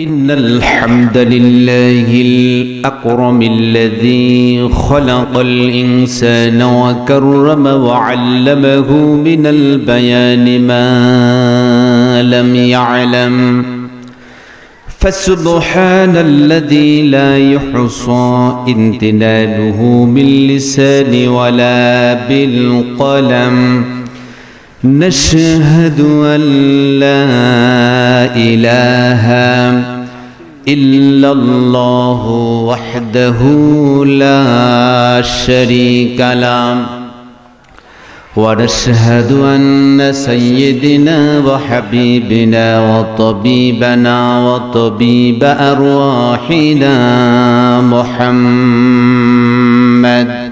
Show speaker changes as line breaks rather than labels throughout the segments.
إن الحمد لله الأكرم الذي خلق الإنسان وكرم وعلمه من
البيان ما لم يعلم فسبحان الذي لا يحصى امتنانه باللسان ولا بالقلم نشهد أن لا إله إلا الله وحده لا
شريك له ونشهد أن
سيدنا وحبيبنا وطبيبنا وطبيب أرواحنا محمد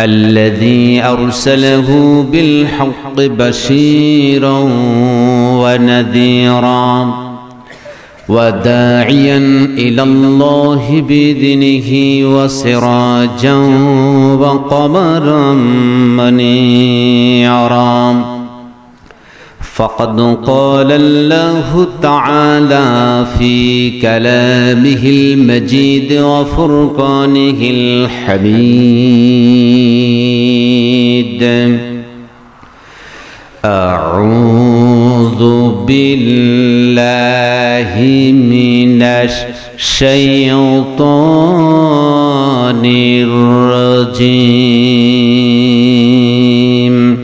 الذي أرسله بالحق بشيرا ونذيرا وداعيا إلى الله بإذنه وسراجا وقمرا منيرا فقد قال الله تعالى في كلامه المجيد وفرقانه الحميد أعوذ بالله من الشيطان الرجيم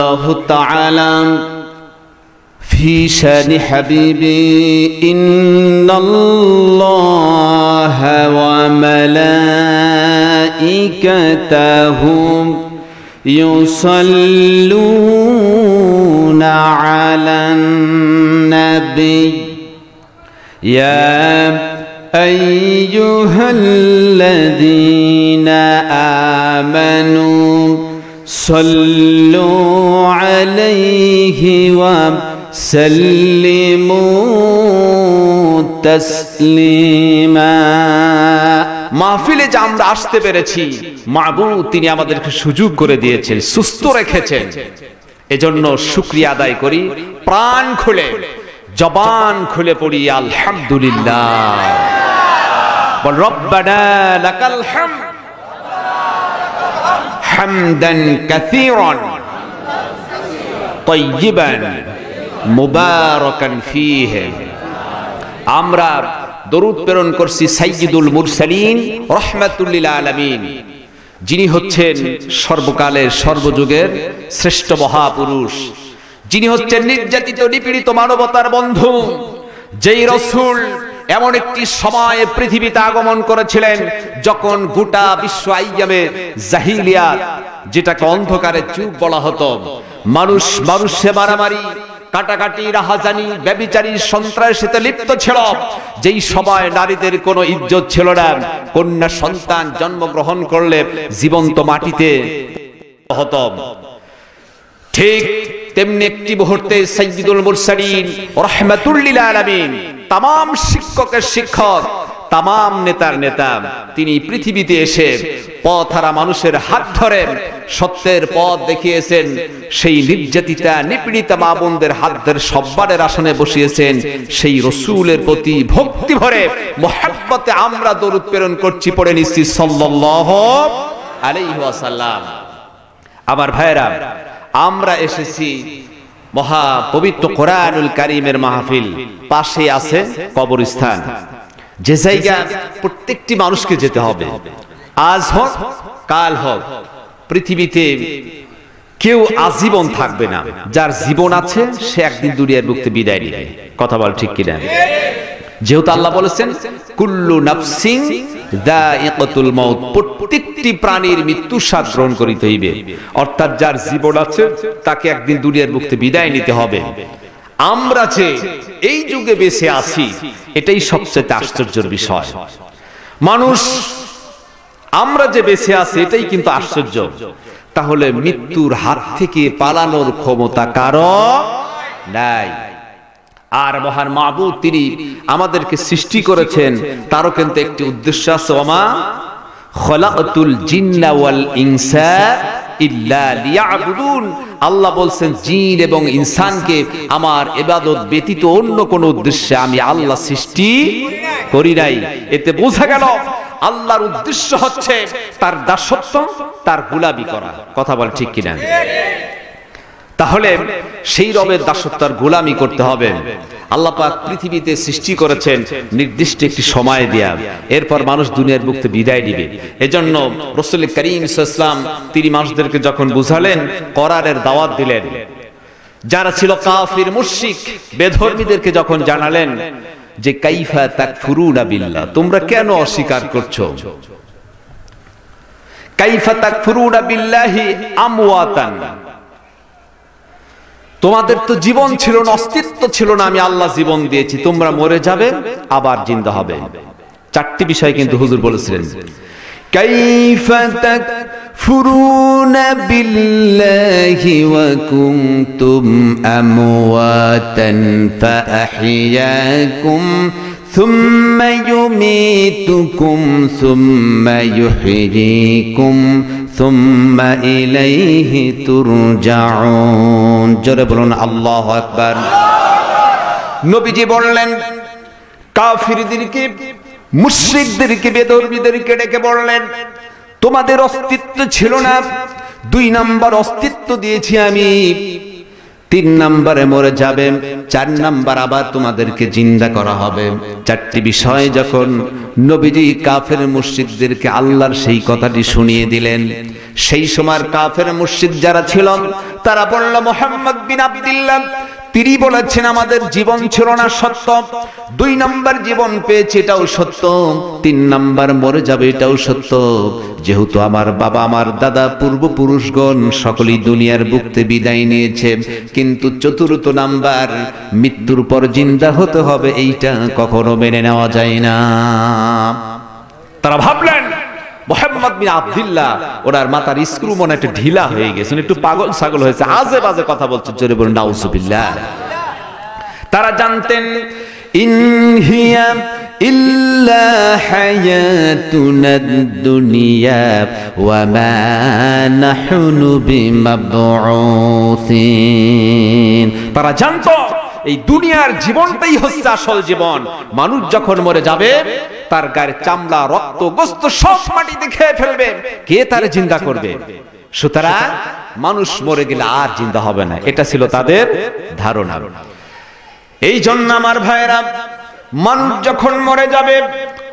الله تعالى
في شان حبيبي إن الله وملائكته يصلون على النبي
يا
أيها الذين آمنوا صلوا সাল্লিমু
تسليما মাহফিলে যে আমরা আসতে পেরেছি মাহবুব তিনি আমাদেরকে সুযোগ করে দিয়েছেন সুস্থ রেখেছেন এজন্য শুক্রিয়া আদায় করি প্রাণ খুলে জবান খুলে পড়ি আলহামদুলিল্লাহ বল রব্বানা লাকাল হামদ হামদান কাসীরান طيبا মুবারকান ফিহে আমরা দরুদ প্রেরণ করছি সাইয়দুল মুরসালিন রহমাতুল্লিল আলামিন যিনি হচ্ছেন সর্বকালের সর্বযুগের শ্রেষ্ঠ মহাপুরুষ যিনি হচ্ছেন নির্যাতিত নিপীড়িত মানবতার বন্ধু যেই রসুল এমন একটি সময়ে পৃথিবীতে আগমন করেছিলেন যখন গোটা বিশ্ব আইয়ামে জাহিলিয়াত যেটাকে অন্ধকারে চুপ বলা হতো মানুষ মানুষে মারামারি কাটাকাটি রাহাজানি ব্যবিচারী সন্ত্রাসীতে লিপ্ত ছিল যেই সময় নারীদের কোনো ইজ্জত ছিল না কন্যা সন্তান জন্মগ্রহণ করলে জীবন্ত মাটিতে ঠিক তেমনি একটি মুহূর্তে সৈয়দুল মুরসালিন রহমাতুল্লিল আলামিন তাম শিক্ষকের শিক্ষক তাম নেতার নেতা তিনি পৃথিবীতে এসে পথ হারা মানুষের হাত ধরে সত্যের পথ দেখিয়েছেন সেই নির্যাতিতা নিপীড়িতা মা বোনদের হাত ধরে সব্বারের আসনে বসিয়েছেন সেই রসুলের প্রতি ভক্তি ভরে মহাব্বতে আমরা দৌর উৎপ্রেরণ করছি পড়ে নিচ্ছি সাল্লাহ আলাইহাসাল্লাম আমার ভাইরা আমরা এসেছি মহা পবিত্র কোরআনুল কারিমের মাহফিল পাশে আছে কবরস্থান যে জায়গা প্রত্যেকটি মানুষকে যেতে হবে আজ হোক কাল হোক পৃথিবীতে কেউ আজীবন থাকবে না যার জীবন আছে সে একদিন দুনিয়ার মুক্তি বিদায় নিবে কথা বল ঠিক কিনা যেহেতু আল্লাহ বলেছেন কুল্লু নাফসিং দাইকাতুল মউত প্রত্যেকটি প্রাণীর মৃত্যু স্বাদ গ্রহণ করিতে হইবে অর্থাৎ যার জীবন আছে তাকে একদিন দুনিয়ার মুক্তি বিদায় নিতে হবে আমরা যে এই যুগে বেঁচে আছি এটাই সবচেয়ে আশ্চর্যের বিষয় মানুষ আমরা যে বেঁচে আছি এটাই কিন্তু আশ্চর্য তাহলে মৃত্যুর হাত থেকে পালানোর ক্ষমতা কারো নাই আর মহান মাবু তিনি আমাদেরকে সৃষ্টি করেছেন তারও কিন্তু একটি উদ্দেশ্য আছে ওমা খলাকুল জিন্না ওয়াল ইনসা আল্লাহ বলছেন জিন এবং ইনসানকে আমার এবাদত ব্যতীত অন্য কোন উদ্দেশ্যে আমি আল্লাহ সৃষ্টি করি নাই এতে বোঝা গেল আল্লাহর উদ্দেশ্য হচ্ছে তার দাসত্ব তার গুলাবি করা কথা বল ঠিক কিনা তাহলে সেই রবের দাসত্বার গোলামি করতে হবে আল্লাহ পাক পৃথিবীতে সৃষ্টি করেছেন নির্দিষ্ট একটি সময় দেয়া এরপর মানুষ দুনিয়ার মুক্তি বিদায় নিবে এজন্য রসুল করিম ইসলাম তিনি মানুষদেরকে যখন বুঝালেন করারের দাওয়াত দিলেন যারা ছিল কাফির মুশিক বেধর্মীদেরকে যখন জানালেন যে কাইফা তাক ফুরুনা বিল্লাহ তোমরা কেন অস্বীকার করছো কাইফা তাক ফুরুনা বিল্লাহি আমওয়াতান তোমাদের তো জীবন ছিল না অস্তিত্ব ছিল না আমি আল্লাহ জীবন দিয়েছি তোমরা মরে যাবে আবার জিন্দা হবে চারটি বিষয় কিন্তু হুজুর বলেছিলেন تكفرون بالله وكنتم أمواتا ثم إليه ترجعون জোরে বলুন আল্লাহ আকবার নবীজি বললেন কাফিরদেরকে মুশরিকদেরকে বেদর্মীদেরকে ডেকে বললেন তোমাদের অস্তিত্ব ছিল না দুই নাম্বার অস্তিত্ব দিয়েছি আমি তিন নাম্বারে মরে যাবে চার নাম্বার আবার তোমাদেরকে জিন্দা করা হবে চারটি বিষয় যখন নবীজি কাফের মসজিদদেরকে আল্লাহর সেই কথাটি শুনিয়ে দিলেন সেই সময় কাফের মসজিদ যারা ছিল তারা বলল মোহাম্মদ বিন আবদুল্লাহ তিনি বলেছেন আমাদের জীবন ছিল না সত্য দুই নাম্বার জীবন পেয়েছে এটাও সত্য তিন নাম্বার মরে যাবে এটাও সত্য যেহেতু আমার বাবা আমার দাদা পূর্বপুরুষগণ সকলেই দুনিয়ার বুকতে বিদায় নিয়েছে কিন্তু চতুর্থ নাম্বার মৃত্যুর পর জিন্দা হতে হবে এইটা কখনো মেনে নেওয়া যায় না তারা ভাবলেন মোহাম্মদ বিন আব্দুল্লাহ ওনার মাথার স্ক্রু মনে একটা ঢিলা হয়ে গেছে একটু পাগল ছাগল হয়েছে আজে বাজে কথা বলছে জোরে বলুন নাউজুবিল্লাহ তারা জানতেন তারা জানত এই দুনিয়ার জীবনটাই হচ্ছে আসল জীবন মানুষ যখন মরে যাবে তার গায়ের চামড়া রক্ত গোস্ত সব মাটিতে খেয়ে ফেলবে কে তার জিন্দা করবে সুতরাং মানুষ মরে গেলে আর জিন্দা হবে না এটা ছিল তাদের ধারণা এই জন্য আমার ভাইয়েরা মানুষ যখন মরে যাবে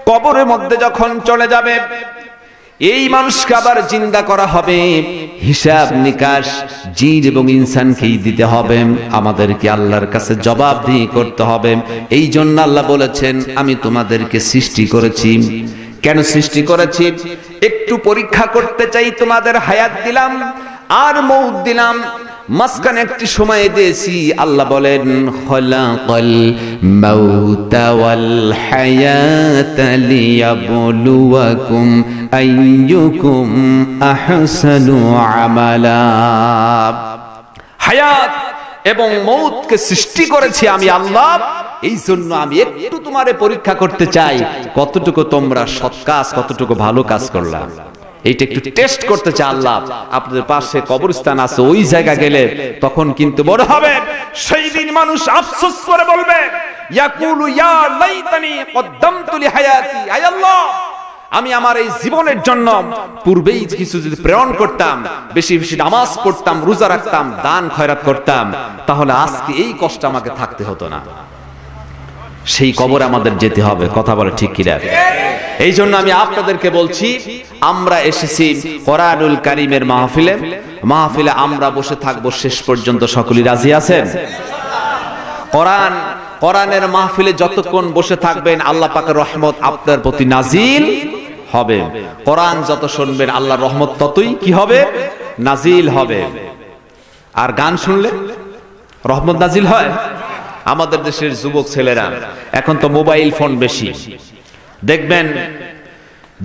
কবরের মধ্যে যখন চলে যাবে এই মানুষকে আবার জিন্দা করা হবে হিসাব নিকাশ জিন এবং ইনসানকেই দিতে হবে আমাদেরকে আল্লাহর কাছে জবাব দিয়ে করতে হবে এই জন্য আল্লাহ বলেছেন আমি তোমাদেরকে সৃষ্টি করেছি কেন সৃষ্টি করেছি একটু পরীক্ষা করতে চাই তোমাদের হায়াত দিলাম আর মৌত দিলাম মাঝখানে একটি সময় দিয়েছি আল্লাহ বলেন খলাকল মাউতা ওয়াল হায়াতা আইয়ুকুম
আহসানু আমালা
হায়াত এবং মৌতকে সৃষ্টি করেছি আমি আল্লাহ এই জন্য আমি একটু তোমারে পরীক্ষা করতে চাই কতটুকু তোমরা সৎ কাজ কতটুকু ভালো কাজ করলাম এইটা একটু টেস্ট করতে চায় আল্লাহ আপনাদের পাশে কবরস্থান আছে ওই জায়গা গেলে তখন কিন্তু বড় হবে সেই দিন মানুষ আফসোস করে বলবে ইয়াকুলু ইয়া লাইতানি কদ্দামতু লিহায়াতি আয় আল্লাহ আমি আমার এই জীবনের জন্য পূর্বেই কিছু যদি প্রেরণ করতাম বেশি বেশি নামাজ পড়তাম রোজা রাখতাম দান খয়রাত করতাম তাহলে আজকে এই কষ্ট আমাকে থাকতে হতো না সেই কবর আমাদের যেতে হবে কথা বলে ঠিক কিনা এই জন্য আমি আপনাদেরকে বলছি আমরা এসেছি কোরআনুল কারিমের মাহফিলে মাহফিলে আমরা বসে থাকবো শেষ পর্যন্ত সকলেই রাজি আছেন কোরআন কোরআনের মাহফিলে যতক্ষণ বসে থাকবেন আল্লাহ পাকের রহমত আপনার প্রতি নাজিল হবে কোরআন যত শুনবেন আল্লাহর রহমত ততই কি হবে নাজিল হবে আর গান শুনলে রহমত নাজিল হয় আমাদের দেশের যুবক ছেলেরা এখন তো মোবাইল ফোন বেশি দেখবেন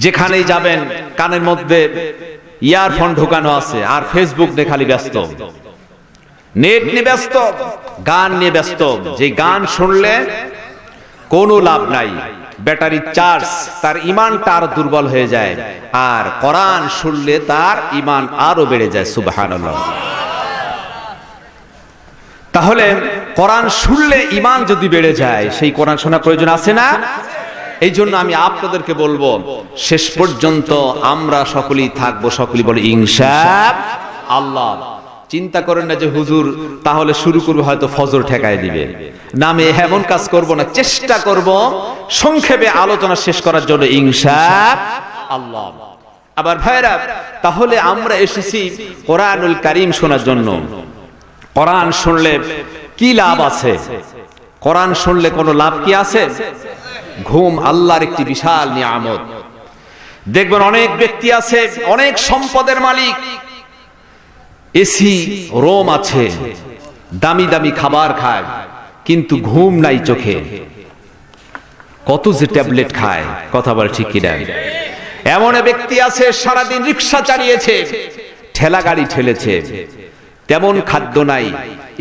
যেখানেই যাবেন কানের মধ্যে ইয়ারফোন ঢুকানো আছে আর ফেসবুক নিয়ে খালি ব্যস্ত নেট নিয়ে ব্যস্ত গান নিয়ে ব্যস্ত যে গান শুনলে কোনো লাভ নাই ব্যাটারি চার্জ তার ইমান তার দুর্বল হয়ে যায় আর কোরআন শুনলে তার ইমান আরো বেড়ে যায় সুবাহ তাহলে কোরআন শুনলে ইমান যদি বেড়ে যায় সেই কোরআন শোনা প্রয়োজন আছে না এই জন্য আমি আপনাদেরকে বলবো শেষ পর্যন্ত আমরা সকলেই থাকবো সকলেই বলে ইংসাব আল্লাহ চিন্তা করেন না যে হুজুর তাহলে শুরু করবে হয়তো ফজর ঠেকায় দিবে না আমি এমন কাজ করব না চেষ্টা করব সংক্ষেপে আলোচনা শেষ করার জন্য ইংসাব আল্লাহ আবার ভাইরা তাহলে আমরা এসেছি কোরআনুল কারিম শোনার জন্য কোরআন শুনলে কি লাভ আছে কোরআন শুনলে কোনো লাভ কি আছে ঘুম আল্লাহর একটি বিশাল নিয়ামত দেখবেন অনেক ব্যক্তি আছে অনেক সম্পদের মালিক এসি রোম আছে দামি দামি খাবার খায় কিন্তু ঘুম নাই চোখে কত যে ট্যাবলেট খায় কথা বল ঠিক কিনা এমন ব্যক্তি আছে সারাদিন রিক্সা চালিয়েছে ঠেলা গাড়ি ঠেলেছে তেমন খাদ্য নাই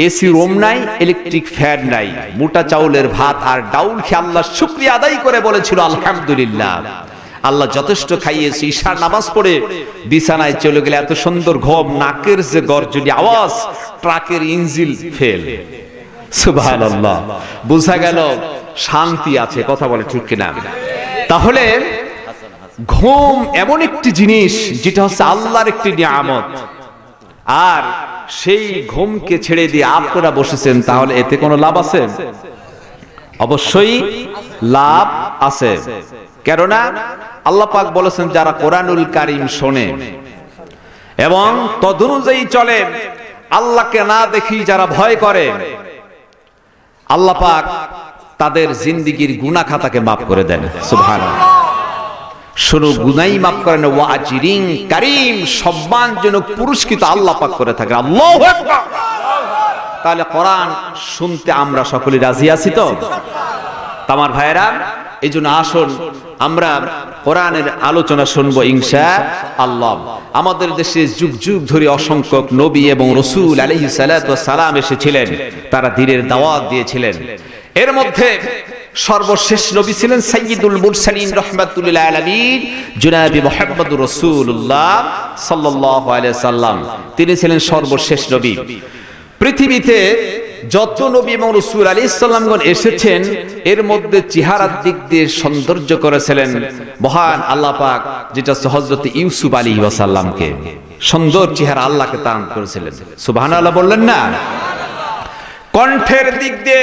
এসি রুম নাই ইলেকট্রিক ফ্যান নাই মোটা চাউলের ভাত আর ডাউল খেয়ে আল্লাহ শুক্রিয়া আদায় করে বলেছিল আলহামদুলিল্লাহ আল্লাহ যথেষ্ট খাইয়েছি ঈশার নামাজ পড়ে বিছানায় চলে গেলে এত সুন্দর ঘম নাকের যে গরজুলি আওয়াজ ট্রাকের ইঞ্জিল ফেল সুবাহ বোঝা গেল শান্তি আছে কথা বলে ঠিক কিনা তাহলে ঘুম এমন একটি জিনিস যেটা হচ্ছে আল্লাহর একটি নিয়ামত আর সেই ঘুমকে ছেড়ে দিয়ে আপনারা বসেছেন তাহলে এতে কোনো লাভ আছে অবশ্যই লাভ আছে কেননা আল্লাহ পাক বলেছেন যারা কোরআনুল কারিম শোনে এবং তদনুযায়ী চলে আল্লাহকে না দেখি যারা ভয় করে আল্লাহ পাক তাদের জিন্দিগির গুনা খাতাকে মাফ করে দেন সুবহানাল্লাহ শুনো গুনাই মাফ করেন ওয়াজিরিং কারিম সম্মানজনক পুরস্কৃত আল্লাহ পাক করে থাকে আল্লাহু আকবার তাহলে কোরআন শুনতে আমরা সকলে রাজি আছি তো আমার ভাইরা এই জন্য আসুন আমরা কোরআনের আলোচনা শুনব ইংসা আল্লাহ আমাদের দেশে যুগ যুগ ধরে অসংখ্য নবী এবং রসুল আলহি সালাম এসেছিলেন তারা দিনের দাওয়াত দিয়েছিলেন এর মধ্যে সর্বশেষ নবী ছিলেন সাইয়িদুল মুরসালিন রহমাতুল্লিল আলামিন জনাবি মুহাম্মদুর রাসূলুল্লাহ সাল্লাল্লাহু আলাইহি সাল্লাম তিনি ছিলেন সর্বশেষ নবী পৃথিবীতে যত নবী এবং রাসূল আলাইহিস সালামগণ এসেছেন এর মধ্যে চেহারার দিক দিয়ে সৌন্দর্য করেছিলেন মহান আল্লাহ পাক যেটা হযরত ইউসুফ আলী ওয়াসাল্লামকে সুন্দর চেহারা আল্লাহকে দান করেছিলেন সুবহানাল্লাহ বললেন না কণ্ঠের দিক দিয়ে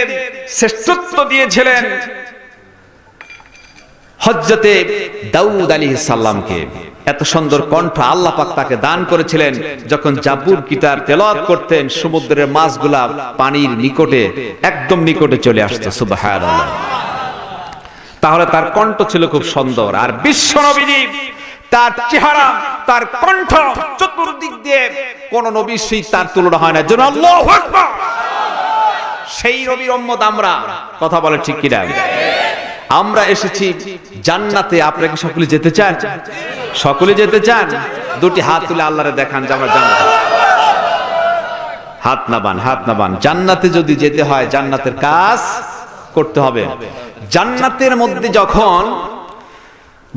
শ্রেষ্ঠত্ব দিয়েছিলেন হজরতে দাউদ আলী সাল্লামকে এত সুন্দর কণ্ঠ আল্লাহ পাক তাকে দান করেছিলেন যখন জাবুর গিটার তেলাওয়াত করতেন সমুদ্রের মাছগুলা পানির নিকটে একদম নিকটে চলে আসতো সুবহানাল্লাহ তাহলে তার কণ্ঠ ছিল খুব সুন্দর আর বিশ্ব নবীজি তার চেহারা তার কণ্ঠ চতুর্দিক দিয়ে কোন নবী সেই তার তুলনা হয় না যেন আল্লাহু আকবার সেই রবি রম্মত আমরা কথা বলে ঠিক কিনা আমরা এসেছি জান্নাতে আপনাকে সকলে যেতে চান সকলে যেতে চান দুটি হাত তুলে আল্লাহরে দেখান যে আমরা জান্নাত হাত না বান হাত না বান জান্নাতে যদি যেতে হয় জান্নাতের কাজ করতে হবে জান্নাতের মধ্যে যখন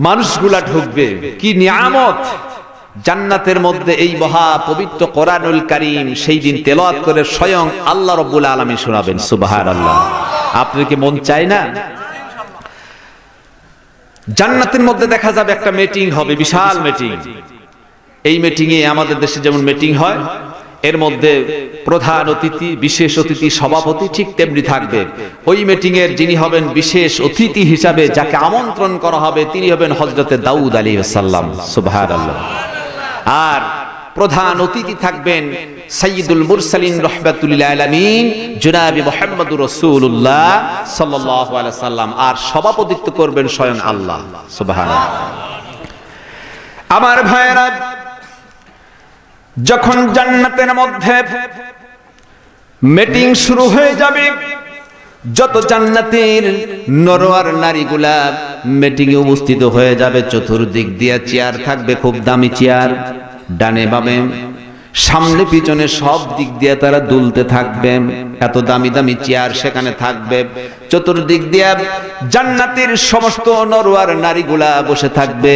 মানুষগুলা ঢুকবে কি নিয়ামত জান্নাতের মধ্যে এই মহা পবিত্র কোরআনুল করিম সেই দিন তেলাওয়াত করে স্বয়ং আল্লাহ রবুল আলমী শোনাবেন আল্লাহ আপনি কি মন চাই না জান্নাতের মধ্যে দেখা যাবে একটা মিটিং হবে বিশাল মিটিং এই মিটিং এ আমাদের দেশে যেমন মিটিং হয় এর মধ্যে প্রধান অতিথি বিশেষ অতিথি সভাপতি ঠিক তেমনি থাকবে ওই মিটিং এর যিনি হবেন বিশেষ অতিথি হিসাবে যাকে আমন্ত্রণ করা হবে তিনি হবেন হজরতে দাউদ আলী সাল্লাম আল্লাহ আর প্রধান অতিথি থাকবেন সৈয়দুল মুরসালিন রহমাতুল্লাহ আলমিন জুনাবি মোহাম্মদুর রসুল্লাহ সাল্লাহ সাল্লাম আর সভাপতিত্ব করবেন স্বয়ং আল্লাহ সুবাহ আমার ভাইয়েরা যখন জান্নাতের মধ্যে মিটিং শুরু হয়ে যাবে যত জান্নাতের নর আর নারীগুলা মিটিং এ উপস্থিত হয়ে যাবে চতুর্দিক দিয়ে চেয়ার থাকবে খুব দামি চেয়ার ডানে বামে সামনে পিছনে সব দিক দিয়ে তারা দুলতে থাকবে এত দামি দামি চেয়ার সেখানে থাকবে চতুর্দিক দিয়ে জান্নাতের সমস্ত নরওয়ার নারীগুলা বসে থাকবে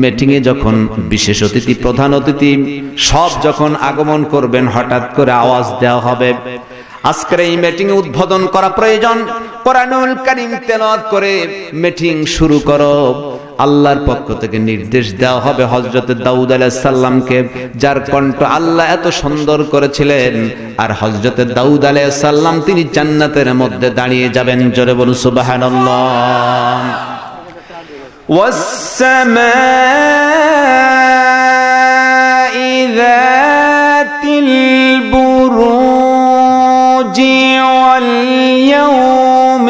মিটিং এ যখন বিশেষ অতিথি প্রধান অতিথি সব যখন আগমন করবেন হঠাৎ করে আওয়াজ দেওয়া হবে আজকের এই মিটিং উদ্বোধন করা প্রয়োজন কোরআনুল কারীম তেলাওয়াত করে মিটিং শুরু করো আল্লাহর পক্ষ থেকে নির্দেশ দেওয়া হবে হজরত দাউদ আলাইসাল্লামকে যার কণ্ঠ আল্লাহ এত সুন্দর করেছিলেন আর হজরত দাউদ সাল্লাম তিনি জান্নাতের মধ্যে দাঁড়িয়ে যাবেন জোরে বলুন সুবহানাল্লাহ
ওয়াসসামা ذات واليوم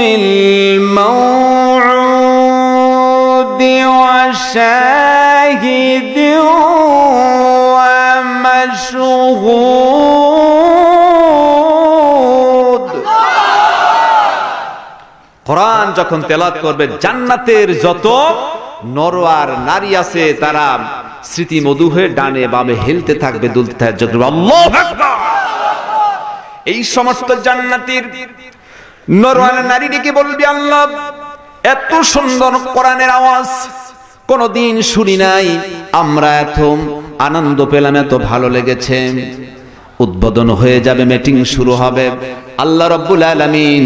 কোরআন যখন তেলাত করবে জান্নাতের যত নর নারী আছে তারা স্মৃতি মধু হয়ে ডানে বামে হেলতে থাকবে দুলতে থাকবে আল্লাহু আকবার এই সমস্ত জান্নাতির নরওয়ান নারী ডেকে বলবি আল্লাহ এত সুন্দর কোরআনের আওয়াজ কোনোদিন শুনি নাই আমরা এত আনন্দ পেলাম এত ভালো লেগেছে উদ্বোধন হয়ে যাবে মিটিং শুরু হবে আল্লাহ রব্বুল আলমিন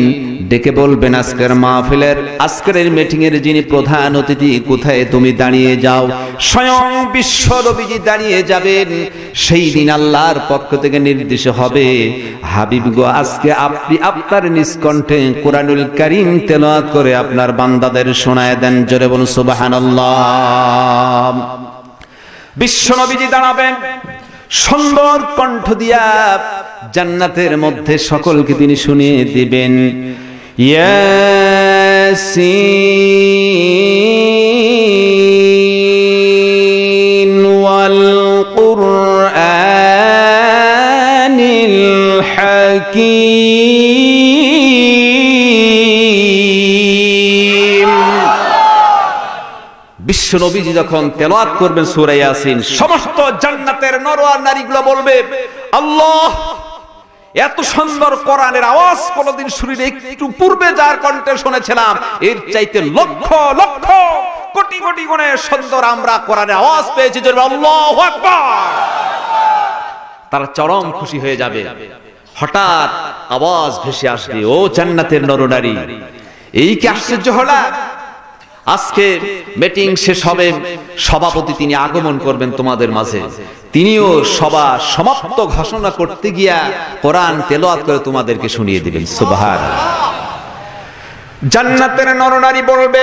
ডেকে বলবেন আজকের মাহফিলের আজকের মিটিং এর যিনি প্রধান অতিথি কোথায় তুমি দাঁড়িয়ে যাও স্বয়ং বিশ্ব রবিজি দাঁড়িয়ে যাবেন সেই দিন আল্লাহর পক্ষ থেকে নির্দেশ হবে হাবিব গো আজকে আপনি আপনার নিষ্কণ্ঠে কোরআনুল করিম তেলাওয়াত করে আপনার বান্দাদের শোনায় দেন জোরে বলুন সুবহানাল্লাহ বিশ্ব নবীজি দাঁড়াবেন সুন্দর কণ্ঠ দিয়া জান্নাতের মধ্যে সকলকে
তিনি শুনিয়ে দিবেন ইয়াসিন ওয়াল কুরআনিল হাকীম
বিশ্ব নবীজি যখন তেলাওয়াত করবেন সুরাই আসিন সমস্ত জান্নাতের নর নারীগুলো বলবে আল্লাহ এত সুন্দর কোরআনের আওয়াজ কোনদিন শুনিনি একটু পূর্বে যার কণ্ঠে শুনেছিলাম এর চাইতে লক্ষ লক্ষ কোটি কোটি গুণে সুন্দর আমরা কোরআনের আওয়াজ পেয়েছি যে আল্লাহু আকবার তারা চরম খুশি হয়ে যাবে হঠাৎ আওয়াজ ভেসে আসবে ও জান্নাতের নরনারী এই কি আশ্চর্য হলা আজকে মিটিং শেষ হবে সভাপতি তিনি আগমন করবেন তোমাদের মাঝে তিনিও সভা সমাপ্ত ঘোষণা করতে গিয়া কোরআন তেলোয়াত করে তোমাদেরকে শুনিয়ে দিবেন সুবহান জান্নাতের নরনারী বলবে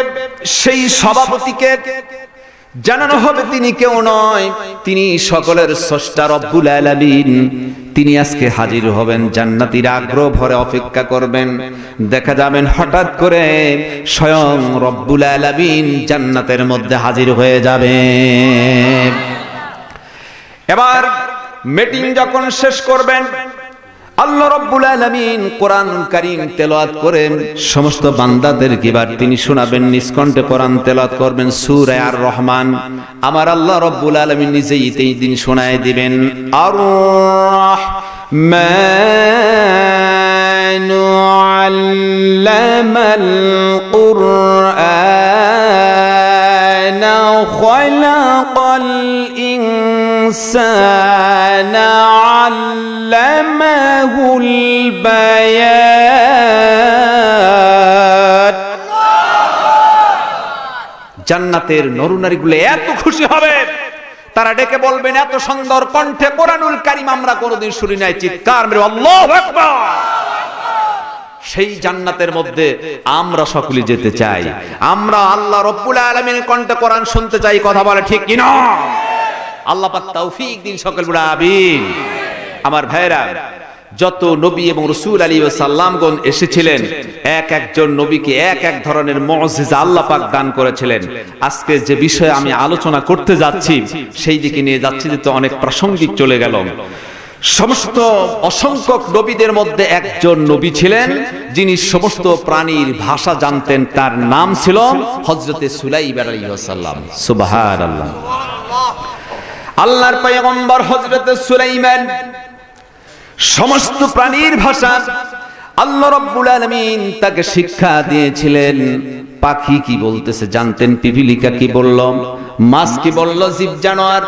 সেই সভাপতিকে জানানো হবে তিনি কেউ নয় তিনি সকলের স্রষ্টা রব্বুল আলামিন তিনি আজকে হাজির হবেন জান্নাতির আগ্রহ ভরে অপেক্ষা করবেন দেখা যাবেন হঠাৎ করে স্বয়ং রব্বুল আলামিন জান্নাতের মধ্যে হাজির হয়ে যাবে এবার মিটিং যখন শেষ করবেন আল্লাহ রব্বুল আলামিন কোরআন কারীম তেলাওয়াত করেন সমস্ত বান্দাদের কিবার তিনি শোনাবেন নিষ্কণ্ঠে কোরআন তেলাওয়াত করবেন সূরা আর রহমান আমার আল্লাহ রব্বুল আলামিন নিজেই এই দিন শোনায় দিবেন
আর রহমান আল্লাহ البيات
এত খুশি হবে তারা ডেকে বলবেন এত সুন্দর কণ্ঠে কোরআনুল কারিম আমরা কোনোদিন শুনি নাই চিৎকার সেই জান্নাতের মধ্যে আমরা সকলে যেতে চাই আমরা আল্লাহ রব্বুল আলমীর কণ্ঠে কোরআন শুনতে চাই কথা বলে ঠিক কিনা আল্লাহ পাক তৌফিক দিন সকল আমার ভাইরা যত নবী এবং রসুল আলী সাল্লামগণ এসেছিলেন এক একজন নবীকে এক এক ধরনের মজিজা আল্লাপাক দান করেছিলেন আজকে যে বিষয়ে আমি আলোচনা করতে যাচ্ছি সেই দিকে নিয়ে যাচ্ছি যে তো অনেক প্রাসঙ্গিক চলে গেল সমস্ত অসংখ্যক নবীদের মধ্যে একজন নবী ছিলেন যিনি সমস্ত প্রাণীর ভাষা জানতেন তার নাম ছিল হজরতে সুলাই বেড়াইসাল্লাম সুবাহ আল্লাহ আল্লাহর পায়গম্বর হজরতে সুলাইম্যান সমস্ত প্রাণীর ভাষা আল্লাহ রব্বুল আলমিন তাকে শিক্ষা দিয়েছিলেন পাখি কি বলতেছে জানতেন পিপিলিকা কি বলল মাছ কি বলল জীব জানোয়ার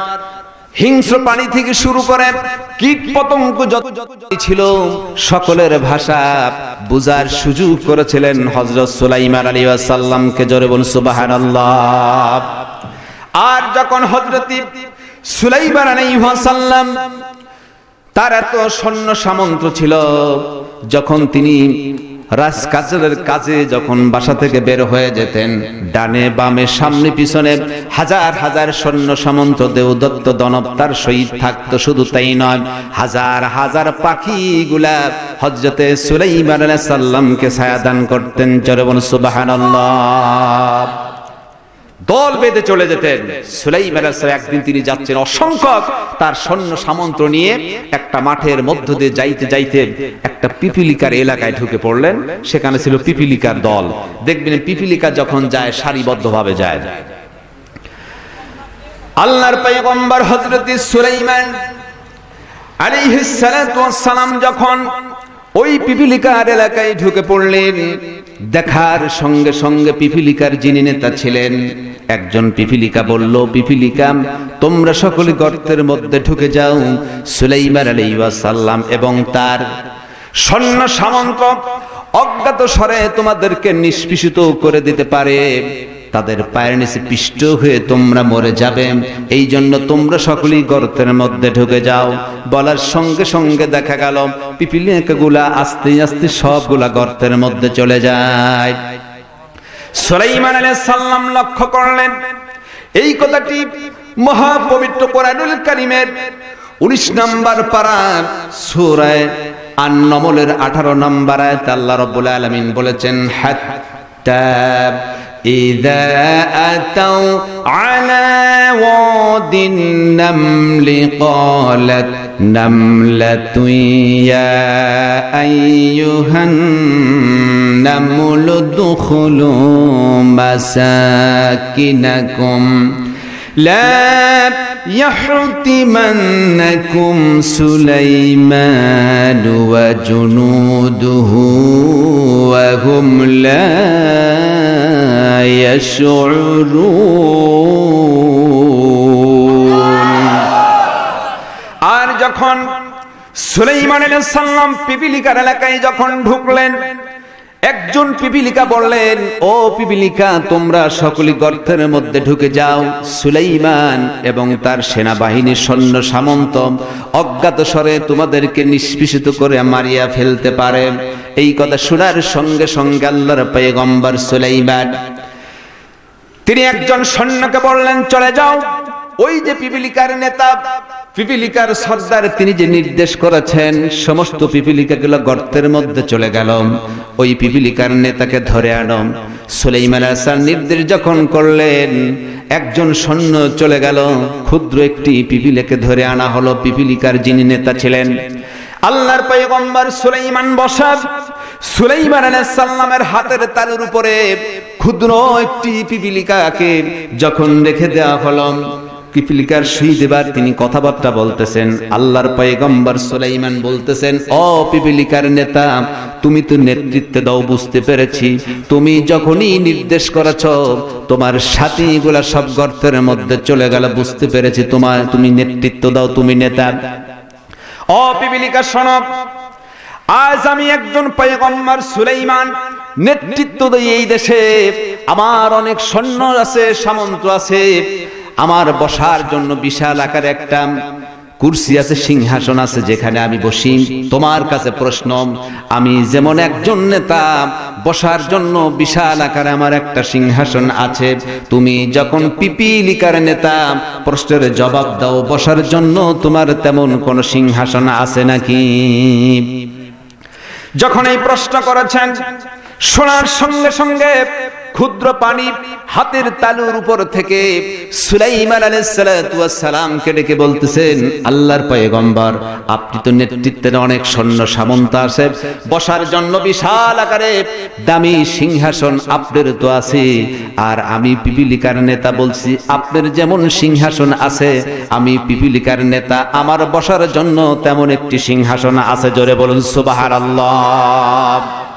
হিংস্র প্রাণী থেকে শুরু করে কীট পতঙ্গ যত ছিল সকলের ভাষা বুজার সুযোগ করেছিলেন হজরত সুলাইমান আলী আসাল্লামকে জোরে বল সুবাহান আর যখন হজরত সুলাইমান আলী সাল্লাম তার এত সৈন্য সামন্ত ছিল যখন তিনি রাজকাজের কাজে যখন বাসা থেকে বের হয়ে যেতেন ডানে বামে সামনে পিছনে হাজার হাজার সৈন্য সামন্ত দেবদত্ত দনব তার সহিত থাকতো শুধু তাই নয় হাজার হাজার পাখি গুলা হজরতে সুলাইমান আলাইহিস সালামকে ছায়া দান করতেন চরবন সুবহানাল্লাহ দল বেঁধে চলে যেতেন সুলাইম আলাইসাল একদিন তিনি যাচ্ছেন অসংখ্যক তার সৈন্য সামন্ত নিয়ে একটা মাঠের মধ্য দিয়ে যাইতে যাইতে একটা পিপিলিকার এলাকায় ঢুকে পড়লেন সেখানে ছিল পিপিলিকার দল দেখবেন পিপিলিকা যখন যায় সারিবদ্ধভাবে যায় আল্লাহর পয়গম্বর হযরত সুলাইমান আলাইহিস সালাতু ওয়াস সালাম যখন ওই পিপিলিকার এলাকায় ঢুকে পড়লেন দেখার সঙ্গে সঙ্গে পিপিলিকার যিনি নেতা ছিলেন একজন পিপিলিকা বলল পিপিলিকা তোমরা সকলে গর্তের মধ্যে ঢুকে যাও সুলাইমান সাল্লাম এবং তার সৈন্য সামন্ত অজ্ঞাত স্বরে তোমাদেরকে নিষ্পিষিত করে দিতে পারে তাদের পায়ের নিচে পিষ্ট হয়ে তোমরা মরে যাবে এই জন্য তোমরা সকলেই গর্তের মধ্যে ঢুকে যাও বলার সঙ্গে সঙ্গে দেখা গেল পিপিলিকাগুলা আস্তে আস্তে সবগুলা গর্তের মধ্যে চলে যায় সুলাইমান আলাইহিস সালাম লক্ষ্য করলেন এই কথাটি মহাপবিত্র কোরআনুল কারিমের উনিশ নাম্বার পাড়ার সুরায় আর নমলের আঠারো নাম্বার আয়াত আল্লাহ রব্বুল আলমিন বলেছেন হাত إذا أتوا على واد النمل قالت نملة يا أيها
النمل ادخلوا مساكنكم لا يحطمنكم
سليمان وجنوده
وهم لا يشعرون
আর যখন সুলাইমান আলাইহিস সালাম পিপিলিকার এলাকায় যখন ঢুকলেন একজন পিপিলিকা বললেন ও পিপিলিকা তোমরা সকলে গর্তের মধ্যে ঢুকে যাও সুলাইমান এবং তার সেনাবাহিনীর সৈন্য সামন্ত অজ্ঞাত স্বরে তোমাদেরকে নিষ্পিষিত করে মারিয়া ফেলতে পারে এই কথা শোনার সঙ্গে সঙ্গে আল্লাহর পেগম্বর সুলাইমান তিনি একজন সৈন্যকে বললেন চলে যাও ওই যে পিপিলিকার নেতা পিপিলিকার সর্দার তিনি যে নির্দেশ করেছেন সমস্ত পিপিলিকাগুলো গর্তের মধ্যে চলে গেল ওই পিপিলিকার নেতাকে ধরে আনম সুলাইমান আসার নির্দেশ যখন করলেন একজন সৈন্য চলে গেল ক্ষুদ্র একটি পিপিলিকে ধরে আনা হলো পিপিলিকার যিনি নেতা ছিলেন আল্লাহর পয়গম্বর সুলাইমান বসাব সুলাইমান আলাইহিস সালামের হাতের তালুর উপরে ক্ষুদ্র একটি পিপিলিকাকে যখন রেখে দেওয়া হলো কিপিলিকার সুই দেবার তিনি কথাবার্তা বলতেছেন আল্লাহর পয়গম্বর সুলাইমান বলতেছেন অ পিপিলিকার নেতা তুমি তো নেতৃত্ব দাও বুঝতে পেরেছি তুমি যখনই নির্দেশ করেছ তোমার সাথী গুলা সব গর্তের মধ্যে চলে গেল বুঝতে পেরেছি তোমার তুমি নেতৃত্ব দাও তুমি নেতা অ পিপিলিকার সনব আজ আমি একজন পয়গম্বর সুলাইমান নেতৃত্ব দেই এই দেশে আমার অনেক সৈন্য আছে সামন্ত আছে আমার বসার জন্য বিশাল আকার একটা কুর্সি আছে সিংহাসন আছে যেখানে আমি বসি তোমার কাছে প্রশ্ন আমি যেমন একজন নেতা বসার জন্য বিশাল আকারে আমার একটা সিংহাসন আছে তুমি যখন পিপিলিকার নেতা প্রশ্নের জবাব দাও বসার জন্য তোমার তেমন কোনো সিংহাসন আছে নাকি যখন এই প্রশ্ন করেছেন শোনার সঙ্গে সঙ্গে ক্ষুদ্র পানি হাতের তালুর উপর থেকে সুলাইমান সালামকে ডেকে বলতেছেন আল্লাহর পয়গম্বর আপনি তো নেতৃত্বের অনেক সৈন্য সামন্ত আছে বসার জন্য বিশাল আকারে দামি সিংহাসন আপনার তো আছে আর আমি পিপিলিকার নেতা বলছি আপনার যেমন সিংহাসন আছে আমি পিপিলিকার নেতা আমার বসার জন্য তেমন একটি সিংহাসন আছে জোরে বলুন সুবাহার আল্লাহ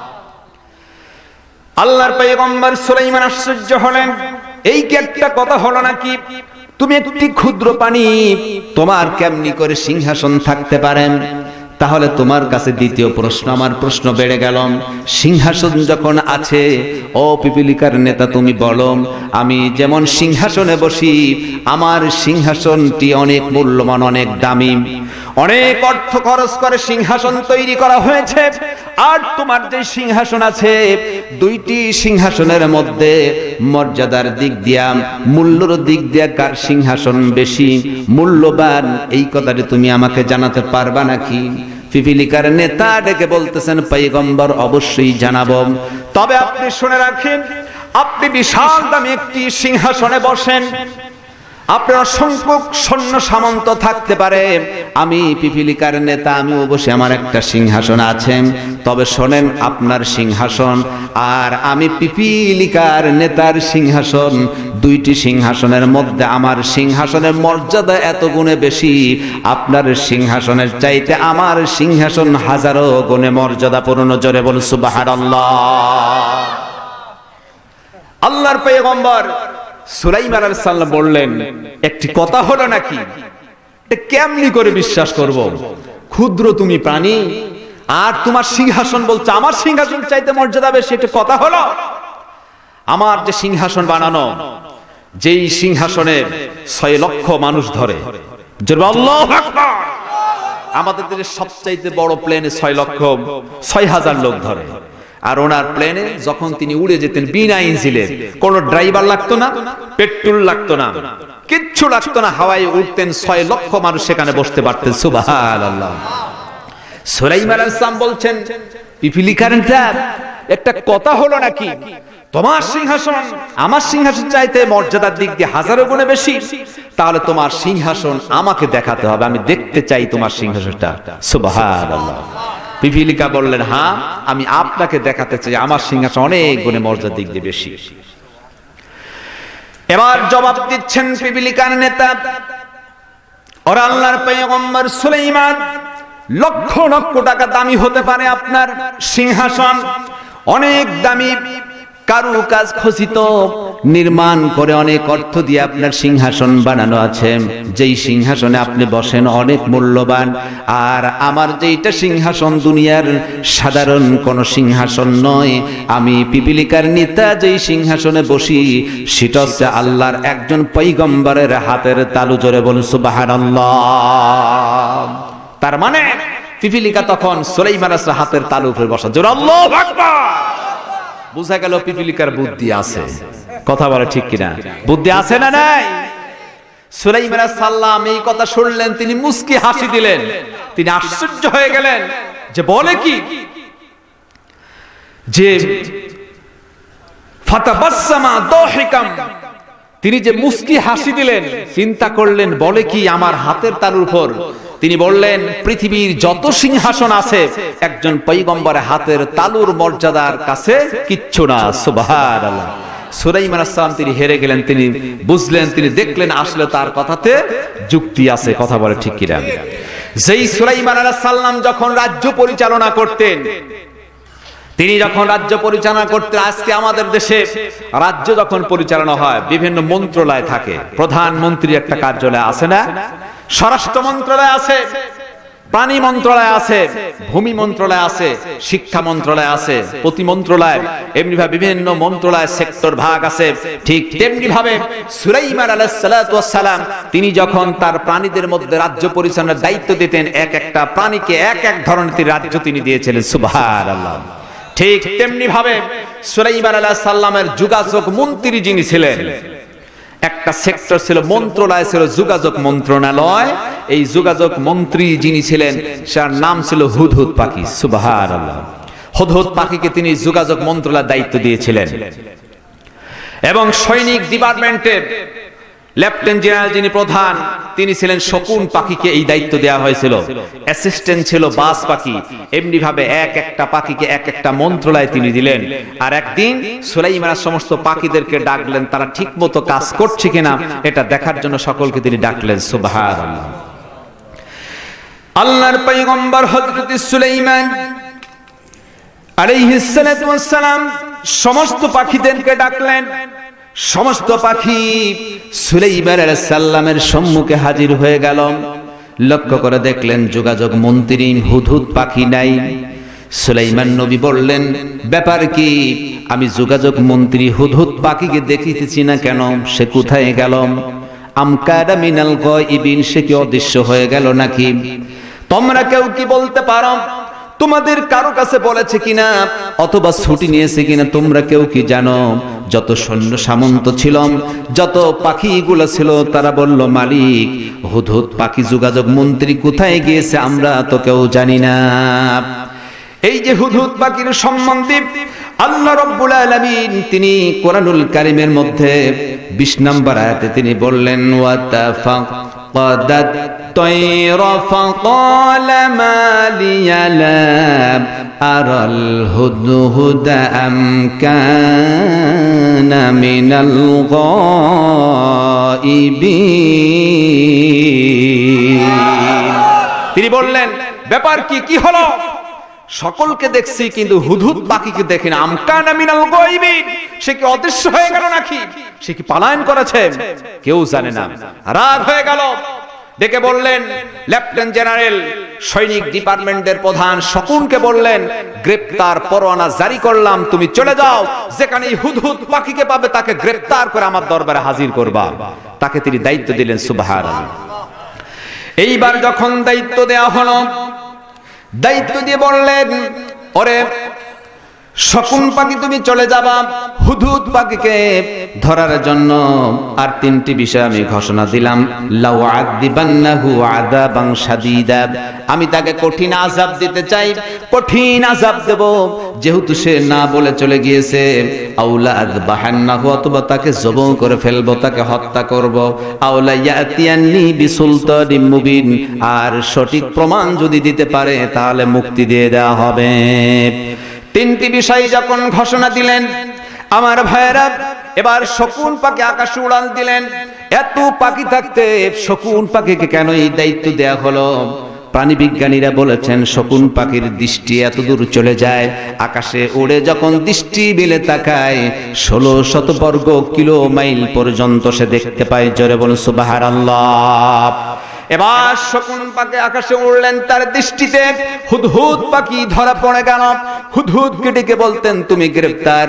আল্লাহর পেগম্বর সুলাইমান আশ্চর্য হলেন এই কি একটা কথা হলো নাকি তুমি একটি ক্ষুদ্র পানি তোমার কেমনি করে সিংহাসন থাকতে পারেন তাহলে তোমার কাছে দ্বিতীয় প্রশ্ন আমার প্রশ্ন বেড়ে গেল সিংহাসন যখন আছে ও পিপিলিকার নেতা তুমি বলো আমি যেমন সিংহাসনে বসি আমার সিংহাসনটি অনেক মূল্যবান অনেক দামি অনেক অর্থ খরচ করে সিংহাসন তৈরি করা হয়েছে আর তোমার যে সিংহাসন আছে দুইটি সিংহাসনের মধ্যে মর্যাদার দিক দিয়া মূল্যর দিক দিয়া কার সিংহাসন বেশি মূল্যবান এই কথাটি তুমি আমাকে জানাতে পারবা নাকি পিপিলিকার নেতা ডেকে বলতেছেন পাইগম্বর অবশ্যই জানাব তবে আপনি শুনে রাখেন আপনি বিশাল দামে একটি সিংহাসনে বসেন আপনার সংখ্যক সৈন্য সামন্ত থাকতে পারে আমি পিপিলিকার নেতা আমি অবশ্যই আমার একটা সিংহাসন আছে তবে শোনেন আপনার সিংহাসন আর আমি পিপিলিকার নেতার সিংহাসন দুইটি সিংহাসনের মধ্যে আমার সিংহাসনের মর্যাদা এত গুণে বেশি আপনার সিংহাসনের চাইতে আমার সিংহাসন হাজারো গুণে মর্যাদা পূর্ণ জোরে বলছু বাহার আল্লাহ আল্লাহর পেগম্বর সুলাইমান আল সাল্লাম বললেন একটি কথা হলো নাকি কেমনি করে বিশ্বাস করব। ক্ষুদ্র তুমি প্রাণী আর তোমার সিংহাসন বলছে আমার সিংহাসন চাইতে মর্যাদা বেশি একটা কথা হলো আমার যে সিংহাসন বানানো যেই সিংহাসনে ছয় লক্ষ মানুষ ধরে আমাদের দেশে সবচাইতে বড় প্লেনে ছয় লক্ষ ছয় হাজার লোক ধরে আর ওনার প্লেনে যখন তিনি উড়ে যেতেন বিনা ইঞ্জিনের কোনো ড্রাইভার লাগতো না পেট্রোল লাগতো না কিচ্ছু লাগতো না হাওয়ায় উঠতেন ছয় লক্ষ মানুষ সেখানে বসতে পারতেন সুবাহ একটা কথা নাকি তোমার সিংহাসন আমার চাইতে মর্যাদার দিক দিয়ে হাজারো বেশি তাহলে তোমার সিংহাসন আমাকে দেখাতে হবে আমি দেখতে চাই তোমার সিংহাসনটা সুবাহ পিপিলিকা বললেন হ্যাঁ আমি আপনাকে দেখাতে চাই আমার সিংহাসন অনেক গুণে মর্যাদা দিক দিয়ে বেশি এবার জবাব দিচ্ছেন পিপিলিকার নেতা ওর আল্লাহর পেয়ম্বর সুলাইমান লক্ষ লক্ষ টাকা দামি হতে পারে আপনার সিংহাসন অনেক দামি কারু কাজ খচিত নির্মাণ করে অনেক অর্থ দিয়ে আপনার সিংহাসন বানানো আছে যেই সিংহাসনে আপনি বসেন অনেক মূল্যবান আর আমার যেইটা সিংহাসন দুনিয়ার সাধারণ কোন সিংহাসন নয় আমি পিপিলিকার নেতা যেই সিংহাসনে বসি সেটা হচ্ছে আল্লাহর একজন পৈগম্বরের হাতের তালু জোরে বলছো বাহার তার মানে পিপিলিকা তখন সোলাইমান হাতের তালু উপরে বসা জোর আল্লাহ বুঝা গেল পিপিলিকার বুদ্ধি আছে কথা বলে ঠিক কিনা বুদ্ধি আছে না নাই এই কথা শুনলেন তিনি হাসি দিলেন তিনি আশ্চর্য হয়ে গেলেন যে বলে কি যে তিনি যে মুস্কি হাসি দিলেন চিন্তা করলেন বলে কি আমার হাতের তালুর উপর তিনি বললেন পৃথিবীর যত সিংহাসন আছে একজন পৈগম্বরের হাতের তালুর মর্যাদার কাছে কিচ্ছু না সুবাহ তিনি হেরে গেলেন তিনি বুঝলেন তিনি দেখলেন আসলে তার কথাতে যুক্তি আছে কথা বলে ঠিক কিনা যেই সুলাইমান আলাইসাল্লাম যখন রাজ্য পরিচালনা করতেন তিনি যখন রাজ্য পরিচালনা করতে আজকে আমাদের দেশে রাজ্য যখন পরিচালনা হয় বিভিন্ন মন্ত্রণালয় থাকে প্রধানমন্ত্রী একটা কার্যালয় আছে না স্বরাষ্ট্র মন্ত্রণালয় আছে প্রাণী মন্ত্রণালয় আছে ভূমি মন্ত্রণালয় আছে শিক্ষা মন্ত্রণালয় আছে প্রতি মন্ত্রণালয় এমনি ভাবে বিভিন্ন মন্ত্রণালয় সেক্টর ভাগ আছে ঠিক তেমনি ভাবে সুলাইমান আলাইহিস সালাম তিনি যখন তার প্রাণীদের মধ্যে রাজ্য পরিচালনার দায়িত্ব দিতেন এক একটা প্রাণীকে এক এক ধরনের রাজ্য তিনি দিয়েছিলেন সুবহানাল্লাহ ঠিক তেমনি ভাবে সুলাইমান আলাইহিস সালামের যোগাযোগ মন্ত্রী যিনি ছিলেন একটা সেক্টর ছিল মন্ত্রণালয় ছিল যোগাযোগ মন্ত্রণালয় এই যোগাযোগ মন্ত্রী যিনি ছিলেন তার নাম ছিল হুদহুদ পাখি সুবাহার হুদহুদ পাখিকে তিনি যোগাযোগ মন্ত্রণালয়ের দায়িত্ব দিয়েছিলেন এবং সৈনিক ডিপার্টমেন্টের লেফটেন্ট জেনারেল যিনি প্রধান তিনি ছিলেন শকুন পাখিকে এই দায়িত্ব দেয়া হয়েছিল অ্যাসিস্ট্যান্ট ছিল বাস পাখি এমনি ভাবে এক একটা পাখিকে এক একটা মন্ত্রণালয় তিনি দিলেন আর একদিন সুলাইমানের সমস্ত পাখিদেরকে ডাকলেন তারা ঠিকমতো কাজ করছে কিনা এটা দেখার জন্য সকলকে তিনি ডাকলেন সুবহানাল্লাহ আল্লাহর পয়গম্বর হযরত সুলাইমান আলাইহিস সালাম সমস্ত পাখিদেরকে ডাকলেন সমস্ত পাখি সুলেইবার সাল্লামের সম্মুখে হাজির হয়ে গেল লক্ষ্য করে দেখলেন যোগাযোগ মন্ত্রী হুদহুদ পাখি নাই সুলাইমান নবী বললেন ব্যাপার কি আমি যোগাযোগ মন্ত্রী হুদহুদ পাখিকে দেখিতেছি না কেন সে কোথায় গেল আমকারা মিনাল ইবিন সে কি অদৃশ্য হয়ে গেল নাকি তোমরা কেউ কি বলতে পারো তোমাদের কারো কাছে বলেছে কিনা অথবা ছুটি নিয়েছে কিনা তোমরা কেউ কি জানো যত সৈন্য সামন্ত ছিল যত পাখিগুলো ছিল তারা বলল মালিক হুদহুদ পাখি যোগাযোগ মন্ত্রী কোথায় গিয়েছে আমরা তো কেউ জানি না এই যে হুদহুদ পাখির সম্বন্ধে আল্লাহ রব্বুল আলামিন তিনি কোরআনুল কারিমের মধ্যে 20 নম্বর আয়াতে তিনি বললেন ওয়াতাফাক্কাদাত الطير فقال ما لي لا أرى
الهدهد أم كان من الغائبين
তিনি বললেন ব্যাপার কি কি হলো সকলকে দেখছি কিন্তু হুদহুদ বাকিকে দেখি না আমকান আমিনাল গায়বিন সে কি অদৃশ্য হয়ে গেল নাকি সে কি পলায়ন করেছে কেউ জানে না রাত হয়ে গেল ডেকে বললেন লেফটেন্যান্ট জেনারেল সৈনিক ডিপার্টমেন্টের প্রধান শকুনকে বললেন গ্রেপ্তার পরোয়ানা জারি করলাম তুমি চলে যাও যেখানে হুদহুদ পাখিকে পাবে তাকে গ্রেপ্তার করে আমার দরবারে হাজির করবা তাকে তিনি দায়িত্ব দিলেন সুবাহার এইবার যখন দায়িত্ব দেয়া হলো দায়িত্ব দিয়ে বললেন ওরে শকুন পাখি তুমি চলে যাবা হুদুদ পাখিকে ধরার জন্য আর তিনটি বিষয় আমি ঘোষণা দিলাম লাউ আদিবান্নাহু আমি তাকে কঠিন আজাব দিতে চাই কঠিন আজাব দেব যেহেতু সে না বলে চলে গিয়েছে আউলা আযবাহান্নাহু অথবা তাকে জবং করে ফেলব তাকে হত্যা করব আউলা ইয়াতিয়ানি বিসুলতানি মুবিন আর সঠিক প্রমাণ যদি দিতে পারে তাহলে মুক্তি দিয়ে দেওয়া হবে তিনটি বিষয় যখন ঘোষণা দিলেন আমার ভাইয়েরা এবার শকুন পাখি আকাশে উড়াল দিলেন এত পাখি থাকতে শকুন পাখিকে কেন এই দায়িত্ব দেয়া হলো প্রাণী বিজ্ঞানীরা বলেছেন শকুন পাখির দৃষ্টি এত দূর চলে যায় আকাশে উড়ে যখন দৃষ্টি বেলে তাকায় ষোলো শত বর্গ কিলো মাইল পর্যন্ত সে দেখতে পায় জোরে বলছো সুবাহার আল্লাহ এবার শকুন পাকে আকাশে উড়লেন তার দৃষ্টিতে হুদহুদ পাখি ধরা পড়ে গেল হুদহুদ ডেকে বলতেন তুমি গ্রেফতার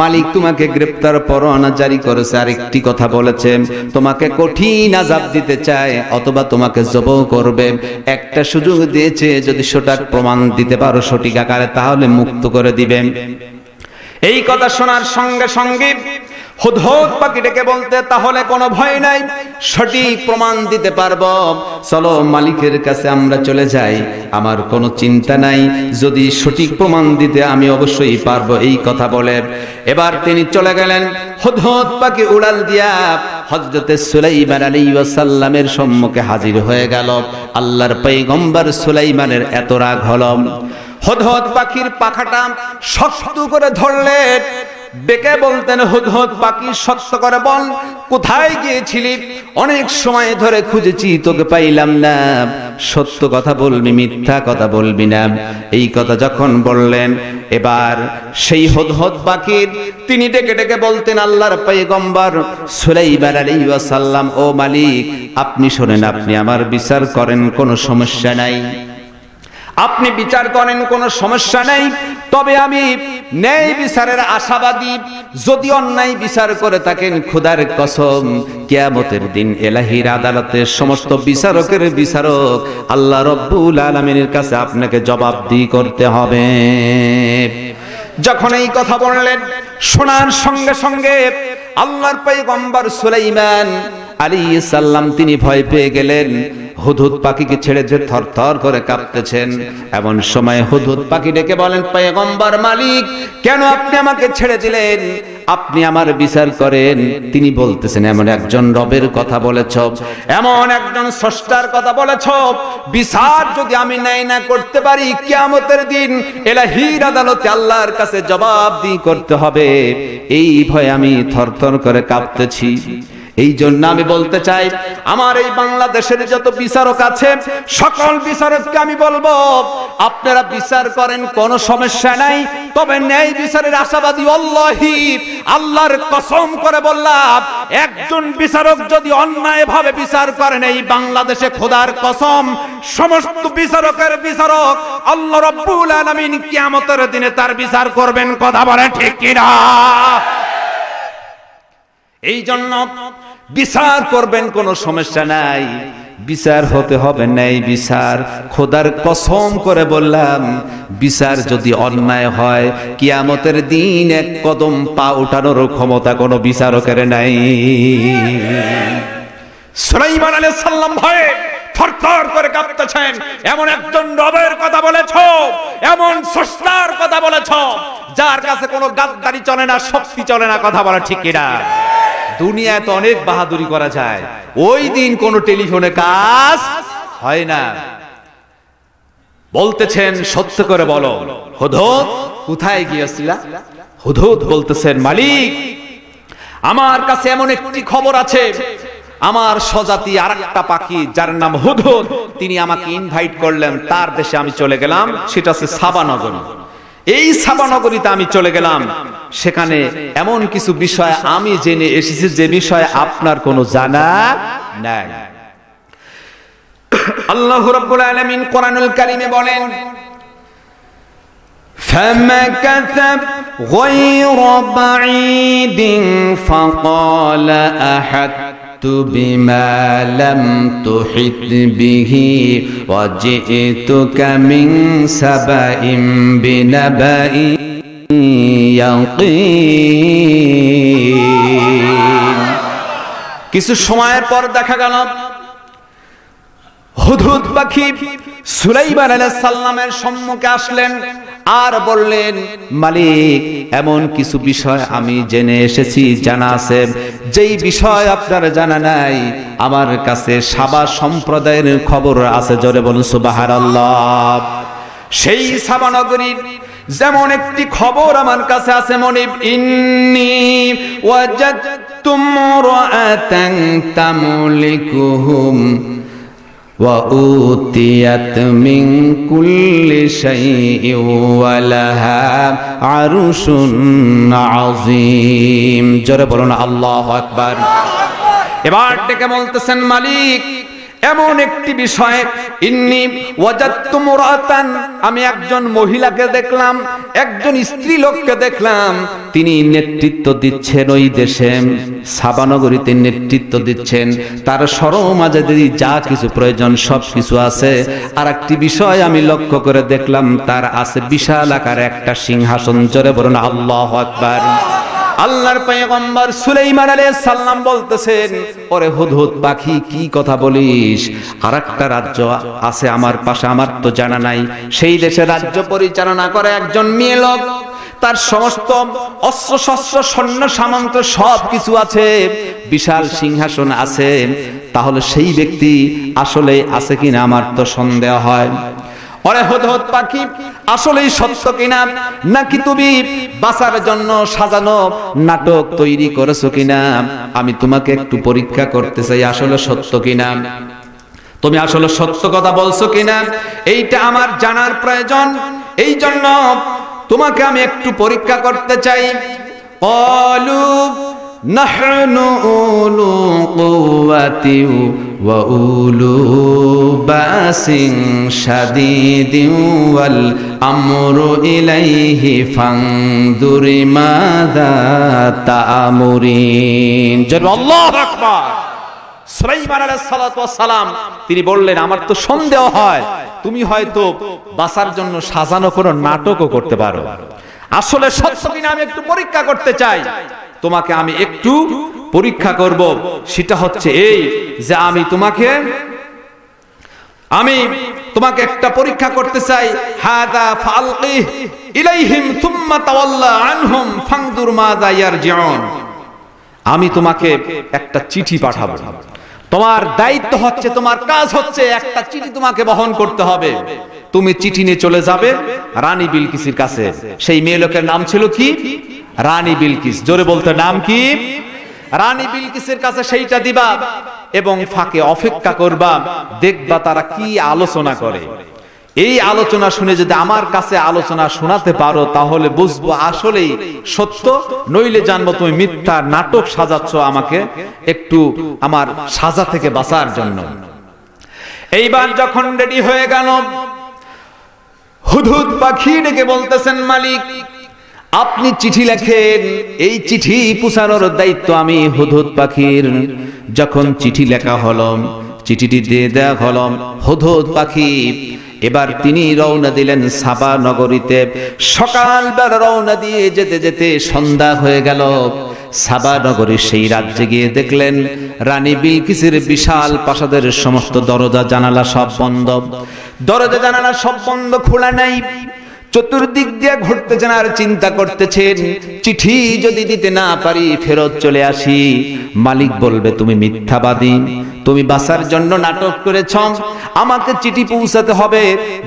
মালিক তোমাকে গ্রেফতার পরোয়ানা জারি করেছে আর একটি কথা বলেছে তোমাকে কঠিন আজাব দিতে চায় অথবা তোমাকে জব করবে একটা সুযোগ দিয়েছে যদি সঠিক প্রমাণ দিতে পারো সঠিক আকারে তাহলে মুক্ত করে দিবে এই কথা শোনার সঙ্গে সঙ্গে হুদহুদ পাখিটাকে বলতে তাহলে কোনো ভয় নাই সঠিক প্রমাণ দিতে পারবো চলো মালিকের কাছে আমরা চলে যাই আমার কোনো চিন্তা নাই যদি সঠিক প্রমাণ দিতে আমি অবশ্যই পারবো এই কথা বলে এবার তিনি চলে গেলেন হুদহুদ পাখি উড়াল দিয়া হজরতে সুলাইমান আলী ওয়াসাল্লামের সম্মুখে হাজির হয়ে গেল আল্লাহর পৈগম্বর সুলাইমানের এত রাগ হলম হদহদ পাখির পাখাটা শক্ত করে ধরলেন ডেকে বলতেন হুদহুদ পাখি সত্য করে বল কোথায় গিয়েছিলি অনেক সময় ধরে খুঁজেছি তোকে পাইলাম না সত্য কথা বলবি মিথ্যা কথা বলবি না এই কথা যখন বললেন এবার সেই হদহদ পাখির তিনি ডেকে ডেকে বলতেন আল্লাহর পেগম্বর সুলাইবার আলী ওয়াসাল্লাম ও মালিক আপনি শোনেন আপনি আমার বিচার করেন কোনো সমস্যা নাই আপনি বিচার করেন কোনো সমস্যা নেই তবে আমি ন্যায় বিচারের আশাবাদী যদি অন্যায় বিচার করে থাকেন খুদার কসম কেয়ামতের দিন এলাহির আদালতের সমস্ত বিচারকের বিচারক আল্লাহ রব্বুল আলমিনের কাছে আপনাকে জবাবদি করতে হবে যখন এই কথা বললেন শোনার সঙ্গে সঙ্গে আল্লাহর গম্বার সুলাইমান আলী সাল্লাম তিনি ভয় পেয়ে গেলেন হুদুদ পাখিকে ছেড়ে যে থরথর করে কাঁপতেছেন এমন সময় হুদুদ পাখি ডেকে বলেন পেগম্বর মালিক কেন আপনি আমাকে ছেড়ে দিলেন আপনি আমার বিচার করেন তিনি বলতেছেন এমন একজন রবের কথা বলেছ এমন একজন স্রষ্টার কথা বলেছ বিচার যদি আমি ন্যায় না করতে পারি কিয়ামতের দিন এলাহির আদালতে আল্লাহর কাছে জবাবদি করতে হবে এই ভয়ে আমি থরথর করে কাঁপতেছি এই জন্য আমি বলতে চাই আমার এই বাংলাদেশের যত বিচারক আছে সকল বিচারককে আমি বলবো আপনারা বিচার করেন কোন সমস্যা নাই তবে ন্যায় বিচারের আশাবাদী অল্লাহি আল্লাহর কসম করে বললাম একজন বিচারক যদি অন্যায় ভাবে বিচার করেন এই বাংলাদেশে খোদার কসম সমস্ত বিচারকের বিচারক আল্লাহ রব্বুল আলামিন কিয়ামতের দিনে তার বিচার করবেন কথা বলে ঠিক কিনা এই জন্য বিচার করবেন কোনো সমস্যা নাই বিচার হতে হবে নাই বিচার খোদার কসম করে বললাম বিচার যদি অন্যায় হয় কিয়ামতের দিন এক কদম পা উঠানোর ক্ষমতা কোনো বিচারকের নাই সুলাইমান আলাইহিস সালাম ভয়ে থরথর করে কাঁপতেছেন এমন একজন রবের কথা বলেছ এমন সস্তার কথা বলেছ যার কাছে কোনো গাদদারি চলে না শক্তি চলে না কথা বলা ঠিক কিনা দুনিয়ায় তো অনেক বাহাদুরি করা যায় ওই দিন কোন টেলিফোনে কাজ হয় না বলতেছেন সত্য করে বলো হুদুদ কোথায় গিয়েছিলা হুদুদ বলতেছেন মালিক আমার কাছে এমন একটি খবর আছে আমার স্বজাতি আর একটা পাখি যার নাম হুদুদ তিনি আমাকে ইনভাইট করলেন তার দেশে আমি চলে গেলাম সেটা হচ্ছে সাবানগর এই সাবানগরীতে আমি চলে গেলাম সেখানে এমন কিছু বিষয় আমি জেনে এসেছি যে বিষয়ে আপনার কোনো জানা নাই আল্লাহ রাব্বুল আলামিন কোরআনুল কারীমে বলেন
فمكث غير بعيد فقال
أحد بما لم تحط به وجئتك من سبأ بنبأ কিছু সময়ের পর দেখা গেল হুদহুদ পাখি সুলাইমান আলাইহিস সালামের সম্মুখে আসলেন আর বললেন মালিক এমন কিছু বিষয় আমি জেনে এসেছি জানা আছে যেই বিষয় আপনার জানা নাই আমার কাছে সাবা সম্প্রদায়ের খবর আছে জোরে বলুন সুবাহার আল্লাহ সেই নগরীর যেমন একটি খবর আমার কাছে আছে মনিব ইন্নি ওয়াজাতুম রাআতান তামলিকুহুম وأوتيت من كل شيء ولها عرش عظيم جرب الله أكبر এবার ডেকে বলতেছেন মালিক এমন একটি বিষয় ইন্নি ওয়াজাত্তু মুরাতান আমি একজন মহিলাকে দেখলাম একজন স্ত্রী লোককে দেখলাম তিনি নেতৃত্ব দিচ্ছেন ওই দেশে সাবানগরীতে নেতৃত্ব দিচ্ছেন তার সরম মাঝে যদি যা কিছু প্রয়োজন সব কিছু আছে আর একটি বিষয় আমি লক্ষ্য করে দেখলাম তার আছে বিশাল আকার একটা সিংহাসন জোরে বলুন আল্লাহ আকবার আল্লাহর পয়গম্বর সুলাইমান আলাইহিস সালাম বলতেছেন ওরে হুদহুদ পাখি কি কথা বলিস আরেকটা রাজ্য আছে আমার পাশে আমার তো জানা নাই সেই দেশে রাজ্য পরিচালনা করে একজন মেয়ে লোক তার সমস্ত অস্ত্র শস্ত্র সৈন্য সামন্ত সব কিছু আছে বিশাল সিংহাসন আছে তাহলে সেই ব্যক্তি আসলে আছে কিনা আমার তো সন্দেহ হয় ওরে হদ পাখি আসলেই সত্য কিনা নাকি তুমি বাসার জন্য সাজানো নাটক তৈরি করেছো কিনা আমি তোমাকে একটু পরীক্ষা করতে চাই আসলে সত্য কিনা তুমি আসলে সত্য কথা বলছো কিনা এইটা আমার জানার প্রয়োজন এই জন্য তোমাকে আমি একটু পরীক্ষা করতে চাই অলু নাহনু উলু কুওয়াতিউ وأولو بأس شديد والأمر إليه فانظر ماذا تأمرين جل আল্লাহ أكبر সুলাইমান সালাম তিনি বললেন আমার তো সন্দেহ হয় তুমি হয়তো বাসার জন্য সাজানো কোনো নাটকও করতে পারো আসলে সত্য কিনা আমি একটু পরীক্ষা করতে চাই তোমাকে আমি একটু পরীক্ষা করব সেটা হচ্ছে এই যে আমি তোমাকে আমি তোমাকে একটা পরীক্ষা করতে চাই হাদা ফালকিহ ইলাইহিম সুম্মা তাওয়াল্লা আনহুম ফাংদুর মা মাযা ইয়ারজিউন আমি তোমাকে একটা চিঠি পাঠাবো তোমার দায়িত্ব হচ্ছে তোমার কাজ হচ্ছে একটা চিঠি তোমাকে বহন করতে হবে তুমি চিঠি নিয়ে চলে যাবে রানী বিলকিসের কাছে সেই মেয়ে লোকের নাম ছিল কি রানী বিলকিস জোরে বলতে নাম কি রানী বিলকিসের কাছে সেইটা দিবা এবং ফাঁকে অপেক্ষা করবা দেখবা তারা কি আলোচনা করে এই আলোচনা শুনে যদি আমার কাছে আলোচনা শোনাতে পারো তাহলে বুঝবো আসলেই সত্য নইলে জানবো তুমি মিথ্যা নাটক সাজাচ্ছ আমাকে একটু আমার সাজা থেকে বাঁচার জন্য এইবার যখন রেডি হয়ে গেল হুদহুদ পাখি ডেকে বলতেছেন মালিক আপনি চিঠি লেখেন এই চিঠি পুষানোর দায়িত্ব আমি হুদুদ পাখির যখন চিঠি লেখা হলম চিঠিটি দিয়ে দেওয়া হলম হুদুদ পাখি এবার তিনি রওনা দিলেন সাবা নগরীতে সকালবেলা রওনা দিয়ে যেতে যেতে সন্ধ্যা হয়ে গেল সাবা নগরী সেই রাজ্যে গিয়ে দেখলেন রানী বিলকিসের বিশাল প্রাসাদের সমস্ত দরজা জানালা সব বন্ধ দরজা জানালা সব বন্ধ খোলা নাই চতুর্দিক দিয়ে ঘুরতেছেন আর চিন্তা করতেছেন চিঠি যদি দিতে না পারি ফেরত চলে আসি মালিক বলবে তুমি মিথ্যাবাদী তুমি বাসার জন্য নাটক করেছ আমাকে চিঠি পৌঁছাতে হবে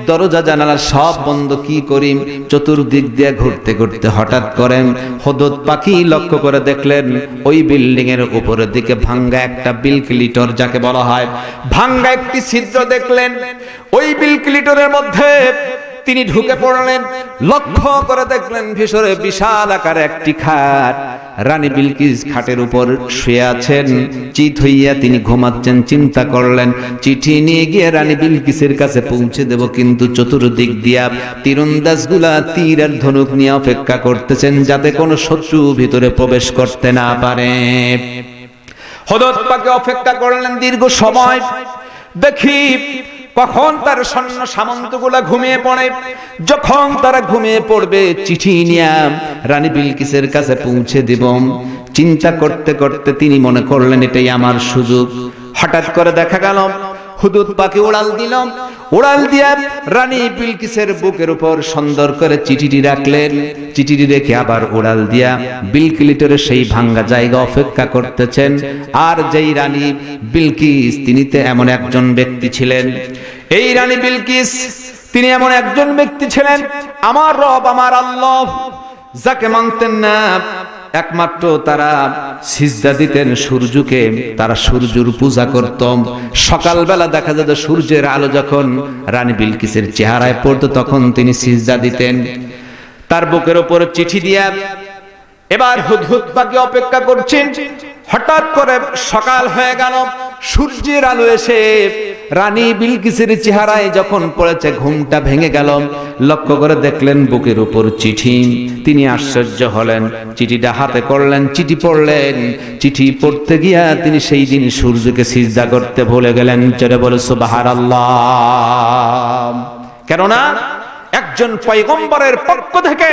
দরজা জানালা সব বন্ধ কি করি চতুর্দিক দিয়ে ঘুরতে ঘুরতে হঠাৎ করেন হদত পাখি লক্ষ্য করে দেখলেন ওই বিল্ডিং এর উপরের দিকে ভাঙ্গা একটা বিলকিলিটর যাকে বলা হয় ভাঙ্গা একটি ছিদ্র দেখলেন ওই বিলকিলিটরের মধ্যে তিনি ঢুকে পড়লেন লক্ষ্য করে দেখলেন ভেসরে বিশাল আকার একটি খাট রানী বিলকিস খাটের উপর শুয়ে আছেন চিত হইয়া তিনি ঘুমাচ্ছেন চিন্তা করলেন চিঠি নিয়ে গিয়ে রানী বিলকিসের কাছে পৌঁছে দেব কিন্তু চতুর্দিক দিয়া তীরন্দাজগুলা তীর আর ধনুক নিয়ে অপেক্ষা করতেছেন যাতে কোনো শত্রু ভিতরে প্রবেশ করতে না পারে হদত পাকে অপেক্ষা করলেন দীর্ঘ সময় দেখি কখন তার সৈন্য সামন্তগুলা ঘুমিয়ে পড়ে যখন তারা ঘুমিয়ে পড়বে চিঠি নিয়াম রানী বিলকিসের কাছে পৌঁছে দেব চিন্তা করতে করতে তিনি মনে করলেন এটাই আমার সুযোগ হঠাৎ করে দেখা গেল হুদুদ পাকে উড়াল দিলাম উড়াল দিয়া রানী বিলকিসের বুকের উপর সুন্দর করে চিঠিটি রাখলেন চিঠিটি রেখে আবার উড়াল দিয়া বিলকিলিটের সেই ভাঙ্গা জায়গা অপেক্ষা করতেছেন আর যেই রানী বিলকিস তিনি এমন একজন ব্যক্তি ছিলেন এই রানী বিলকিস তিনি এমন একজন ব্যক্তি ছিলেন আমার রব আমার আল্লাহ যাকে মানতেন না একমাত্র তারা সিজদা দিতেন সূর্যকে তারা সূর্যর পূজা করত সকালবেলা দেখা যেত সূর্যের আলো যখন রানী বিলকিসের চেহারায় পড়তো তখন তিনি সিজদা দিতেন তার বুকের ওপর চিঠি দিয়া এবার হুদহুদ বাকি অপেক্ষা করছেন হঠাৎ করে সকাল হয়ে গেল সূর্যের আলো এসে রানী বিলকিসের চেহারায় যখন পড়েছে ঘুমটা ভেঙে গেল লক্ষ্য করে দেখলেন বুকের উপর চিঠি তিনি আশ্চর্য হলেন চিঠিটা হাতে করলেন চিঠি পড়লেন চিঠি পড়তে গিয়া তিনি সেই দিন সূর্যকে সিজা করতে ভুলে গেলেন চলে বলে সুবাহার আল্লাহ কেননা একজন পয়গম্বরের পক্ষ থেকে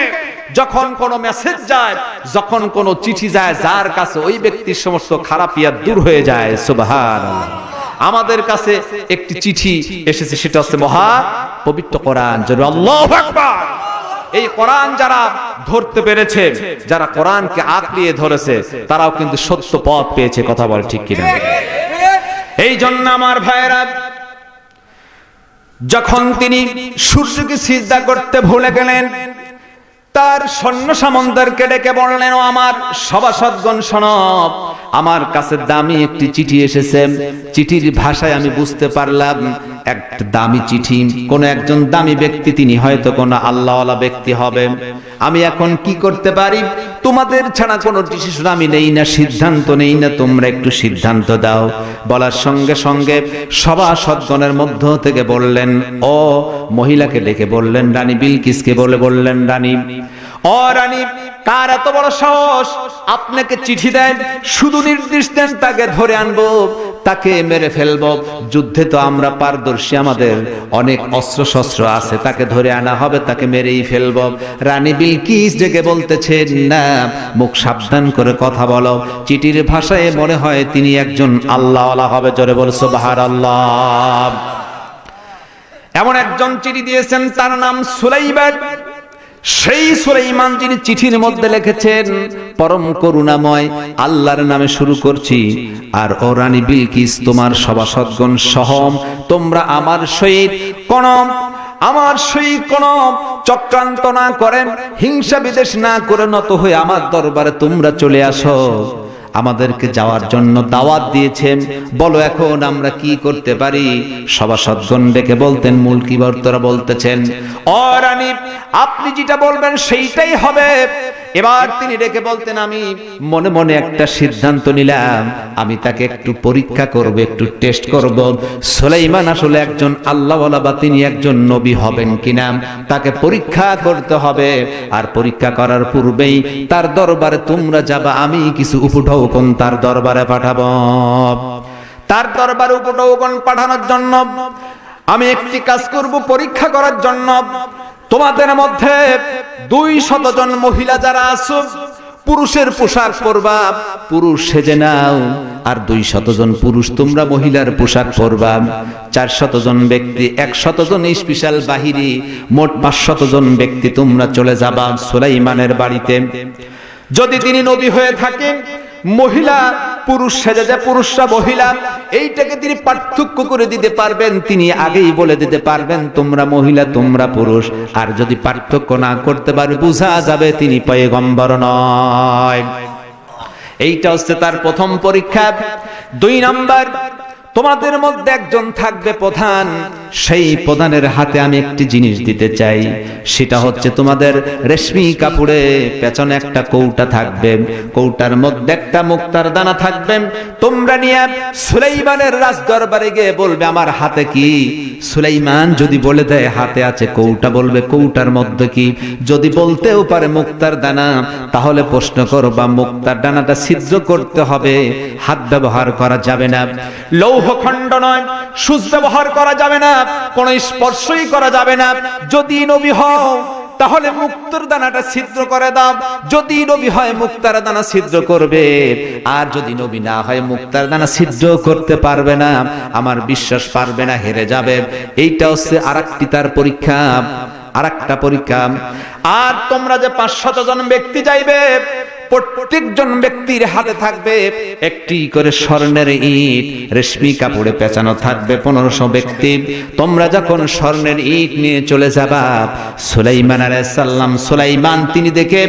যখন কোন মেসেজ যায় যখন কোন চিঠি যায় যার কাছে ওই ব্যক্তির সমস্ত খারাপিয়ার দূর হয়ে যায় সুবাহান আমাদের কাছে একটি চিঠি এসেছে সেটা হচ্ছে মহা পবিত্র কোরআন আল্লাহ আকবার এই কোরআন যারা ধরতে পেরেছে যারা কোরআনকে আঁকড়িয়ে ধরেছে তারাও কিন্তু সত্য পথ পেয়েছে কথা বল ঠিক কিনা এই জন্য আমার ভাইয়েরা যখন তিনি সূর্যকে সিজদা করতে ভুলে গেলেন তার সৈন্য সামন্তরকে ডেকে বললেন আমার সভাসদগণ সনব আমার কাছে দামি একটি চিঠি এসেছে চিঠির ভাষায় আমি বুঝতে পারলাম এক দামি চিঠি কোন একজন দামি ব্যক্তি তিনি হয়তো কোন আল্লাহওয়ালা ব্যক্তি হবেন আমি এখন কি করতে পারি তোমাদের ছাড়া কোনো ডিসিশন আমি নেই না সিদ্ধান্ত নেই না তোমরা একটু সিদ্ধান্ত দাও বলার সঙ্গে সঙ্গে সভা সদ্গণের মধ্য থেকে বললেন ও মহিলাকে ডেকে বললেন রানী বিলকিসকে বলে বললেন রানী ও রানী কার এত বড় সাহস আপনাকে চিঠি দেন শুধু নির্দেশ দেন তাকে ধরে আনবো তাকে মেরে ফেলবো যুদ্ধে তো আমরা পারদর্শী আমাদের অনেক অস্ত্র শস্ত্র আছে তাকে ধরে আনা হবে তাকে মেরেই ফেলব রানী বিলকিস ডেকে বলতেছেন না মুখ সাবধান করে কথা বলো চিঠির ভাষায় মনে হয় তিনি একজন আল্লাহওয়ালা হবে জোরে বলছো বাহার আল্লাহ এমন একজন চিঠি দিয়েছেন তার নাম সুলাইবান সেই সুলাইমান যিনি চিঠির মধ্যে লিখেছেন পরম করুণাময় আল্লাহর নামে শুরু করছি আর ও রানী বিলকিস তোমার সভাসদগণ সহম তোমরা আমার সহিত কোন আমার সেই কোন চক্রান্ত না করেন হিংসা বিদেশ না করে নত হয়ে আমার দরবারে তোমরা চলে আসো আমাদেরকে যাওয়ার জন্য দাওয়াত দিয়েছেন বলো এখন আমরা কি করতে পারি সজ্জন ডেকে বলতেন মূল কিবর্তরা বলতেছেন অরানি আপনি যেটা বলবেন সেইটাই হবে এবার তিনি ডেকে বলতেন আমি মনে মনে একটা সিদ্ধান্ত নিলাম আমি তাকে একটু পরীক্ষা করব একটু টেস্ট করব সুলাইমান আসলে একজন আল্লাহওয়ালা বা তিনি একজন নবী হবেন কিনা তাকে পরীক্ষা করতে হবে আর পরীক্ষা করার পূর্বেই তার দরবারে তোমরা যাবা আমি কিছু উপঢৌকন তার দরবারে পাঠাবো তার দরবারে উপঢৌকন পাঠানোর জন্য আমি একটি কাজ করব পরীক্ষা করার জন্য তোমাদের মধ্যে দুই শতজন মহিলা যারা আছো পুরুষের পোশাক পরবা পুরুষ সেজে নাও আর দুই শতজন পুরুষ তোমরা মহিলার পোশাক পরবা চার শতজন ব্যক্তি এক শতজন স্পেশাল বাহিরে মোট পাঁচ শতজন ব্যক্তি তোমরা চলে যাবা সোলাইমানের বাড়িতে যদি তিনি নবী হয়ে থাকেন মহিলা পুরুষ সেজে পুরুষরা মহিলা এইটাকে তিনি পার্থক্য করে দিতে পারবেন তিনি আগেই বলে দিতে পারবেন তোমরা মহিলা তোমরা পুরুষ আর যদি পার্থক্য না করতে পারে বোঝা যাবে তিনি গম্বর নয় এইটা হচ্ছে তার প্রথম পরীক্ষা দুই নাম্বার তোমাদের মধ্যে একজন থাকবে প্রধান সেই প্রধানের হাতে আমি একটি জিনিস দিতে চাই সেটা হচ্ছে তোমাদের রেশমি কাপড়ে পেছনে একটা কৌটা থাকবে কৌটার মধ্যে একটা মুক্তার দানা থাকবে তোমরা নিয়ে সুলাইমানের রাজ দরবারে গিয়ে বলবে আমার হাতে কি সুলাইমান যদি বলে দেয় হাতে আছে কৌটা বলবে কৌটার মধ্যে কি যদি বলতেও পারে মুক্তার দানা তাহলে প্রশ্ন করো বা মুক্তার দানাটা সিদ্ধ করতে হবে হাত ব্যবহার করা যাবে না লৌহ খণ্ড নয় সুজ ব্যবহার করা যাবে না কোন স্পর্শই করা যাবে না যদি নবী হও তাহলে মুক্তর দানাটা ছিদ্র করে দাও যদি নবী হয় মুক্তার দানা ছিদ্র করবে আর যদি নবী না হয় মুক্তার দানা ছিদ্র করতে পারবে না আমার বিশ্বাস পারবে না হেরে যাবে এইটা হচ্ছে আর তার পরীক্ষা আর একটা পরীক্ষা আর তোমরা যে পাঁচ শত জন ব্যক্তি যাইবে প্রত্যেকজন ব্যক্তির হাতে থাকবে একটি করে স্বর্ণের ইট রেশমি কাপড়ে পেঁচানো থাকবে পনেরোশো ব্যক্তি তোমরা যখন স্বর্ণের ইট নিয়ে চলে যাবা সুলাইমান সাল্লাম সুলাইমান তিনি দেখে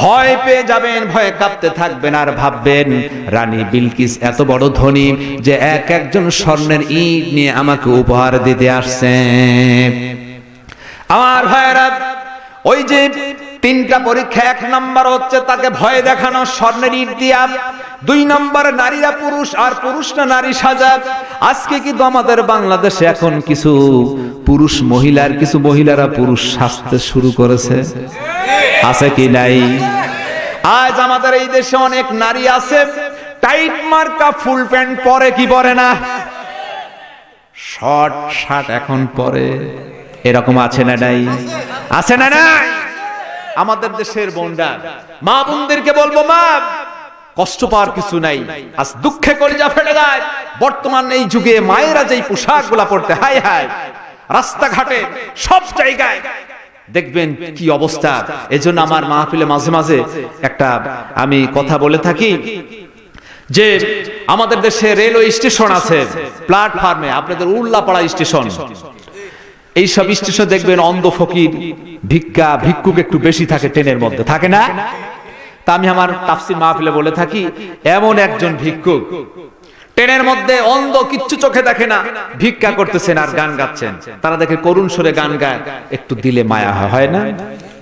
ভয় পেয়ে যাবেন ভয়ে কাঁপতে থাকবেন আর ভাববেন রানী বিলকিস এত বড় ধনী যে এক একজন স্বর্ণের ইট নিয়ে আমাকে উপহার দিতে আসছে আমার ভাইরা ওই যে তিনটা পরীক্ষা এক নাম্বার হচ্ছে তাকে ভয় দেখানো স্বর্ণের ইট দিয়া দুই নম্বর নারীরা পুরুষ আর না নারী সাজা আজকে কিন্তু আমাদের বাংলাদেশে এখন কিছু পুরুষ মহিলার কিছু মহিলারা পুরুষ সাজতে শুরু করেছে আছে কি নাই আজ আমাদের এই দেশে অনেক নারী আছে টাইট মার্কা ফুল প্যান্ট পরে কি পরে না শর্ট শার্ট এখন পরে এরকম আছে না নাই আছে না নাই আমাদের দেশের বন্ডার মা বোনদেরকে বলবো মা কষ্ট পাওয়ার কিছু নাই আজ দুঃখে করে যা ফেলে দেয় বর্তমান এই যুগে মায়েরা যে পোশাক গুলা পড়তে হাই হাই রাস্তাঘাটে
সব জায়গায়
দেখবেন কি অবস্থা এজন্য আমার মাহফিলে মাঝে মাঝে একটা আমি কথা বলে থাকি যে আমাদের দেশে রেলওয়ে স্টেশন আছে প্ল্যাটফর্মে আপনাদের উল্লাপাড়া স্টেশন এই সব স্টেশন দেখবেন অন্ধ ফকির ভিক্ষা ভিক্ষুক একটু বেশি থাকে ট্রেনের মধ্যে থাকে না তা আমি আমার তাফসির মাহফিলে বলে থাকি এমন একজন ভিক্ষুক ট্রেনের মধ্যে অন্ধ কিচ্ছু চোখে দেখে না ভিক্ষা করতেছেন আর গান গাচ্ছেন তারা দেখে করুণ সরে গান গায় একটু দিলে মায়া হয় না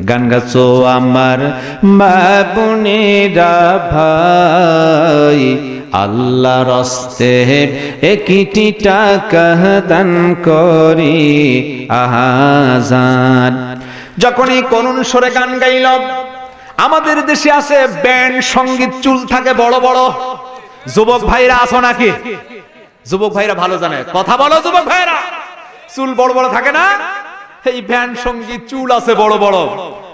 গান গাছো আমার মা বোনেরা ভাই আল্লাহ রস্তে একটি টাকা দান করি আহাজান যখনই করুণ সরে গান গাইল আমাদের দেশে আছে ব্যান্ড সঙ্গীত চুল থাকে বড় বড় যুবক ভাইরা আছো নাকি যুবক ভাইরা ভালো জানে কথা বলো যুবক ভাইরা চুল বড় বড় থাকে না এই ভ্যান সঙ্গী চুল আছে বড় বড়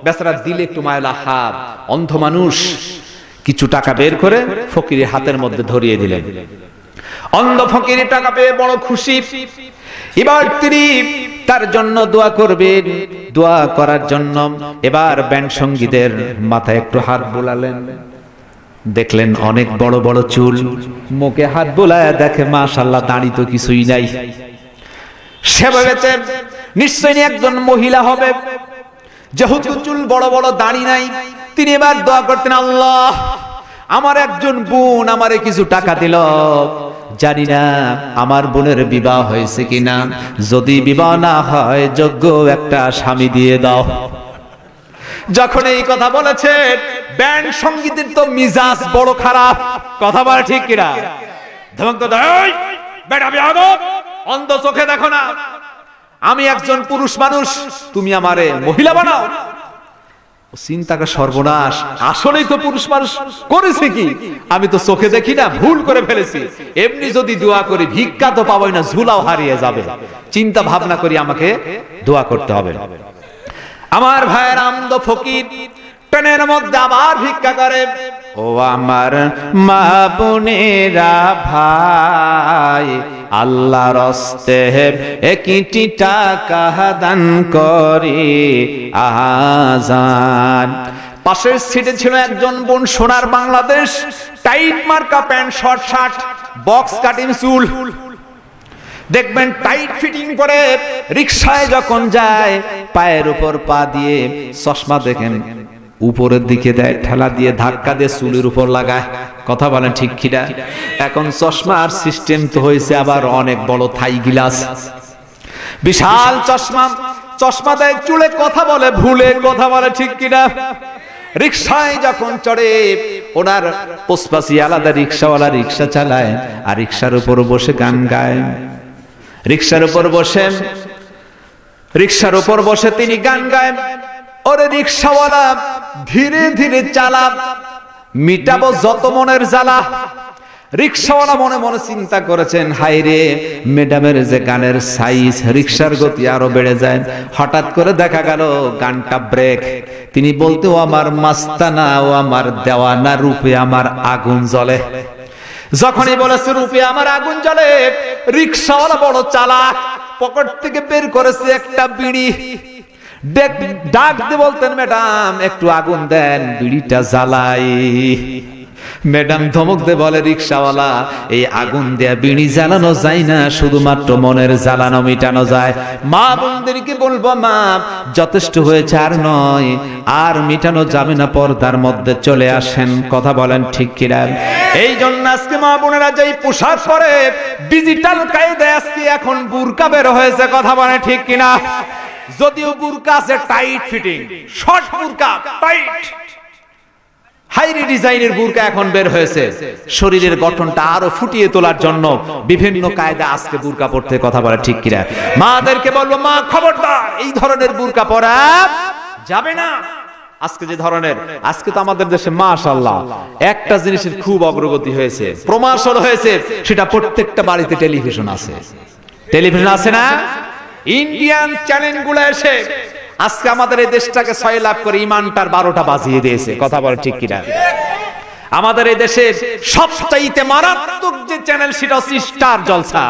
বেচারা দিলে একটু মায়লা হাত অন্ধ মানুষ কিছু টাকা বের করে ফকিরের হাতের মধ্যে ধরিয়ে দিলেন অন্ধ ফকির টাকা পেয়ে বড় খুশি এবার তিনি তার জন্য দোয়া করবেন দোয়া করার জন্য এবার ব্যান্ড সঙ্গীদের মাথায় একটু হাত বোলালেন দেখলেন অনেক বড় বড় চুল মুখে হাত বোলায় দেখে মাশাল্লাহ দাঁড়ি তো কিছুই নাই সেভাবে নিশ্চয়ই একজন মহিলা হবে যেহেতু চুল বড় বড় দাড়ি নাই তিনি এবার দোয়া করতেন আল্লাহ আমার একজন বোন আমারে কিছু টাকা দিল জানি না আমার বোনের বিবাহ হয়েছে কিনা যদি বিবাহ না হয় যোগ্য একটা স্বামী দিয়ে দাও যখন এই কথা বলেছে ব্যান্ড সঙ্গীতের তো মিজাজ বড় খারাপ কথা বলে ঠিক কিনা ধমক বেটা অন্ধ চোখে দেখো না আমি একজন পুরুষ মানুষ তুমি আমারে মহিলা বানাও চিন্তাটা সর্বনাশ আসলেই তো পুরুষ মানুষ করেছে কি আমি তো চোখে দেখি না ভুল করে ফেলেছি এমনি যদি দোয়া করি ভিক্ষা তো পাবই না ঝুলাও হারিয়ে যাবে চিন্তা ভাবনা করি আমাকে দোয়া করতে হবে আমার ভাইয়ের আমদ ফকির ট্রেনের মধ্যে আবার ভিক্ষা করে ও আমার মা বোনেরা ভাই আল্লাহ রস্তে একটি টাকা দান করে আজান পাশের সিটে ছিল একজন বোন সোনার বাংলাদেশ টাইট মার্কা pant short shirt box cutting চুল দেখবেন টাইট ফিটিং করে রিক্সায় যখন যায় পায়ের উপর পা দিয়ে চশমা দেখেন উপরের দিকে দেয় ঠেলা দিয়ে ধাক্কা দিয়ে চুলের উপর লাগায় কথা বলেন ঠিক কিনা এখন চশমার সিস্টেম তো হয়েছে আবার অনেক বড় থাই গিলাস বিশাল চশমা চশমা দেয় চুলে কথা বলে ভুলে কথা বলে ঠিক কিনা রিক্সায় যখন চড়ে ওনার পোস্পাসি আলাদা রিক্সাওয়ালা রিক্সা চালায় আর রিক্সার উপর বসে গান গায় রিক্সার উপর বসে রিক্সার উপর বসে তিনি গান গায় ওরে রিক্সাওয়ালা ধীরে ধীরে চালা মিটাবো যত মনের জ্বালা রিক্সাওয়ালা মনে মনে চিন্তা করেছেন হাইরে ম্যাডামের যে গানের সাইজ রিক্সার গতি আরো বেড়ে যায় হঠাৎ করে দেখা গেল গানটা ব্রেক তিনি বলতে ও আমার মাস্তানা ও আমার দেওয়ানা রূপে আমার আগুন জ্বলে যখনই বলেছে রূপে আমার আগুন জ্বলে রিক্সাওয়ালা বড় চালাক পকেট থেকে বের করেছে একটা বিড়ি দেখ ডাক দিয়ে বলতেন ম্যাডাম একটু আগুন দেন বিড়িটা জ্বালাই ম্যাডাম ধমক দে বলে রিক্সাওয়ালা এই আগুন দেয়া বিড়ি জ্বালানো যায় না শুধুমাত্র মনের জ্বালানো মিটানো যায় মা বোনদেরকে বলবো মা যথেষ্ট হয়েছে আর নয় আর মিটানো যাবে না পর্দার মধ্যে চলে আসেন কথা বলেন ঠিক কিনা এই জন্য আজকে মা বোনেরা যে পোশাক পরে ডিজিটাল কায়দায় আজকে এখন বুরকা বের হয়েছে কথা বলে ঠিক কিনা যদিও বুরকা আছে টাইট ফিটিং শর্ট বুরকা টাইট হাইরি ডিজাইনের বুরকা এখন বের হয়েছে শরীরের গঠনটা আরো ফুটিয়ে তোলার জন্য বিভিন্ন কায়দা আজকে বুরকা পড়তে কথা বলা ঠিক কিনা মাদেরকে বলবো মা খবরদার এই ধরনের বুরকা পরা যাবে না আজকে যে ধরনের আজকে তো আমাদের দেশে মাশাল্লাহ একটা জিনিসের খুব অগ্রগতি হয়েছে প্রমাণ হয়েছে সেটা প্রত্যেকটা বাড়িতে টেলিভিশন আছে টেলিভিশন আছে না ইন্ডিয়ান চ্যানেলগুলো এসে আজকে আমাদের এই দেশটাকে ছয় লাভ করে ইমানটার বারোটা বাজিয়ে দিয়েছে কথা বলে ঠিক কিনা আমাদের এই দেশের সবচাইতে মারাত্মক যে চ্যানেল সেটা হচ্ছে স্টার জলসা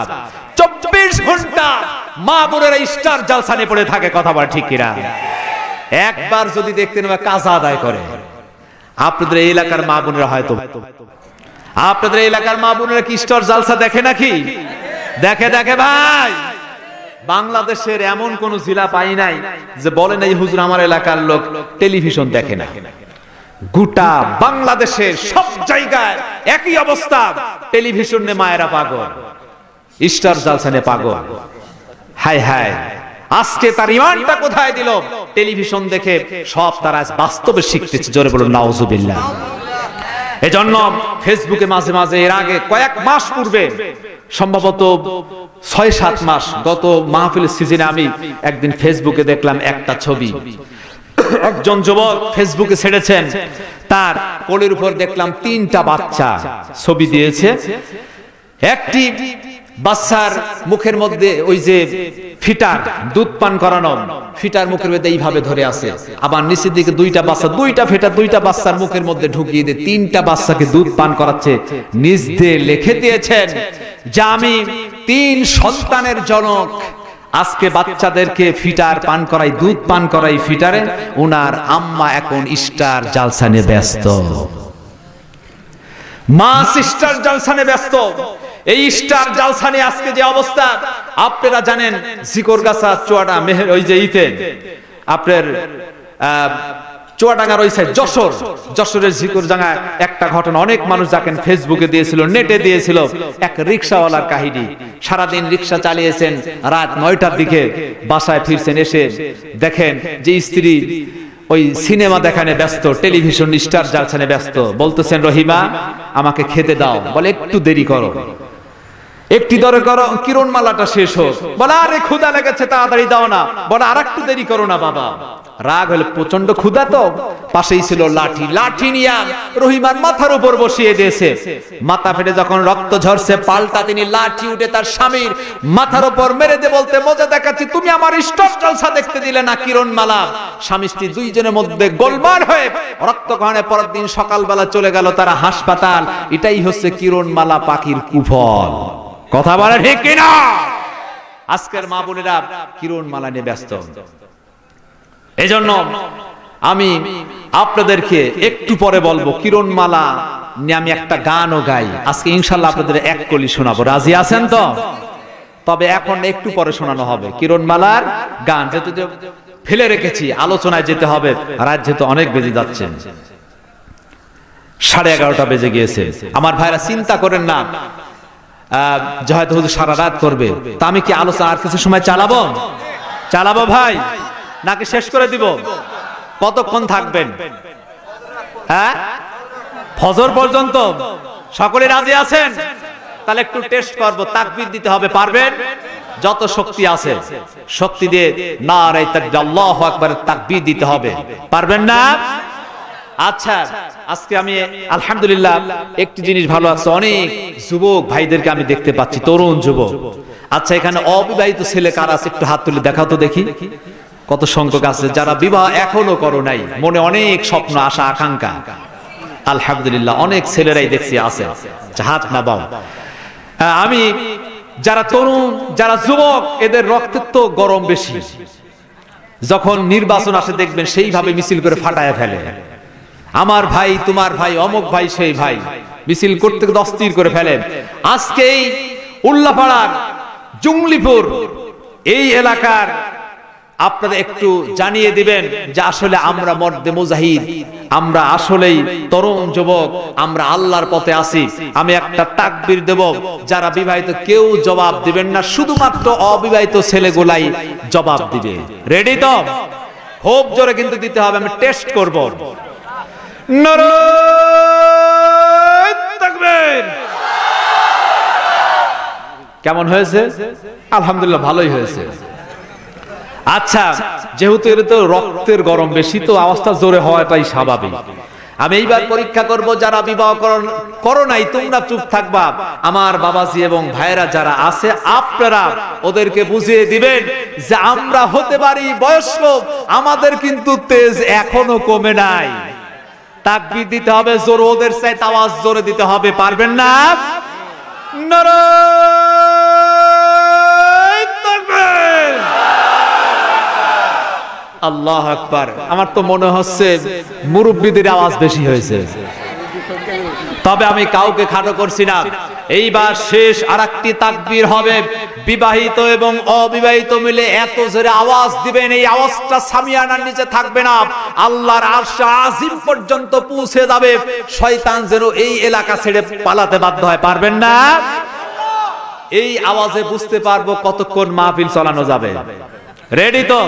চব্বিশ ঘন্টা মা বোনেরা স্টার জলসা নিয়ে পড়ে থাকে কথা বলে ঠিক কিনা একবার যদি দেখতে নেবে কাজা আদায় করে আপনাদের এই এলাকার মা বোনেরা হয়তো আপনাদের এলাকার মা বোনেরা কি স্টার জলসা দেখে নাকি দেখে দেখে ভাই বাংলাদেশের এমন কোন জেলা পাই নাই যে বলেন এই হুজুর আমার এলাকার লোক টেলিভিশন দেখে না গোটা বাংলাদেশের সব জায়গায় একই অবস্থা টেলিভিশনে মায়েরা পাগল স্টার জালসানে পাগল হাই হাই আজকে তার ইমানটা কোথায় দিল টেলিভিশন দেখে সব তারা বাস্তবে শিখতেছে জোরে বলুন নাউজুবিল্লাহ এজন্য ফেসবুকে মাঝে মাঝে এর আগে কয়েক মাস পূর্বে সম্ভবত ছয় সাত মাস গত মাহফিল সিজনে আমি একদিন ফেসবুকে দেখলাম একটা ছবি একজন যুবক ফেসবুকে ছেড়েছেন তার কোলের উপর দেখলাম তিনটা বাচ্চা ছবি দিয়েছে একটি বাচ্চার মুখের মধ্যে ওই যে ফিটার দুধ পান করানো ফিটার মুখের মধ্যে এইভাবে ধরে আছে আবার নিচের দিকে দুইটা বাচ্চা দুইটা ফিটার দুইটা বাচ্চার মুখের মধ্যে ঢুকিয়ে দিয়ে তিনটা বাচ্চাকে দুধ পান করাচ্ছে নিজ দিয়ে লিখে দিয়েছেন যে আমি তিন সন্তানের জনক আজকে বাচ্চাদেরকে ফিটার পান করাই দুধ পান করাই ফিটারে ওনার আম্মা এখন স্টার জালসানে ব্যস্ত মা সিস্টার জালসানে ব্যস্ত এই স্টার জালসা আজকে যে অবস্থা আপনারা জানেন জিকরগাছা চুয়াডা মেহের ওই যে ইতে আপনার চুয়াডাঙ্গা রয়েছে যশোর যশোরের জিকুর জাঙ্গায় একটা ঘটনা অনেক মানুষ যাকেন ফেসবুকে দিয়েছিল নেটে দিয়েছিল এক রিক্সাওয়ালার কাহিনী সারাদিন রিক্সা চালিয়েছেন রাত নয়টার দিকে বাসায় ফিরছেন এসে দেখেন যে স্ত্রী ওই সিনেমা দেখানে ব্যস্ত টেলিভিশন স্টার জালছানে ব্যস্ত বলতেছেন রহিমা আমাকে খেতে দাও বলে একটু দেরি করো একটি দরে করো কিরণ মালাটা শেষ হোক বলে আরে ক্ষুদা লেগেছে তাড়াতাড়ি দাও না বলে আর একটু দেরি করো না বাবা রাগ হলে প্রচন্ড ক্ষুদা তো পাশেই ছিল লাঠি লাঠি নিয়ে রহিমার মাথার উপর বসিয়ে দিয়েছে মাথা ফেটে যখন রক্ত ঝরছে পাল্টা তিনি লাঠি উঠে তার স্বামীর মাথার উপর মেরে দে বলতে মজা দেখাচ্ছি তুমি আমার স্টপ জলসা দেখতে দিলে না কিরণ মালা স্বামী স্ত্রী দুইজনের মধ্যে গোলমাল হয়ে রক্ত রক্তকরণে পরের দিন সকালবেলা চলে গেল তারা হাসপাতাল এটাই হচ্ছে কিরণ মালা পাখির কুফল কথা বলে ঠিক কিনা আজকের মা বোনেরা কিরণ মালা নিয়ে ব্যস্ত এই জন্য আমি আপনাদেরকে একটু পরে বলবো কিরণ মালা নিয়ে আমি একটা গানও গাই আজকে ইনশাল্লাহ আপনাদের এক কলি শোনাবো রাজি আছেন তো তবে এখন একটু পরে শোনানো হবে কিরণ মালার গান যেহেতু ফেলে রেখেছি আলোচনায় যেতে হবে রাত যেহেতু অনেক বেজে যাচ্ছেন সাড়ে এগারোটা বেজে গিয়েছে আমার ভাইরা চিন্তা করেন না সারা রাত করবে তা আমি কি আলোচনা আর কিছু সময় চালাবো চালাবো ভাই নাকি শেষ করে দিব কতক্ষণ থাকবেন হ্যাঁ ফজর পর্যন্ত সকলে রাজি আছেন তাহলে একটু টেস্ট করবো তাকবির দিতে হবে পারবেন যত শক্তি আছে শক্তি দিয়ে না আল্লাহ আকবার তাকবির দিতে হবে পারবেন না আচ্ছা আজকে আমি আলহামদুলিল্লাহ একটি জিনিস ভালো আছে অনেক যুবক ভাইদেরকে আমি দেখতে পাচ্ছি তরুণ যুবক আচ্ছা এখানে অবিবাহিত ছেলে কার আছে একটু হাত তুলে দেখাও তো দেখি কত সংখ্যক আছে যারা বিবাহ এখনো করো নাই মনে অনেক স্বপ্ন আশা আকাঙ্ক্ষা আলহামদুলিল্লাহ অনেক ছেলেরাই দেখছি আছে আচ্ছা, হাত না বাম আমি যারা তরুণ যারা যুবক এদের রক্তের তো গরম বেশি যখন নির্বাচন আসে দেখবেন সেইভাবে মিছিল করে ফাটায় ফেলে আমার ভাই তোমার ভাই অমক ভাই সেই ভাই মিছিল করতে দস্তির করে ফেলেন আজকেই উল্লাপাড়ার জুংলিপুর এই এলাকার আপনারা একটু জানিয়ে দিবেন যে আসলে আমরা মর্দে মুজাহিদ আমরা আসলেই তরুণ যুবক আমরা আল্লাহর পথে আছি আমি একটা তাকবির দেব যারা বিবাহিত কেউ জবাব দিবেন না শুধুমাত্র অবিবাহিত ছেলেগুলাই জবাব দিবে রেডি তো খুব জোরে কিন্তু দিতে হবে আমি টেস্ট করব
কেমন
হয়েছে আলহামদুলিল্লাহ ভালোই হয়েছে আচ্ছা যেহেতু এর তো রক্তের গরম বেশি তো অবস্থা জোরে হওয়াটাই স্বাভাবিক আমি এইবার পরীক্ষা করব যারা বিবাহ করো নাই তোমরা চুপ থাকবা আমার বাবাজি এবং ভাইরা যারা আছে আপনারা ওদেরকে বুঝিয়ে দিবেন যে আমরা হতে পারি বয়স্ক আমাদের কিন্তু তেজ এখনো কমে নাই তাকবির দিতে হবে জোর ওদের চাইতে আওয়াজ জোরে দিতে হবে পারবেন না আল্লাহ আকবার আমার তো মনে হচ্ছে মুরব্বীদের আওয়াজ বেশি হয়েছে তবে আমি কাউকে খাটো করছি না এইবার শেষ আর একটি তাকবির হবে বিবাহিত এবং অবিবাহিত মিলে এত জোরে আওয়াজ দিবেন এই আওয়াজটা সামিয়ানার নিচে থাকবে না আল্লাহর আশা আজিম পর্যন্ত পৌঁছে যাবে শয়তান যেন এই এলাকা ছেড়ে পালাতে বাধ্য হয় পারবেন না এই আওয়াজে বুঝতে পারবো কতক্ষণ মাহফিল চালানো যাবে রেডি তো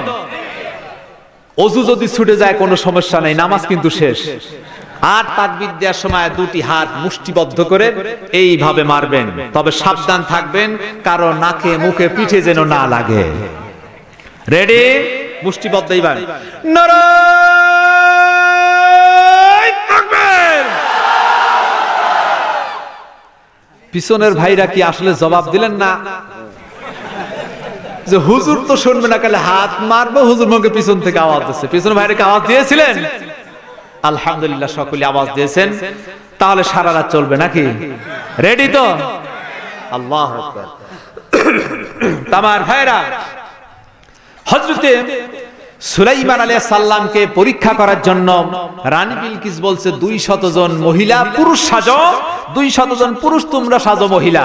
অজু যদি ছুটে যায় কোনো সমস্যা নেই নামাজ কিন্তু শেষ আর তাকবির দেওয়ার সময় দুটি হাত মুষ্টিবদ্ধ করে এইভাবে মারবেন তবে সাবধান থাকবেন কারো নাকে মুখে পিঠে যেন না লাগে রেডি মুষ্টিবদ্ধ এইবার পিছনের ভাইরা কি আসলে জবাব দিলেন না যে হুজুর তো শুনবে না কালে হাত মারবো হুজুর মুখে পিছন থেকে আওয়াজ দিচ্ছে পিছনের ভাইরা কি আওয়াজ দিয়েছিলেন আলহামদুলিল্লাহ সকলে আওয়াজ দিয়েছেন তাহলে সারা রাত চলবে নাকি রেডি তো আল্লাহ তামার ভাইরা হজরতে সুলাইমান আলিয়া সাল্লামকে পরীক্ষা করার জন্য রানী বিলকিস বলছে দুই জন মহিলা পুরুষ সাজো দুই জন পুরুষ তোমরা সাজো মহিলা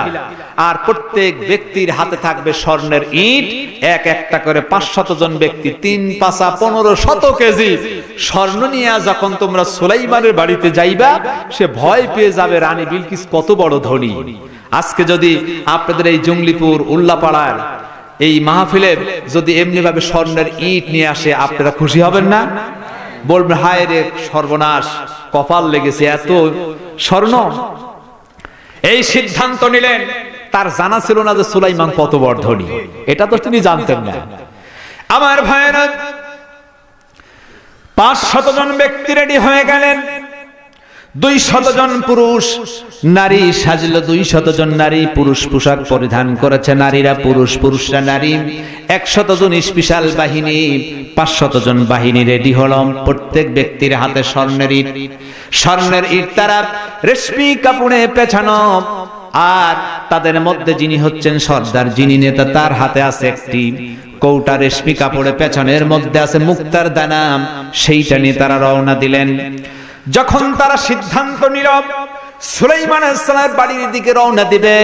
আর প্রত্যেক ব্যক্তির হাতে থাকবে স্বর্ণের ইট এক একটা করে পাঁচ শত জন ব্যক্তি তিন পাঁচা পনেরো শত কেজি স্বর্ণ নিয়ে যখন তোমরা সুলাইমানের বাড়িতে যাইবা সে ভয় পেয়ে যাবে রানী বিলকিস কত বড় ধনী আজকে যদি আপনাদের এই জঙ্গলিপুর উল্লাপাড়ার এই মাহফিলে যদি এমনিভাবে স্বর্ণের ইট নিয়ে আসে আপনারা খুশি হবেন না বলবেন হায় রে সর্বনাশ কপাল লেগেছে এত স্বর্ণ এই সিদ্ধান্ত নিলেন তার জানা ছিল না যে সুলাইমান কত বর্ধনী এটা তো তিনি জানতেন না আমার ভাইয়েরা পাঁচ শতজন ব্যক্তি রেডি হয়ে গেলেন দুই শতজন পুরুষ নারী সাজলো দুই শতজন নারী পুরুষ পোশাক পরিধান করেছে নারীরা পুরুষ পুরুষরা নারী এক জন স্পেশাল বাহিনী পাঁচ জন বাহিনী রেডি হলম প্রত্যেক ব্যক্তির হাতে স্বর্ণের ইট স্বর্ণের ইট তারা রেশমি কাপড়ে পেছানো আর তাদের মধ্যে যিনি হচ্ছেন সর্দার যিনি নেতা তার হাতে আছে একটি কৌটা রেশমি কাপড়ে পেছনের মধ্যে আছে মুক্তার দানা সেইটা নিয়ে তারা রওনা দিলেন যখন তারা সিদ্ধান্ত নিল সুলাইমান আসসালামের বাড়ির দিকে রওনা দিবে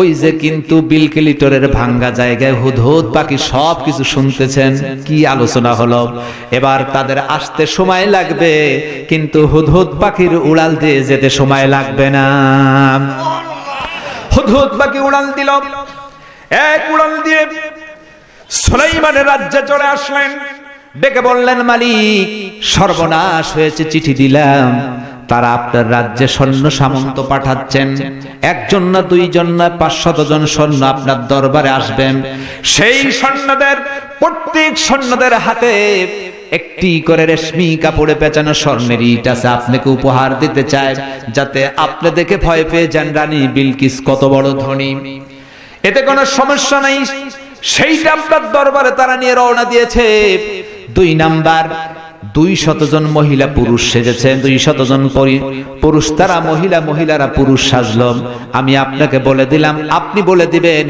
ওই যে কিন্তু বিলকিলিটরের ভাঙ্গা জায়গায় হুদহুদ বাকি সব কিছু শুনতেছেন কি আলোচনা হলো এবার তাদের আসতে সময় লাগবে কিন্তু হুদহুদ পাখির উড়াল দিয়ে যেতে সময় লাগবে না হুদহুদ পাখি উড়াল দিল এক উড়াল দিয়ে সুলাইমানের রাজ্যে চলে আসলেন ডেকে বললেন মালিক সর্বনাশ হয়েছে চিঠি দিলাম তারা আপনার রাজ্যে সৈন্য সামন্ত পাঠাচ্ছেন একজন না দুইজন না পাঁচশত জন সৈন্য আপনার দরবারে আসবেন সেই সৈন্যদের প্রত্যেক সৈন্যদের হাতে একটি করে রেশমি কাপড়ে পেঁচানো স্বর্ণের ইট আছে আপনাকে উপহার দিতে চায় যাতে আপনি দেখে ভয় পেয়ে যান রানী বিলকিস কত বড় ধনী এতে কোনো সমস্যা নাই সেইটা আপনার দরবারে তারা নিয়ে রওনা দিয়েছে দুই নাম্বার দুই শতজন মহিলা পুরুষ সেজেছেন দুই শতজন পুরুষ তারা মহিলা মহিলারা পুরুষ সাজলম আমি আপনাকে বলে দিলাম আপনি বলে দিবেন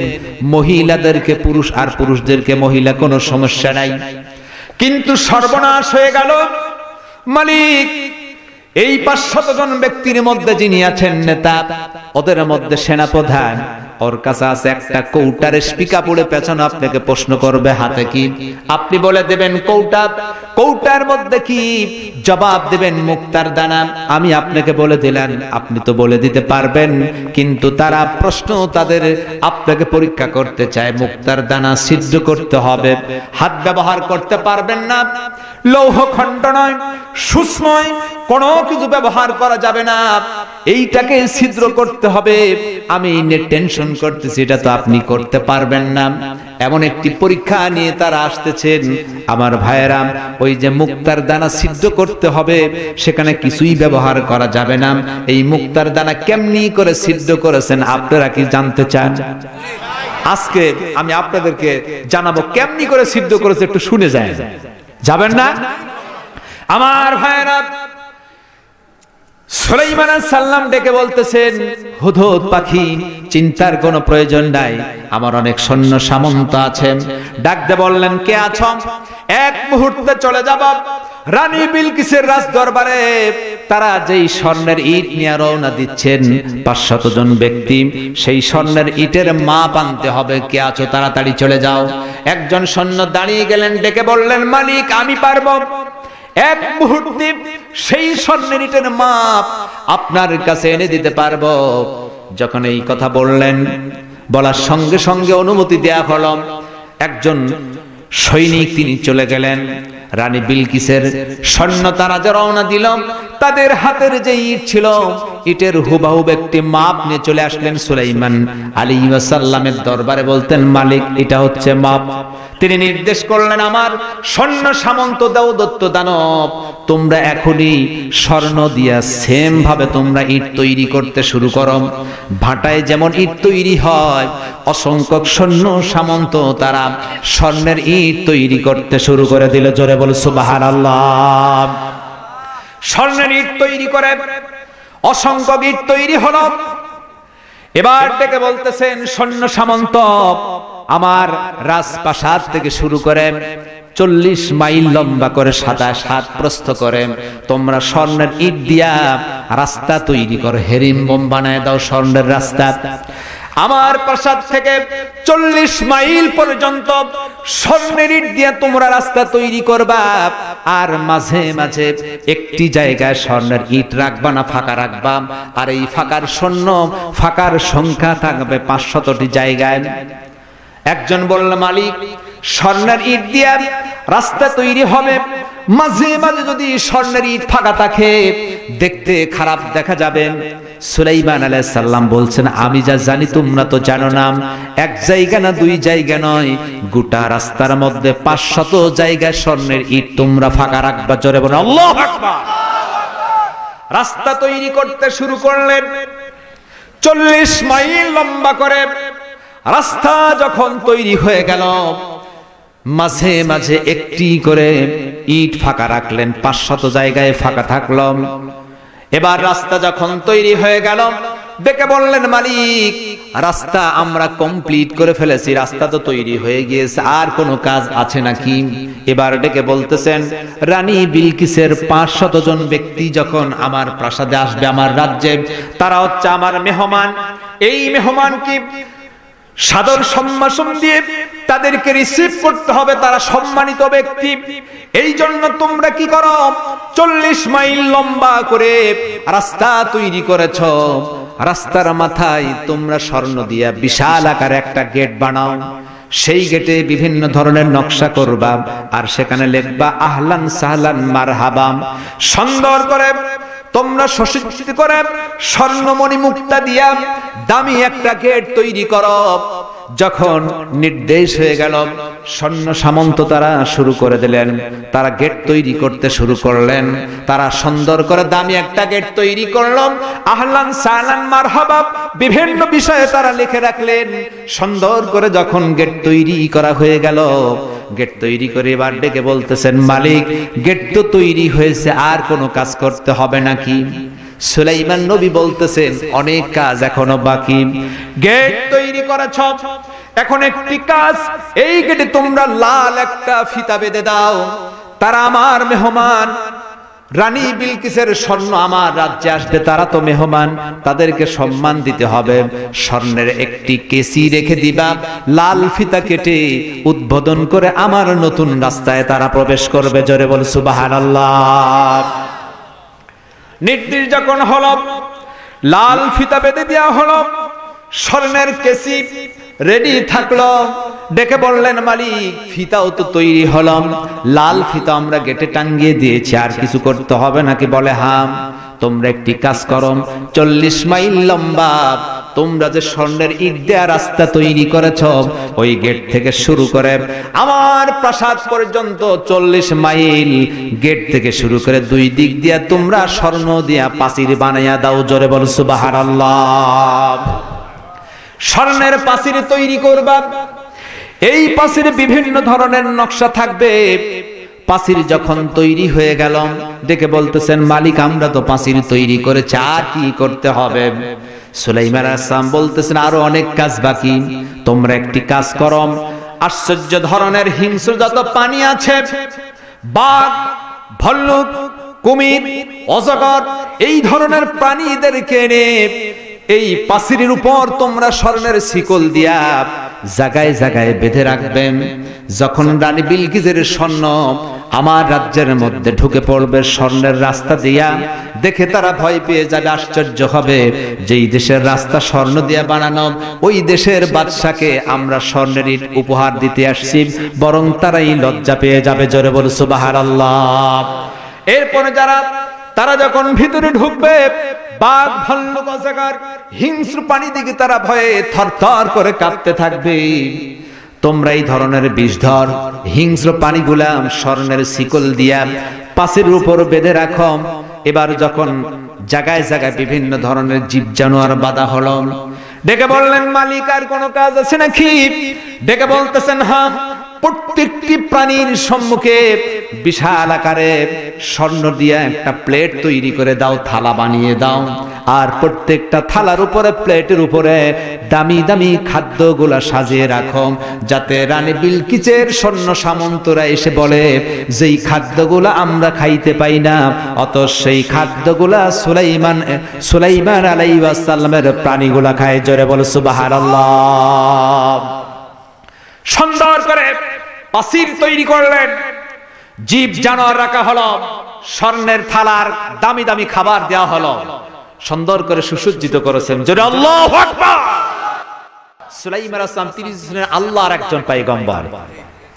মহিলাদেরকে পুরুষ আর পুরুষদেরকে মহিলা কোনো সমস্যা নাই কিন্তু সর্বনাশ হয়ে গেল মালিক এই পাঁচ শতজন ব্যক্তির মধ্যে যিনি আছেন নেতা ওদের মধ্যে সেনাপ্রধান ওর কাছে আছে একটা কৌটার স্পিকা পড়ে পেছনে আপনাকে প্রশ্ন করবে হাতে কি আপনি বলে দেবেন কৌটা কৌটার মধ্যে কি জবাব দেবেন মুক্তার দানা আমি আপনাকে বলে দিলাম আপনি তো বলে দিতে পারবেন কিন্তু তারা প্রশ্ন তাদের আপনাকে পরীক্ষা করতে চায় মুক্তার দানা সিদ্ধ করতে হবে হাত ব্যবহার করতে পারবেন না লৌহ খণ্ড নয় সুষময় কোনো কিছু ব্যবহার করা যাবে না এইটাকে ছিদ্র করতে হবে আমি টেনশন করতেছি এটা তো আপনি করতে পারবেন না এমন একটি পরীক্ষা নিয়ে তারা আসতেছেন আমার ভাইয়েরা ওই যে মুক্তার দানা সিদ্ধ করতে হবে সেখানে কিছুই ব্যবহার করা যাবে না এই মুক্তার দানা কেমনি করে সিদ্ধ করেছেন আপনারা কি জানতে চান আজকে আমি আপনাদেরকে জানাবো কেমনি করে সিদ্ধ করেছে একটু শুনে যায় যাবেন না আমার ভাইরা সুলাইমান সাল্লাম ডেকে বলতেছেন হুদহুদ পাখি চিন্তার কোন প্রয়োজন নাই আমার অনেক সৈন্য সামন্ত আছেন ডাকতে বললেন কে আছ এক মুহূর্তে চলে যাব রানী বিলকিসের রাজ দরবারে তারা যেই স্বর্ণের ইট নিয়ে রওনা দিচ্ছেন পাঁচশত জন ব্যক্তি সেই স্বর্ণের ইটের মা আনতে হবে কে আছো তাড়াতাড়ি চলে যাও একজন সৈন্য দাঁড়িয়ে গেলেন ডেকে বললেন মালিক আমি পারবো এক মুহূর্তে সেই স্বর্ণের ইটের মাপ আপনার কাছে এনে দিতে পারবো যখন এই কথা বললেন বলার সঙ্গে সঙ্গে অনুমতি দেয়া হল একজন সৈনিক তিনি চলে গেলেন রানী বিলকিসের স্বর্ণ তারা যা রওনা তাদের হাতের যে ইট ছিল ইটের হুবাহু ব্যক্তি মাপ নিয়ে চলে আসলেন সুলাইমান আলী সাল্লামের দরবারে বলতেন মালিক এটা হচ্ছে মাপ তিনি নির্দেশ করলেন আমার স্বর্ণ সামন্ত দাও দত্ত দানব তোমরা এখনই স্বর্ণ দিয়া সেম ভাবে তোমরা ইট তৈরি করতে শুরু করো ভাটায় যেমন ইট তৈরি হয় অসংখ্য স্বর্ণ সামন্ত তারা স্বর্ণের ইট তৈরি করতে শুরু করে দিল জোরে বলছো বাহার আল্লাহ স্বর্ণের ইট তৈরি করে অসংখ্য বীর তৈরি হল এবার থেকে বলতেছেন সৈন্য সামন্ত আমার রাজপ্রাসাদ থেকে শুরু করেন চল্লিশ মাইল লম্বা করে সাদা সাত প্রস্থ করে তোমরা স্বর্ণের ইট দিয়া রাস্তা তৈরি করো হেরিম বোম বানায় দাও স্বর্ণের রাস্তা আমার প্রাসাদ থেকে চল্লিশ মাইল পর্যন্ত স্বর্ণের ইট দিয়ে তোমরা রাস্তা তৈরি করবা আর মাঝে মাঝে একটি জায়গায় স্বর্ণের ইট রাখবা না ফাঁকা রাখবা আর এই ফাঁকার স্বর্ণ ফাঁকার সংখ্যা থাকবে পাঁচশতটি জায়গায় একজন বলল মালিক স্বর্ণের ইট দিয়ে রাস্তা তৈরি হবে মাঝে মাঝে যদি স্বর্ণের ইট ফাঁকা থাকে দেখতে খারাপ দেখা যাবে সুলাইমান আলাহ সাল্লাম বলছেন আমি যা জানি তোমরা তো জানো না এক জায়গা না দুই জায়গা নয় গোটা রাস্তার মধ্যে পাঁচ শত জায়গায় স্বর্ণের ইট তোমরা ফাঁকা রাখবা জোরে বলো আল্লাহ রাস্তা তৈরি করতে শুরু করলেন চল্লিশ মাইল লম্বা করে রাস্তা যখন তৈরি হয়ে গেল মাঝে মাঝে একটি করে ইট ফাঁকা রাখলেন পাঁচ শত জায়গায় ফাঁকা থাকলাম এবার রাস্তা যখন তৈরি হয়ে গেল ডেকে বললেন মালিক রাস্তা আমরা কমপ্লিট করে ফেলেছি রাস্তা তো তৈরি হয়ে গিয়েছে আর কোনো কাজ আছে নাকি এবার ডেকে বলতেছেন রানী বিলকিসের পাঁচ শত জন ব্যক্তি যখন আমার প্রাসাদে আসবে আমার রাজ্যে তারা হচ্ছে আমার মেহমান এই মেহমান কি সাদর সম্ভাষণ দিয়ে তাদেরকে রিসিভ করতে হবে তারা সম্মানিত ব্যক্তি এই জন্য তোমরা কি করো চল্লিশ মাইল লম্বা করে রাস্তা তৈরি করেছ রাস্তার মাথায় তোমরা স্বর্ণ দিয়া বিশাল আকার একটা গেট বানাও সেই গেটে বিভিন্ন ধরনের নকশা করবা আর সেখানে লেখবা আহলান সাহলান মার হাবাম সুন্দর করে তোমরা সশিক্ষিত করে স্বর্ণমণি মুক্তা দিয়া দামি একটা গেট তৈরি কর যখন নির্দেশ হয়ে গেল স্বর্ণ সামন্ত তারা শুরু করে দিলেন তারা গেট তৈরি করতে শুরু করলেন তারা সুন্দর করে দামি একটা গেট তৈরি করলাম আহলান সাহলান মারহাবাব বিভিন্ন বিষয়ে তারা লিখে রাখলেন সুন্দর করে যখন গেট তৈরি করা হয়ে গেল গেট তৈরি করে এবার ডেকে বলতেছেন মালিক গেট তো তৈরি হয়েছে আর কোনো কাজ করতে হবে নাকি সুলাইমান নবী বলতেছেন অনেক কাজ এখনো বাকি গেট তৈরি করা করেছ এখন একটি কাজ এই গেটে তোমরা লাল একটা ফিতা বেঁধে দাও তারা আমার মেহমান রানী বিলকিসের স্বর্ণ আমার রাজ্যে আসবে তারা তো মেহমান তাদেরকে সম্মান দিতে হবে স্বর্ণের একটি কেসি রেখে দিবা লাল ফিতা কেটে উদ্বোধন করে আমার নতুন রাস্তায় তারা প্রবেশ করবে জোরে বল সুবাহান নির্দেশ যখন হল লাল ফিতা বেঁধে দেওয়া হল স্বর্ণের কেসি রেডি থাকলো ডেকে বললেন মালিক ফিতাও তো তৈরি হলাম লাল ফিতা আমরা গেটে টাঙ্গিয়ে দিয়েছি আর কিছু করতে হবে নাকি বলে হাম তোমরা একটি কাজ করম চল্লিশ মাইল লম্বা তোমরা যে স্বর্ণের ইট দেয়া রাস্তা তৈরি করেছ ওই গেট থেকে শুরু করে আমার প্রাসাদ পর্যন্ত চল্লিশ মাইল গেট থেকে শুরু করে দুই দিক দিয়া তোমরা স্বর্ণ দিয়া পাচির বানাইয়া দাও জোরে বলছো বাহার আল্লাহ স্বর্ণের পাচির তৈরি করবা এই পাচির বিভিন্ন ধরনের নকশা থাকবে পাচির যখন তৈরি হয়ে গেল দেখে বলতেছেন মালিক আমরা তো পাচির তৈরি করে আর কি করতে হবে সুলাইমান আসলাম বলতেছেন আরো অনেক কাজ বাকি তোমরা একটি কাজ করো আশ্চর্য ধরনের হিংস্র যত পানি আছে বাঘ ভল্লুক কুমির অজগর এই ধরনের প্রাণীদেরকে এনে এই পাসিরির উপর তোমরা স্বর্ণের শিকল দিয়া জাগায় জাগায় বেঁধে রাখবেন যখন রানী বিলকিজের স্বর্ণ আমার রাজ্যের মধ্যে ঢুকে পড়বে স্বর্ণের রাস্তা দিয়া দেখে তারা ভয় পেয়ে যাবে আশ্চর্য হবে যেই দেশের রাস্তা স্বর্ণ দিয়ে বানানো ওই দেশের বাদশাকে আমরা স্বর্ণের ইট উপহার দিতে আসছি বরং তারাই লজ্জা পেয়ে যাবে জোরে বলছো বাহার আল্লাহ এরপরে যারা তারা যখন ভিতরে ঢুকবে বাঘ ভাল্লুক অজাগার হিংস্র পানি দিকে তারা ভয়ে থরথর করে কাঁপতে থাকবে তোমরা এই ধরনের বিষধর হিংস্র গুলাম স্বর্ণের শিকল দিয়া পাশের উপর বেঁধে রাখ এবার যখন জায়গায় জায়গায় বিভিন্ন ধরনের জীব জানোয়ার বাধা হলম ডেকে বললেন মালিক আর কোনো কাজ আছে নাকি ডেকে বলতেছেন হ্যাঁ প্রত্যেকটি প্রাণীর সম্মুখে বিশাল আকারে স্বর্ণ দিয়ে একটা প্লেট তৈরি করে দাও থালা বানিয়ে দাও আর প্রত্যেকটা থালার উপরে প্লেটের উপরে দামি দামি খাদ্যগুলা সাজিয়ে রাখো যাতে রানী বিলকিচের স্বর্ণ সামন্তরা এসে বলে যেই খাদ্যগুলা আমরা খাইতে পাই না অত সেই খাদ্যগুলা সুলাইমান সুলাইমান আলাইসাল্লামের প্রাণীগুলা খায় জোরে বলো সুবাহ আল্লাহ সুন্দর করে পাসির তৈরি করলেন জীব জানোয়ার রাখা হলো স্বর্ণের থালার দামি দামি খাবার দেওয়া হলো সুন্দর করে সুসজ্জিত করেছেন আল্লাহ সুলাইম আসলাম তিরিশ জনের আল্লাহর একজন পাইগম্বর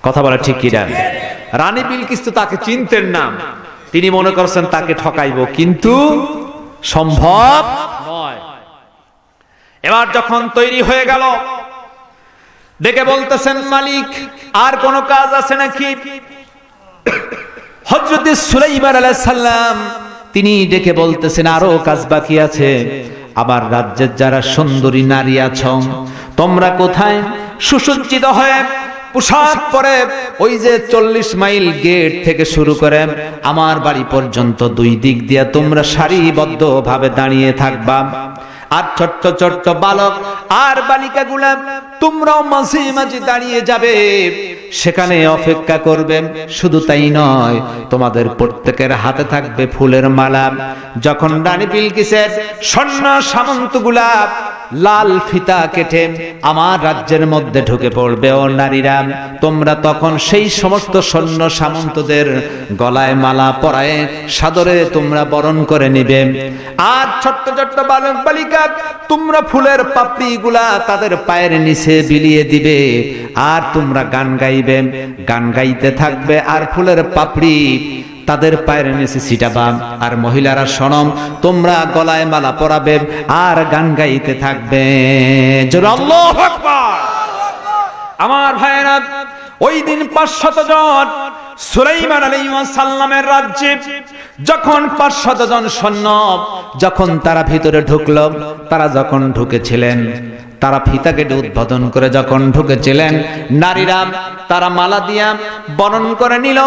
কথা বলা ঠিক কিনা রানী বিলকিস তো তাকে চিনতেন না তিনি মনে করছেন তাকে ঠকাইব কিন্তু সম্ভব নয় এবার যখন তৈরি হয়ে গেল ডেকে বলতেছেন মালিক আর কোন কাজ আছে নাকি হজরত সুলাইমান আলাইহিস সালাম তিনি ডেকে বলতেছেন আরো কাজ বাকি আছে আবার রাজ্যের যারা সুন্দরী নারী আছ তোমরা কোথায় সুসজ্জিত হয়ে পোশাক পরে ওই যে চল্লিশ মাইল গেট থেকে শুরু করে আমার বাড়ি পর্যন্ত দুই দিক দিয়ে তোমরা সারিবদ্ধ ভাবে দাঁড়িয়ে থাকবা আর ছোট্ট ছোট্ট বালক আর গুলাম তোমরাও মাঝে মাঝে দাঁড়িয়ে যাবে সেখানে অপেক্ষা করবে শুধু তাই নয় তোমাদের প্রত্যেকের হাতে থাকবে ফুলের মালা যখন রানী বিলকিসের স্বর্ণ সামন্ত গুলাব লাল ফিতা কেটে আমার রাজ্যের মধ্যে ঢুকে পড়বে ও নারীরা তোমরা তখন সেই সমস্ত স্বর্ণ সামন্তদের গলায় মালা পরায় সাদরে তোমরা বরণ করে নিবে আর ছোট্ট ছোট্ট বালক বালিকা তোমরা ফুলের পাপড়ি গুলা তাদের পায়ের নিচে সে বিলিয়ে দিবে আর তোমরা গান গাইবে গান গাইতে থাকবে আর ফুলের পাপড়ি তাদের পায়ের নিচে সিটাবাম আর মহিলারা সনম তোমরা গলায় মালা পরাবে আর গান গাইতে থাকবে আমার ভাইয়েরা ওই দিন পাঁচশত জন সুলাইমান সাল্লামের রাজ্যে যখন পাঁচশত জন সৈন্য যখন তারা ভিতরে ঢুকল তারা যখন ঢুকেছিলেন তারা ফিতা কেটে উদ্বোধন করে যখন ঢুকেছিলেন নারীরা তারা মালা দিয়া বরণ করে নিল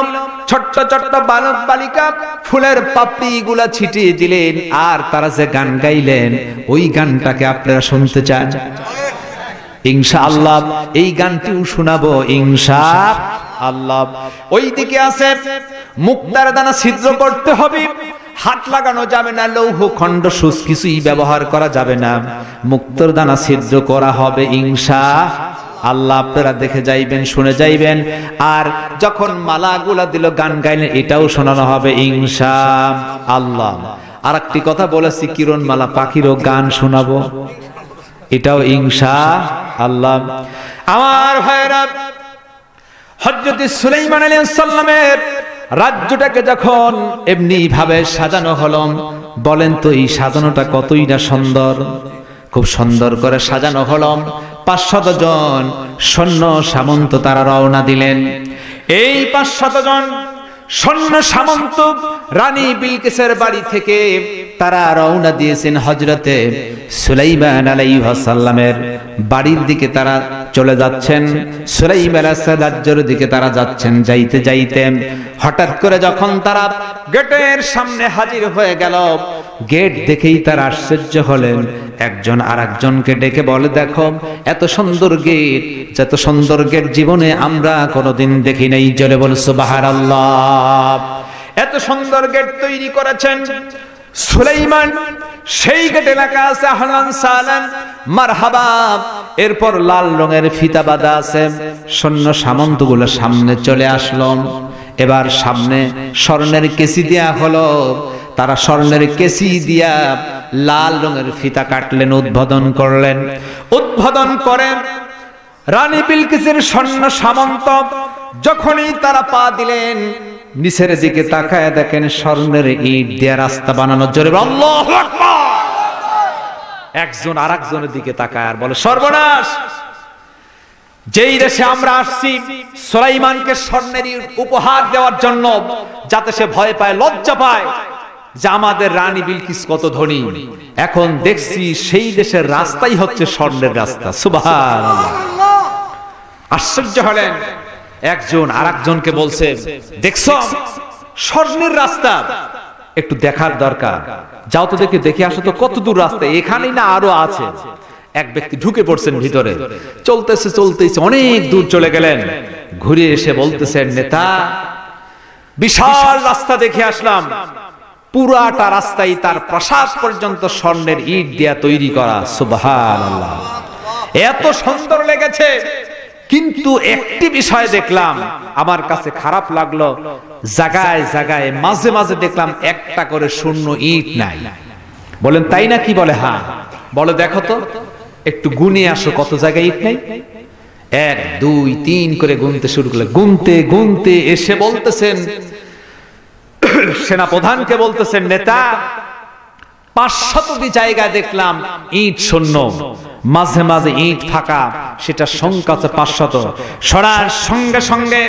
ছোট্ট ছোট্ট বালক বালিকা ফুলের পাপড়ি গুলা ছিটিয়ে দিলেন আর তারা যে গান গাইলেন ওই গানটাকে আপনারা শুনতে চান ইনশা আল্লাহ এই গানটিও শোনাবো ইনশা আল্লাহ ওই দিকে আছে মুক্তার দানা ছিদ্র করতে হবে হাত লাগানো যাবে না লৌহ খণ্ড সুস কিছুই ব্যবহার করা যাবে না মুক্তর দানা সিদ্ধ করা হবে ইংসা আল্লাহ আপনারা দেখে যাইবেন শুনে যাইবেন আর যখন মালাগুলা দিল গান গাইলেন এটাও শোনানো হবে ইংসা আল্লাহ আর একটি কথা বলেছি কিরণ মালা পাখিরও গান শোনাবো এটাও ইংসা আল্লাহ আমার ভাইরা হজরত সুলাইমান আলাইহিস সালামের রাজ্যটাকে যখন এমনি ভাবে সাজানো হলম বলেন তো এই সাজানোটা কতই না সুন্দর খুব সুন্দর করে সাজানো হলম পাঁচশত জন সৈন্য সামন্ত তারা রওনা দিলেন এই পাঁচশত জন সৈন্য সামন্ত রানী বিলকেশের বাড়ি থেকে তারা রওনা দিয়েছেন হজরতে সুলাইমান আলাইহাসাল্লামের বাড়ির দিকে তারা চলে যাচ্ছেন সুলাইম রাজ্যের দিকে তারা যাচ্ছেন যাইতে যাইতে হঠাৎ করে যখন তারা গেটের সামনে হাজির হয়ে গেল গেট দেখেই তারা আশ্চর্য হলেন একজন আর একজনকে ডেকে বলে দেখো এত সুন্দর গেট যত সুন্দর গেট জীবনে আমরা কোনোদিন দেখি নাই জলে বলছো বাহার আল্লাহ এত সুন্দর গেট তৈরি করেছেন সুলাইমান সেই গেট এলাকা আছে হানান সালান মারহাবাব এরপর লাল রঙের ফিতা বাঁধা আছে সৈন্য সামন্তগুলো সামনে চলে আসলো এবার সামনে স্বর্ণের কেসি দেয়া হলো তারা স্বর্ণের কেসি দিয়া লাল রঙের ফিতা কাটলেন উদ্বোধন করলেন উদ্বোধন করেন রানী বিলকিসের স্বর্ণ সামন্ত যখনই তারা পা দিলেন নিচের দিকে তাকায় দেখেন স্বর্ণের ইট দিয়ে রাস্তা বানানোর জোরে একজন আর একজনের দিকে তাকায় আর বলে সর্বনাশ যেই দেশে আমরা আসছি সোলাইমানকে স্বর্ণের উপহার দেওয়ার জন্য যাতে সে ভয় পায় লজ্জা পায় যে আমাদের রানী বিলকিস কত ধনী এখন দেখছি সেই দেশের রাস্তাই হচ্ছে স্বর্ণের রাস্তা সুবাহ আশ্চর্য হলেন একজন আর একজনকে বলছে দেখছ স্বর্ণের রাস্তা একটু দেখার দরকার যাও তো দেখে দেখে আসো তো কত দূর রাস্তা এখানেই না আরো আছে এক ব্যক্তি ঢুকে পড়ছেন ভিতরে চলতেছে চলতেছে অনেক দূর চলে গেলেন ঘুরে এসে বলতেছেন নেতা বিশাল রাস্তা দেখে আসলাম পুরাটা রাস্তায় তার প্রসাদ পর্যন্ত স্বর্ণের ইট দিয়া তৈরি করা সুবাহ এত সুন্দর লেগেছে কিন্তু একটি বিষয় দেখলাম আমার কাছে খারাপ লাগলো জাগায় জাগায় মাঝে মাঝে দেখলাম একটা করে শূন্য ইট নাই বলেন তাই না কি বলে হ্যাঁ বলে দেখো তো একটু গুনে আসো কত জায়গায় ইট নাই এক দুই তিন করে গুনতে শুরু করলো গুনতে গুনতে এসে বলতেছেন সেনা প্রধানকে বলতেছেন নেতা পাঁচশতটি জায়গায় দেখলাম ইট শূন্য মাঝে মাঝে ইট থাকা সেটা সংখ্যা আছে পাঁচশত সরার সঙ্গে সঙ্গে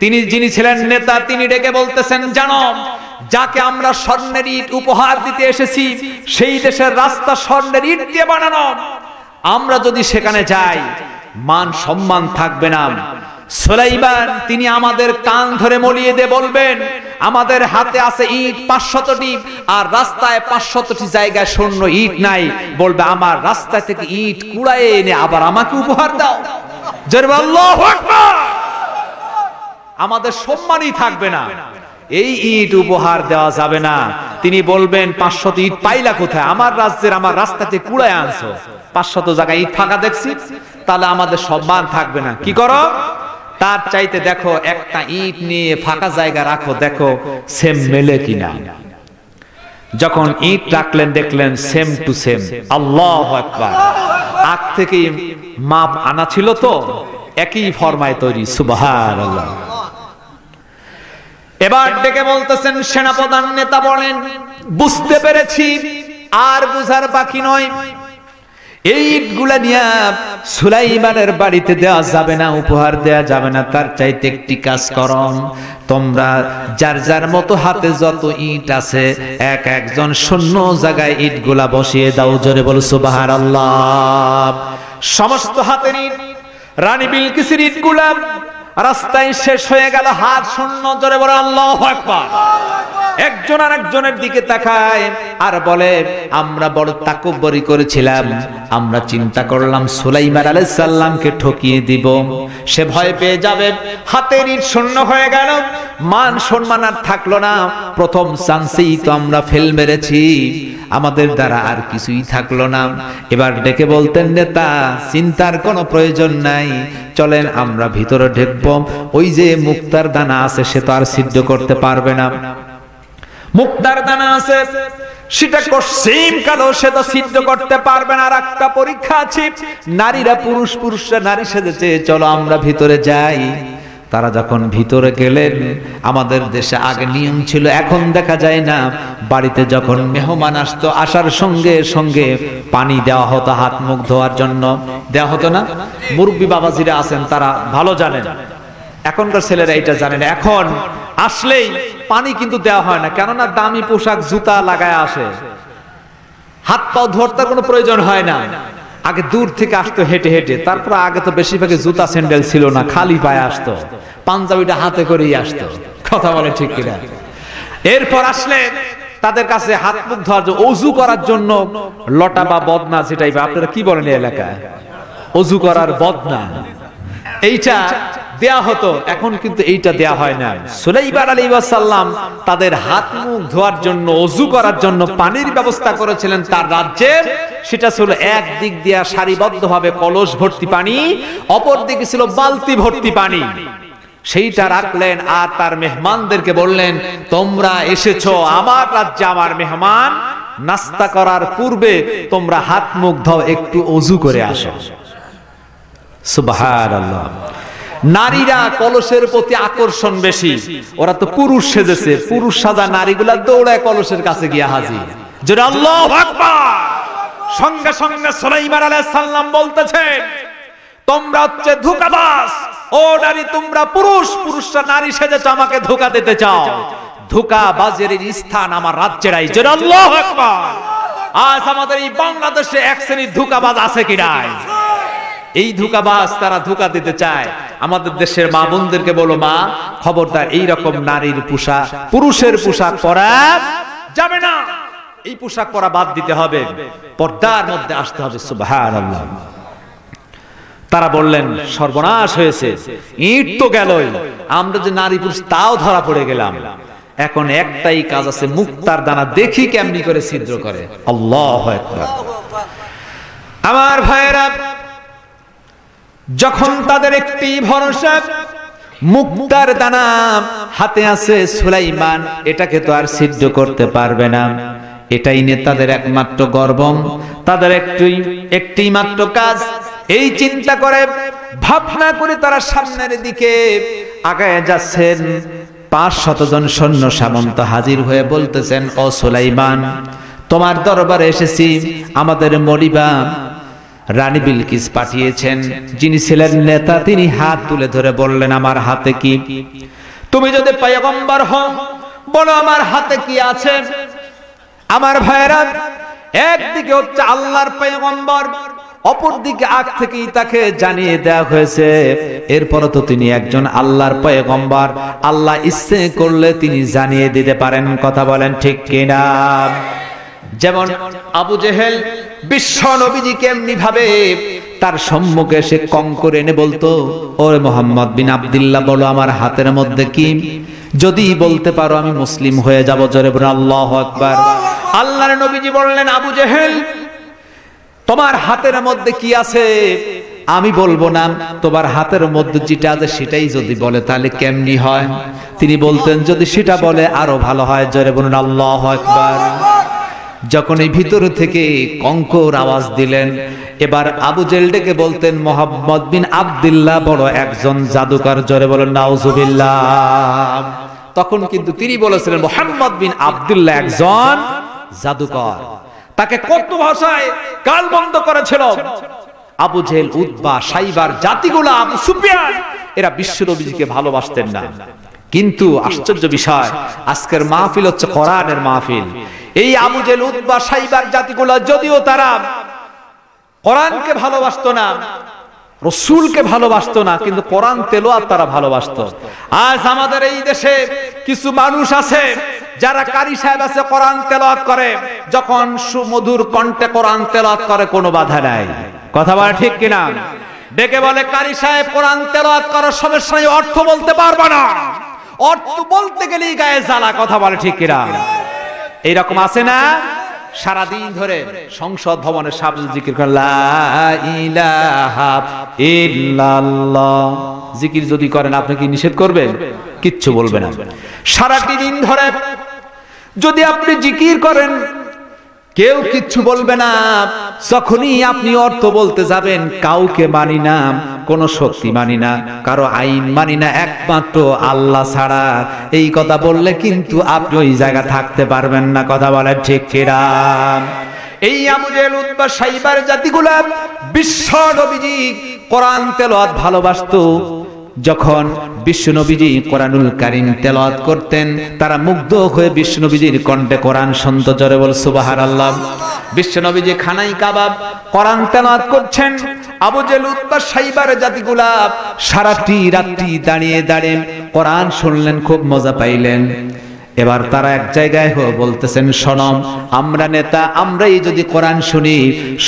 তিনি যিনি ছিলেন নেতা তিনি ডেকে বলতেছেন জানো যাকে আমরা স্বর্ণের ইট উপহার দিতে এসেছি সেই দেশের রাস্তা স্বর্ণের ইট দিয়ে বানানো আমরা যদি সেখানে যাই মান সম্মান থাকবে না সুলাইমান তিনি আমাদের কান ধরে মলিয়ে দিয়ে বলবেন আমাদের হাতে আছে ইট পাঁচশতটি আর রাস্তায় পাঁচশতটি জায়গায় শূন্য ইট নাই বলবে আমার রাস্তা থেকে ইট কুড়ায় এনে আবার আমাকে উপহার দাও আমাদের সম্মানই থাকবে না এই ইট উপহার দেওয়া যাবে না তিনি বলবেন পাঁচশত ইট পাইলা কোথায় আমার রাজ্যের আমার রাস্তাতে কুড়ায় আনছো পাঁচশত জায়গায় ইট ফাঁকা দেখছি তাহলে আমাদের সম্মান থাকবে না কি করো তার চাইতে দেখো একটা ইট নিয়ে ফাঁকা জায়গা রাখো দেখো
সেম মেলে কিনা
যখন ইট রাখলেন দেখলেন সেম টু সেম আল্লাহ একবার আগ থেকে মাপ আনা ছিল তো একই ফরমায় তৈরি সুবাহার আল্লাহ এবার ডেকে বলতেছেন সেনাপ্রধান নেতা বলেন বুঝতে পেরেছি আর বুঝার বাকি নয় এই ইটগুলা নিয়ে সুলাইমানের বাড়িতে দেওয়া যাবে না উপহার দেওয়া যাবে না তার চাইতে একটি কাজ করন তোমরা যার যার মতো হাতে যত ইট আছে এক একজন শূন্য জায়গায় ইটগুলা বসিয়ে দাও জোরে বল সুবাহার আল্লাহ সমস্ত হাতের ইট রানী বিলকিসের ইটগুলা রাস্তায় শেষ হয়ে গেল হাত শূন্য জোরে বলে আল্লাহ আকবার একজন আর একজনের দিকে তাকায় আর বলে আমরা বড় তাকব্বরি করেছিলাম আমরা চিন্তা করলাম সুলাইমান আলাইহিস সালামকে ঠকিয়ে দিব সে ভয় পেয়ে যাবে হাতের ইট শূন্য হয়ে গেল মান সম্মান আর থাকলো না প্রথম চান্সেই তো আমরা ফেল মেরেছি আমাদের দ্বারা আর কিছুই থাকলো না এবার ডেকে বলতেন নেতা চিন্তার কোনো প্রয়োজন নাই চলেন আমরা ভিতরে ঢেক দেখব ওই যে মুক্তার দানা আছে সে তো আর সিদ্ধ করতে পারবে না মুক্তার দানা আছে সেটা কালো সে তো সিদ্ধ করতে পারবে না একটা পরীক্ষা আছে নারীরা পুরুষ পুরুষরা নারী সেজেছে চলো আমরা ভিতরে যাই তারা যখন ভিতরে গেলেন আমাদের দেশে আগে নিয়ম ছিল এখন দেখা যায় না বাড়িতে যখন মেহমান আসতো আসার সঙ্গে সঙ্গে পানি দেওয়া হতো হাত মুখ ধোয়ার জন্য দেওয়া হতো না মুরব্বী বাবাজিরা আছেন তারা ভালো জানেন এখনকার ছেলেরা এটা জানে না এখন আসলেই পানি কিন্তু দেওয়া হয় না কেননা দামি পোশাক জুতা লাগায় আসে হাত পাও ধরতে কোনো প্রয়োজন হয় না আগে দূর থেকে আসতো হেঁটে হেঁটে তারপর আগে তো বেশিরভাগই জুতা স্যান্ডেল ছিল না খালি পায়ে আসতো পাঞ্জাবিটা হাতে করেই আসতো কথা বলে ঠিক কিনা এরপর আসলে তাদের কাছে হাত মুখ ধোয়ার অজু করার জন্য লটা বা বদনা যেটাই বা আপনারা কি বলেন এলাকায় অজু করার বদনা এইটা দেয়া হতো এখন কিন্তু এইটা দেয়া হয় না সুলাইবার আলী সাল্লাম তাদের হাত মুখ ধোয়ার জন্য অজু করার জন্য পানির ব্যবস্থা করেছিলেন তার রাজ্যে সেটা ছিল এক দিক দিয়া সারিবদ্ধ ভাবে কলস ভর্তি পানি অপর দিকে ছিল বালতি ভর্তি পানি সেইটা রাখলেন আর তার মেহমানদেরকে বললেন তোমরা এসেছ আমার রাজ্যে আমার মেহমান নাস্তা করার পূর্বে তোমরা হাত মুখ ধো একটু অজু করে আসো সুবাহ নারীরা কলসের প্রতি আকর্ষণ বেশি ওরা তো পুরুষ সেজেছে পুরুষ সাজা নারীগুলা দৌড়ায় কলসের কাছে গিয়া হাজির যেটা আল্লাহ সঙ্গে সঙ্গে সোলাইমার আলাইহিস সাল্লাম বলতেছেন তোমরা হচ্ছে ধোকাবাস ও নারী তোমরা পুরুষ পুরুষরা নারী সেজেছে আমাকে ধোকা দিতে চাও ধোকা বাজের স্থান আমার রাজ্যেরাই যেটা আল্লাহ আজ আমাদের এই বাংলাদেশে এক শ্রেণীর ধোকাবাজ আছে কিনা এই ধোকাবাস তারা ধোকা দিতে চায় আমাদের দেশের মা বোনদেরকে বলো মা খবরদার এই রকম নারীর পোশাক পুরুষের পোশাক পরা যাবে না এই পোশাক পরা বাদ দিতে হবে পর্দার মধ্যে আসতে হবে সুবাহার তারা বললেন সর্বনাশ হয়েছে ইট তো গেলই আমরা যে নারী পুরুষ তাও ধরা পড়ে গেলাম এখন একটাই কাজ আছে মুক্তার দানা দেখি কেমনি করে ছিদ্র করে আল্লাহ আমার ভাইয়েরা যখন তাদের একটি ভরসা মুক্তার দানা হাতে আছে সুলাইমান এটাকে তো আর সিদ্ধ করতে পারবে না এটাই নিয়ে তাদের একমাত্র গর্ব তাদের একটি একটি মাত্র কাজ এই চিন্তা করে ভাবনা করে তারা সামনের দিকে আগায় যাচ্ছেন পাঁচ শতজন সৈন্য সামন্ত হাজির হয়ে বলতেছেন ও সুলাইমান তোমার দরবারে এসেছি আমাদের মরিবা রানী বিলকিস পাঠিয়েছেন যিনি ছিলেন নেতা তিনি হাত তুলে ধরে বললেন আমার হাতে কি তুমি যদি পায়গম্বর হও বলো আমার হাতে কি আছে আমার ভাইরা একদিকে হচ্ছে আল্লাহর পায়গম্বর অপরদিকে আগ থেকেই তাকে জানিয়ে দেওয়া হয়েছে এরপরও তো তিনি একজন আল্লাহর পয়গম্বর আল্লাহ ইচ্ছে করলে তিনি জানিয়ে দিতে পারেন কথা বলেন ঠিক কিনা যেমন আবু জেহেল বিশ্ব নবীজি কেমনি ভাবে তার সম্মুখে সে কম এনে বলতো ওরে মোহাম্মদ বিন আবদুল্লাহ বলো আমার হাতের মধ্যে কি যদি বলতে পারো আমি মুসলিম হয়ে যাব জরে আল্লাহ আকবার আল্লাহর নবীজি বললেন আবু জেহেল তোমার হাতের মধ্যে কি আছে আমি বলবো না তোমার হাতের মধ্যে যেটা আছে সেটাই যদি বলে তাহলে কেমনি হয় তিনি বলতেন যদি সেটা বলে আরো ভালো হয় জরে বলুন আল্লাহ আকবার যখন এই ভিতর থেকে কঙ্কর আওয়াজ দিলেন এবার আবু জেলডেকে ডেকে বলতেন মোহাম্মদ বিন আবদুল্লাহ বড় একজন জাদুকার জরে বলেন নাউজুবিল্লাহ তখন কিন্তু তিনি বলেছিলেন মোহাম্মদ বিন আবদুল্লাহ একজন জাদুকর তাকে কত ভাষায় কাল বন্ধ করেছিল আবু জেল উদ্বা সাইবার জাতিগুলা আবু সুফিয়ান এরা বিশ্বনবীজিকে ভালোবাসতেন না কিন্তু আশ্চর্য বিষয় আজকের মাহফিল হচ্ছে কোরআনের মাহফিল এই আবু জেল উদ্বা সাইবার জাতিগুলো যদিও তারা কোরআনকে ভালোবাসতো না রসুলকে ভালোবাসতো না কিন্তু কোরআন তেলো আর তারা ভালোবাসত আজ আমাদের এই দেশে কিছু মানুষ আছে যারা কারি সাহেব আছে কোরআন তেলাওয়াত করে যখন সুমধুর কণ্ঠে কোরআন তেলাওয়াত করে কোনো বাধা নাই কথা বলা ঠিক কিনা ডেকে বলে কারি সাহেব কোরআন তেলাওয়াত করার সমস্যা অর্থ বলতে পারবা না অর্থ বলতে গেলেই গায়ে জ্বালা কথা বলে ঠিক কিনা এইরকম আছে না সারাদিন ধরে সংসদ ভবনের সামনে জিকির জিকির যদি করেন আপনি কি নিষেধ করবেন কিচ্ছু বলবেন সারাটি দিন ধরে যদি আপনি জিকির করেন কেউ কিচ্ছু বলবে না যখনই আপনি অর্থ বলতে যাবেন কাউকে মানি না কোনো শক্তি মানি না কারো আইন মানি না একমাত্র আল্লাহ ছাড়া এই কথা বললে কিন্তু আপনি ওই জায়গা থাকতে পারবেন না কথা বলেন ঠিক কিরাম এই আমুজেল উদ্বা সাইবার জাতিগুলো বিশ্ব নবীজি কোরআন তেলাওয়াত ভালোবাসতো যখন বিষ্ণুবীজি কোরআনুল কারিম তেলাওয়াত করতেন তারা মুগ্ধ হয়ে বিষ্ণুবীজির কণ্ঠে কোরআন সন্ত জরে বল সুবাহার আল্লাহ বিশ্বনবীজি খানাই কাবাব কোরআন তেলাওয়াত করছেন আবু জেলুত্তা সাইবার জাতি সারাটি রাত্রি দাঁড়িয়ে দাঁড়িয়ে কোরআন শুনলেন খুব মজা পাইলেন এবার তারা এক জায়গায় হয়ে বলতেছেন সনম আমরা নেতা আমরাই যদি কোরআন শুনি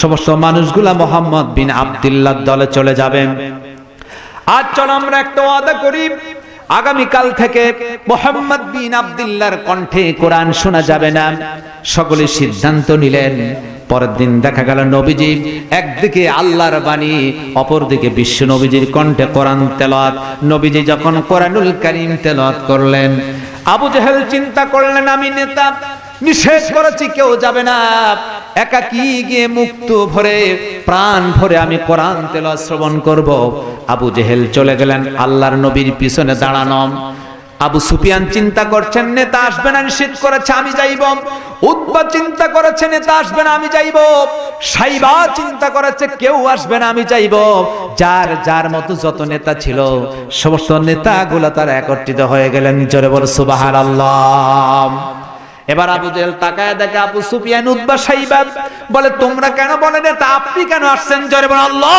সমস্ত মানুষগুলা মোহাম্মদ বিন আবদুল্লাহ দলে চলে যাবেন আর চল আমরা একটা ওয়াদা করি আগামীকাল থেকে মোহাম্মদ বিন আবদুল্লাহর কণ্ঠে কোরআন শোনা যাবে না সকলে সিদ্ধান্ত নিলেন পরের দিন দেখা গেল নবীজি একদিকে আল্লাহর বাণী অপরদিকে বিশ্ব নবীজির কণ্ঠে কোরআন তেলাত নবীজি যখন কোরআনুল করিম তেলত করলেন আবু জাহেল চিন্তা করলেন আমি নেতা নিষেধ করেছি কেউ যাবে না একা কি গিয়ে মুক্ত ভরে প্রাণ ভরে আমি কোরআন তেল শ্রবণ করব আবু জেহেল চলে গেলেন আল্লাহর নবীর পিছনে দাঁড়ানো আবু সুফিয়ান চিন্তা করছেন নেতা আসবে না নিষেধ করেছে আমি যাইব উদ্বা চিন্তা করেছে নেতা আসবে না আমি যাইব সাইবা চিন্তা করেছে কেউ আসবে না আমি যাইব যার যার মতো যত নেতা ছিল সমস্ত নেতাগুলো তারা একত্রিত হয়ে গেলেন জোরে বল সুবাহার আল্লাহ এবার আবু জেল তাকায় দেখে আবু সুফিয়ান উদ্বা সাইবা বলে তোমরা কেন বলে নেতা আপনি কেন আসছেন জোরে বল আল্লাহ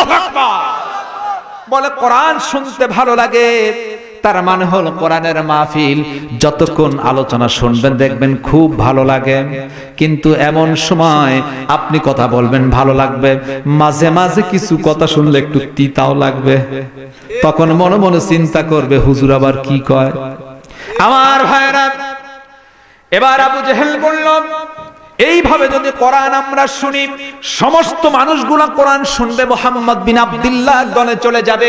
বলে কোরআন শুনতে ভালো লাগে তার মানে হল কোরআনের মাহফিল যতক্ষণ আলোচনা শুনবেন দেখবেন খুব ভালো লাগে কিন্তু এমন সময় আপনি কথা বলবেন ভালো লাগবে মাঝে মাঝে কিছু কথা শুনলে একটু তিতাও লাগবে তখন মনে মনে চিন্তা করবে হুজুর আবার কি কয় আমার ভাইরা এবার আবু জেহেল বললাম এইভাবে যদি কোরআন আমরা শুনি সমস্ত মানুষগুলা কোরআন শুনবে মোহাম্মদ বিন আবদুল্লাহ দলে চলে যাবে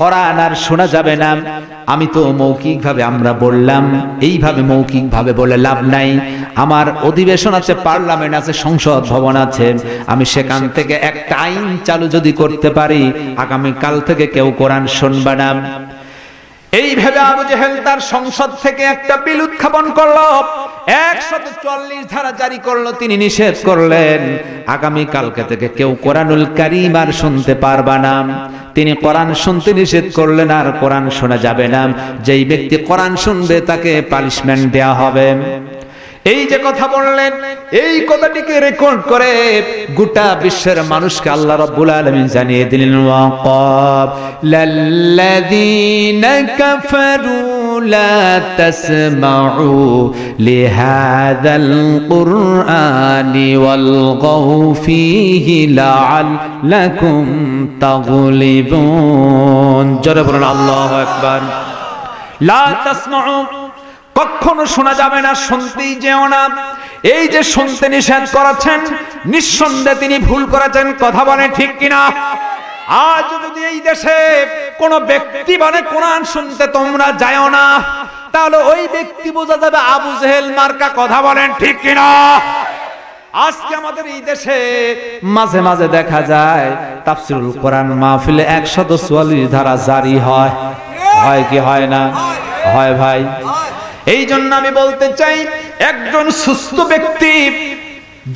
কোরআন আর শোনা যাবে না আমি তো মৌখিক ভাবে আমরা বললাম এইভাবে মৌখিক ভাবে বলে লাভ নাই আমার অধিবেশন আছে পার্লামেন্ট আছে সংসদ ভবন আছে আমি সেখান থেকে একটা আইন চালু যদি করতে পারি আগামী কাল থেকে কেউ কোরআন শুনবে না এইভাবে আবু জেহেল তার সংসদ থেকে একটা বিল উত্থাপন করলো একশো চল্লিশ ধারা জারি করলো তিনি নিষেধ করলেন আগামী কালকে থেকে কেউ কোরআনুল কারিম আর শুনতে পারবা না তিনি কোরআন শুনতে নিষেধ করলেন আর কোরআন শোনা যাবে না যেই ব্যক্তি কোরআন শুনবে তাকে পালিশমেন্ট দেয়া হবে এই যে কথা বললেন এই কথাটিকে রেকর্ড করে গোটা বিশ্বের মানুষকে আল্লাহ রাব্বুল আলামিন জানিয়ে দিলেন ওয়াকাব লাল্লাযীনা কাফারু লা তাসমাউ লিহাযাল কুরআনি ওয়াল ফীহি লাআল্লাকুম তাগলিবুন
জোরে বলুন আল্লাহু আকবার
লা তাসমাউ কখনো শোনা যাবে না শুনতেই যেও না এই যে শুনতে নিষেধ করেছেন নিঃসন্দেহে তিনি ভুল করেছেন কথা বলেন ঠিক কিনা আজ যদি এই দেশে কোন ব্যক্তি মানে কোরআন শুনতে তোমরা যায়ও না তাহলে ওই ব্যক্তি বোঝা যাবে আবু জেহেল মার্কা কথা বলেন ঠিক কিনা আজকে আমাদের এই দেশে মাঝে মাঝে দেখা যায় তাফসিরুল কোরআন মাহফিলে একশত চুয়াল্লিশ ধারা জারি হয় হয় কি হয় না হয় ভাই এই জন্য আমি বলতে চাই একজন সুস্থ ব্যক্তি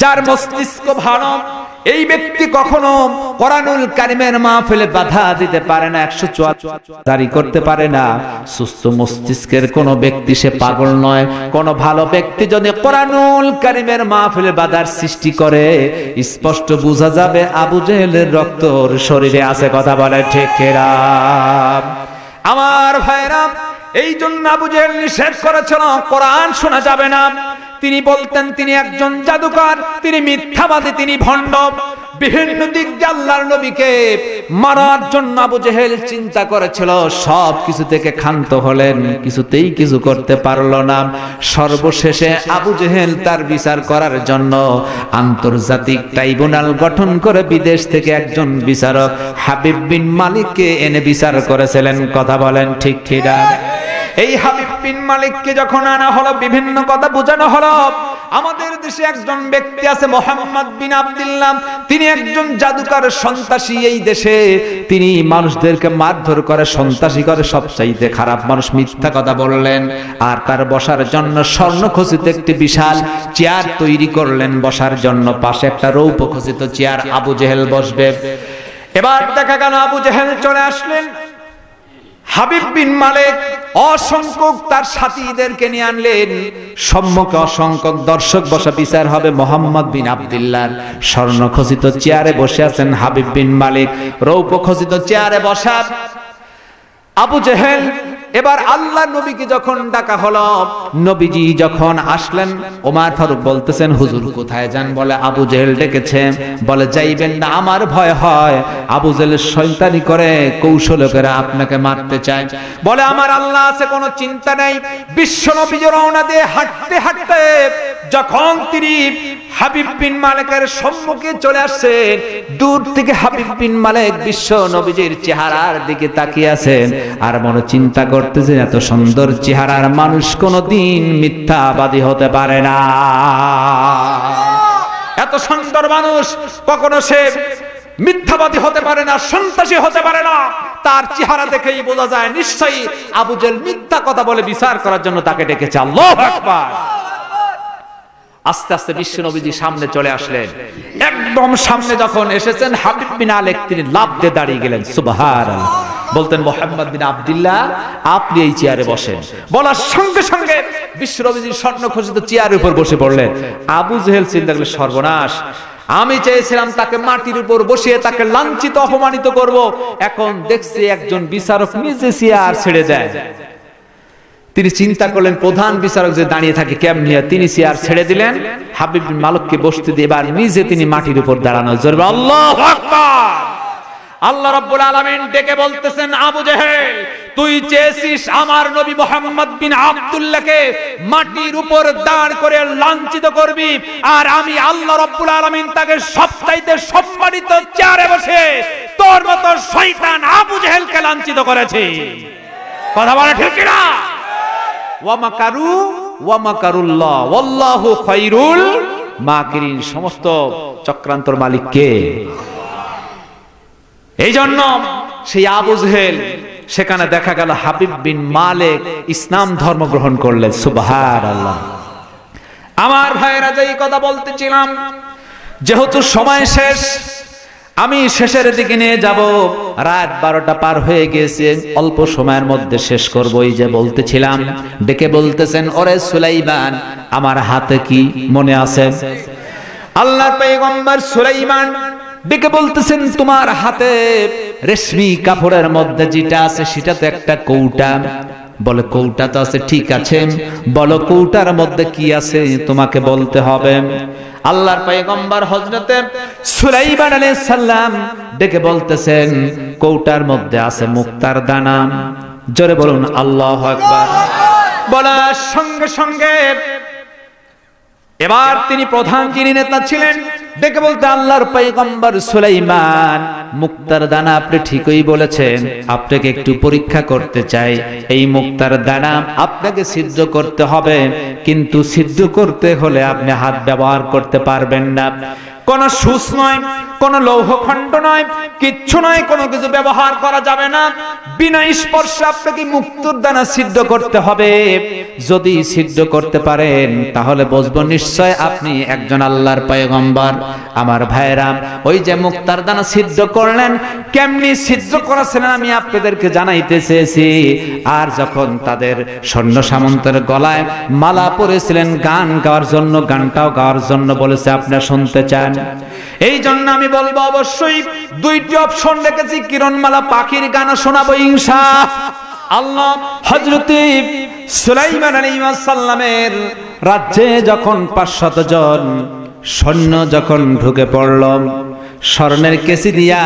যার মস্তিষ্ক ভালো এই ব্যক্তি কখনো কোরআনুল কারিমের মাহফিলে বাধা দিতে পারে না একশো চুয়াত্তারি করতে পারে না সুস্থ মস্তিষ্কের কোন ব্যক্তি সে পাগল নয় কোন ভালো ব্যক্তি যদি কোরআনুল কারিমের মাহফিলে বাধার সৃষ্টি করে স্পষ্ট বোঝা যাবে আবু জেহেলের রক্তর শরীরে আছে কথা বলে ঠেকেরা আমার ভাইরা এই জন্য আবু জেহেল নিষেধ করেছিল কোরআন শোনা যাবে না তিনি বলতেন তিনি একজন জাদুকর তিনি মিথ্যাবাদী তিনি ভণ্ড বিভিন্ন দিক আল্লাহর নবীকে মারার জন্য আবু জেহেল চিন্তা করেছিল সব কিছু থেকে ক্ষান্ত হলেন কিছুতেই কিছু করতে পারল না সর্বশেষে আবু জেহেল তার বিচার করার জন্য আন্তর্জাতিক ট্রাইব্যুনাল গঠন করে বিদেশ থেকে একজন বিচারক হাবিব বিন মালিককে এনে বিচার করেছিলেন কথা বলেন ঠিক ঠিক এই হাবিব বিন মালিককে যখন আনা হলো বিভিন্ন কথা বোঝানো হলো আমাদের দেশে একজন ব্যক্তি আছে মোহাম্মদ বিন আবদুল্লাহ তিনি একজন জাদুকর সন্ত্রাসী এই দেশে তিনি মানুষদেরকে মারধর করে সন্ত্রাসী করে সবচাইতে খারাপ মানুষ মিথ্যা কথা বললেন আর তার বসার জন্য খচিত একটি বিশাল চেয়ার তৈরি করলেন বসার জন্য পাশে একটা খচিত চেয়ার আবু জেহেল বসবে এবার দেখা গেল আবু জেহেল চলে আসলেন হাবিব বিন মালেক অসংখ্যক তার সাথীদেরকে নিয়ে আনলেন সম্মুখে অসংখ্যক দর্শক বসা বিচার হবে মোহাম্মদ বিন আবদুল্লাহ খচিত চেয়ারে বসে আছেন হাবিব বিন মালিক খচিত চেয়ারে বসা আবু জেহেল এবার আল্লাহ নবীকে যখন ডাকা হলো নবীজি যখন আসলেন ওমার ফারুক বলতেছেন হুজুর কোথায় যান বলে আবু জেল ডেকেছে বলে যাইবেন না আমার ভয় হয় আবু জেল শৈতানি করে কৌশলকেরা আপনাকে মারতে চায় বলে আমার আল্লাহ আছে কোনো চিন্তা নাই বিশ্ব নবীজ রওনা দিয়ে হাঁটতে হাঁটতে যখন তিনি হাবিব বিন মালিকের সম্মুখে চলে আসছেন দূর থেকে হাবিব বিন মালিক বিশ্ব নবীজির চেহারার দিকে তাকিয়ে আছেন আর মনে চিন্তা করে করতেছে এত সুন্দর চেহারার মানুষ কোনোদিন মিথ্যাবাদী হতে পারে না এত সুন্দর মানুষ কখনো সে মিথ্যাবাদী হতে পারে না সন্ত্রাসী হতে পারে না তার চেহারা দেখেই বোঝা যায় নিশ্চয়ই আবুজেল মিথ্যা কথা বলে বিচার করার জন্য তাকে ডেকেছে আল্লাহ আকবার আস্তে আস্তে বিশ্ব নবীজি সামনে চলে আসলেন একদম সামনে যখন এসেছেন হাবিব বিন আলেক তিনি লাভ দিয়ে দাঁড়িয়ে গেলেন সুবাহ বলতেন মোহাম্মদ বিন আবদুল্লাহ আপনি এই চেয়ারে বসেন বলার সঙ্গে সঙ্গে বিশ্বরবিজির স্বর্ণ খচিত চেয়ারের উপর বসে পড়লেন আবু জেহেল চিন্তা করলেন সর্বনাশ আমি চেয়েছিলাম তাকে মাটির উপর বসিয়ে তাকে লাঞ্ছিত অপমানিত করব এখন দেখছি একজন বিচারক নিজে চেয়ার ছেড়ে যায় তিনি চিন্তা করলেন প্রধান বিচারক যে দাঁড়িয়ে থাকে কেমনি তিনি চেয়ার ছেড়ে দিলেন হাবিব মালককে বসতে দিয়ে এবার নিজে তিনি মাটির উপর দাঁড়ানো জোর আল্লাহ আকবার আল্লাহ রাব্বুল আলামিন ডেকে বলতেছেন আবু জেহেল তুই চেয়েছিস আমার নবী মোহাম্মদ বিন আব্দুল্লাহকে মাটির উপর দাঁড় করে লাঞ্ছিত করবি আর আমি আল্লাহ রাব্বুল আলামিন তাকে সবচাইতে সম্মানিত চেয়ারে বসে তোর মতো শয়তান আবু জেহেলকে লাঞ্ছিত করেছি কথা বলে ঠিক না ওয়া মাকারু ওয়া মাকারুল্লাহ ওয়াল্লাহু খায়রুল মাকিরিন সমস্ত চক্রান্তর মালিক কে এই জন্য সেই আবু জেহেল সেখানে দেখা গেল হাবিব বিন মালেক ইসলাম ধর্ম গ্রহণ করলেন সুবাহার আল্লাহ আমার ভাইরা যে কথা বলতেছিলাম যেহেতু সময় শেষ আমি শেষের দিকে নিয়ে যাব রাত বারোটা পার হয়ে গিয়েছে অল্প সময়ের মধ্যে শেষ করবো এই যে বলতেছিলাম ডেকে বলতেছেন ওরে সুলাইমান আমার হাতে কি মনে আছে আল্লাহ পেগম্বর সুলাইমান ডেকে বলতেছেন তোমার হাতে রেশমি কাপড়ের মধ্যে যেটা আছে সেটা তো একটা কৌটা বলে কৌটা তো আছে ঠিক আছে বলো কৌটার মধ্যে কি আছে তোমাকে বলতে হবে আল্লাহর পয়গম্বর হজরতে সুলাইমান আলাইহিস সালাম ডেকে বলতেছেন কৌটার মধ্যে আছে মুক্তার দানা জোরে বলুন আল্লাহু আকবার বলার সঙ্গে সঙ্গে এবার তিনি প্রধান যিনি নেতা ছিলেন ডেকে বলতে আল্লাহর পৈগম্বর সুলাইমান মুক্তার দানা আপনি ঠিকই বলেছেন আপনাকে একটু পরীক্ষা করতে চাই এই মুক্তার দানা আপনাকে সিদ্ধ করতে হবে কিন্তু সিদ্ধ করতে হলে আপনি হাত ব্যবহার করতে পারবেন না কোন সুস নয় লৌহ লৌহখণ্ড নয় কিচ্ছু নয় কোনো কিছু ব্যবহার করা যাবে না বিনা স্পর্শে আপনাকে মুক্তর দানা সিদ্ধ করতে হবে যদি সিদ্ধ করতে পারেন তাহলে বুঝবো নিশ্চয় আপনি একজন আল্লাহর পয়গম্বর আমার ভাইরাম ওই যে মুক্তার দানা সিদ্ধ করলেন কেমনি সিদ্ধ করেছিলেন আমি আপনাদেরকে জানাইতে চেয়েছি আর যখন তাদের সৈন্য সামন্তের গলায় মালা পরেছিলেন গান গাওয়ার জন্য গানটাও গাওয়ার জন্য বলেছে আপনি শুনতে চান এই জন্য আমি বলবো অবশ্যই দুইটি অপশন রেখেছি কিরণমালা পাখির শোনাবো ইংসা আল্লাহ হজরতি সুলাইমান রাজ্যে যখন পাঁচশত জন সৈন্য যখন ঢুকে পড়ল স্বর্ণের কেসি দিয়া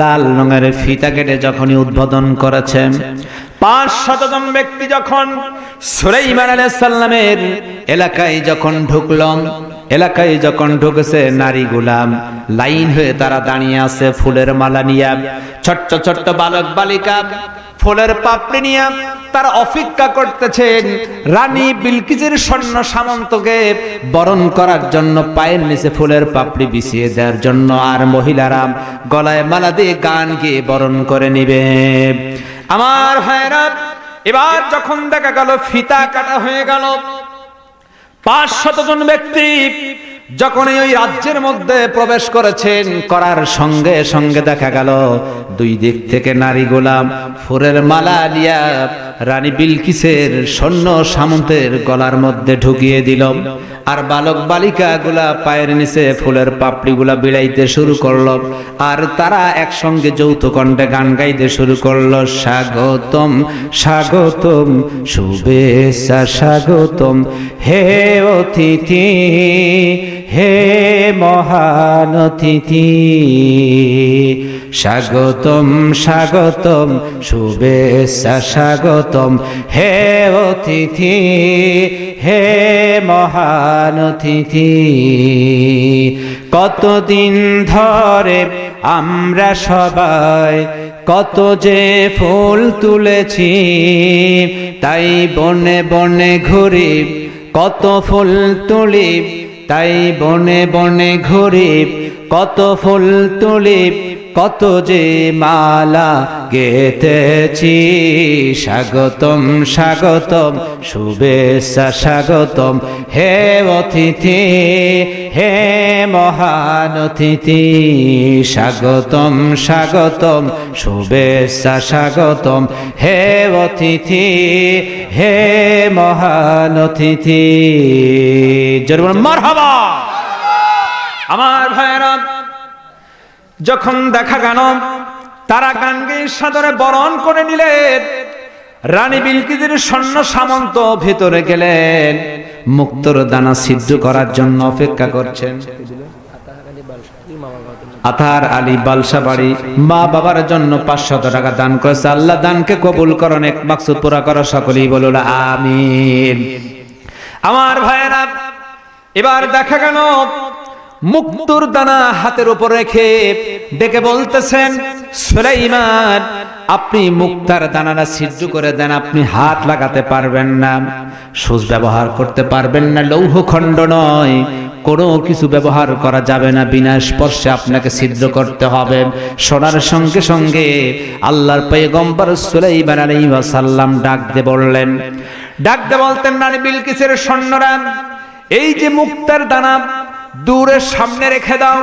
লাল রঙের ফিতা কেটে যখনই উদ্বোধন করেছেন পাঁচ শতজন ব্যক্তি যখন সুলাইমান আলাইসাল্লামের এলাকায় যখন ঢুকলাম এলাকায় যখন ঢুকেছে নারী গুলাম লাইন হয়ে তারা দাঁড়িয়ে আছে ফুলের মালা নিয়া ছোট্ট ছোট্ট বালক বালিকা ফুলের পাপড়ি নিয়ে তার অপেক্ষা করতেছেন রানী বিলকিজের স্বর্ণ সামন্তকে বরণ করার জন্য পায়ের নিচে ফুলের পাপড়ি বিছিয়ে দেওয়ার জন্য আর মহিলারা গলায় মালা দিয়ে গান গিয়ে বরণ করে নিবে আমার ভাইরা এবার যখন দেখা গেল ফিতা কাটা হয়ে গেল পাঁচ শতজন ব্যক্তি যখন ওই রাজ্যের মধ্যে প্রবেশ করেছেন করার সঙ্গে সঙ্গে দেখা গেল দুই দিক থেকে নারী গোলাম ফুরের মালা নিয়া রানী বিলকিসের সৈন্য সামন্তের গলার মধ্যে ঢুকিয়ে দিল আর বালক বালিকাগুলা পায়ের নিচে ফুলের পাপড়িগুলা বিড়াইতে শুরু করলো আর তারা একসঙ্গে যৌথ কণ্ঠে গান গাইতে শুরু করলো স্বাগতম স্বাগতম শুভেচ্ছা স্বাগতম হে অতিথি হে মহান অতিথি স্বাগতম স্বাগতম শুভেচ্ছা স্বাগতম হে অতিথি হে মহান অতিথি কতদিন ধরে আমরা সবাই কত যে ফুল তুলেছি তাই বনে বনে ঘুরি কত ফুল তুলি তাই বনে বনে ঘুরি কত ফুল তুলি কত যে মালা গেতেছি স্বাগতম স্বাগতম শুভেচ্ছা স্বাগতম হে অতিথি হে মহান অতিথি স্বাগতম স্বাগতম শুভেচ্ছা স্বাগতম হে অতিথি হে মহান অতিথি জরুর আমার ভাইরা যখন দেখা গেল তারা গানকে সাদরে বরণ করে নিলেন রানী বিলকিদের সৈন্য সামন্ত ভেতরে গেলেন মুক্তর দানা সিদ্ধ করার জন্য অপেক্ষা করছেন আথার আলী বালসা বাড়ি মা বাবার জন্য পাঁচশত টাকা দান করেছে আল্লাহ দানকে কবুল করেন এক বাক্স পুরা করা সকলেই বলল আমিন আমার ভাইয়েরা এবার দেখা গেল মুক্তুর দানা হাতের উপর রেখে ডেকে বলতেছেন সুলাইমান আপনি মুক্তার দানাটা সিদ্ধ করে দেন আপনি হাত লাগাতে পারবেন না সুজ ব্যবহার করতে পারবেন না লৌহ খণ্ড নয় কোনো কিছু ব্যবহার করা যাবে না বিনা স্পর্শে আপনাকে সিদ্ধ করতে হবে সোনার সঙ্গে সঙ্গে আল্লাহর গম্বর সুলাইমান আলাইহিস সালাম ডাক দিয়ে বললেন ডাক দিয়ে বলতেন রানী বিলকিসের সৈন্যরা এই যে মুক্তার দানা দূরে সামনে রেখে দাও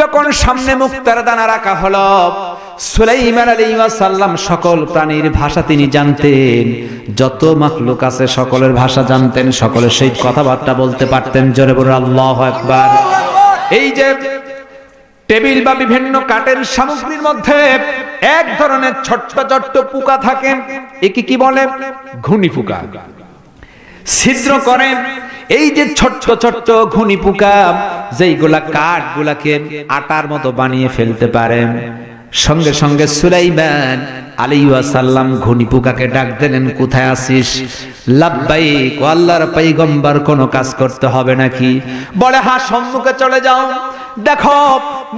যখন সামনে মুখ মুক্তার দানা রাখা হল সুলাইমান আলী আলাইসাল্লাম সকল প্রাণীর ভাষা তিনি জানতেন যত লোক আছে সকলের ভাষা জানতেন সকলের সেই কথাবার্তা বলতে পারতেন জোরে বড় আল্লাহ একবার এই যে টেবিল বা বিভিন্ন কাটের সামগ্রীর মধ্যে এক ধরনের ছোট্ট ছোট্ট পোকা থাকে একে কি বলে ঘুনি পোকা ছিদ্র করে এই যে ছোট্ট ছোট্ট ঘুনি পোকা যেইগুলা কাঠ গুলাকে আটার মতো বানিয়ে ফেলতে পারেন সঙ্গে সঙ্গে সুলাইমান আলাইসাল্লাম ঘনি পোকাকে ডাক দিলেন কোথায় আসিস লাভবাইক আল্লাহর পাইগম্বার কোনো কাজ করতে হবে নাকি বলে হা সম্মুখে চলে যাও দেখো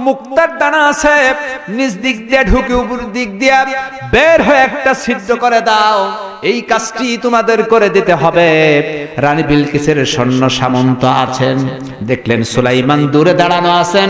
মুক্তার দানা আছে নিজ দিক দিয়ে ঢুকে উপর দিক দিয়ে বের হয়ে একটা সিদ্ধ করে দাও এই কাজটি তোমাদের করে দিতে হবে রানী বিলকিসের সৈন্য সামন্ত আছেন দেখলেন সুলাইমান দূরে দাঁড়ানো আছেন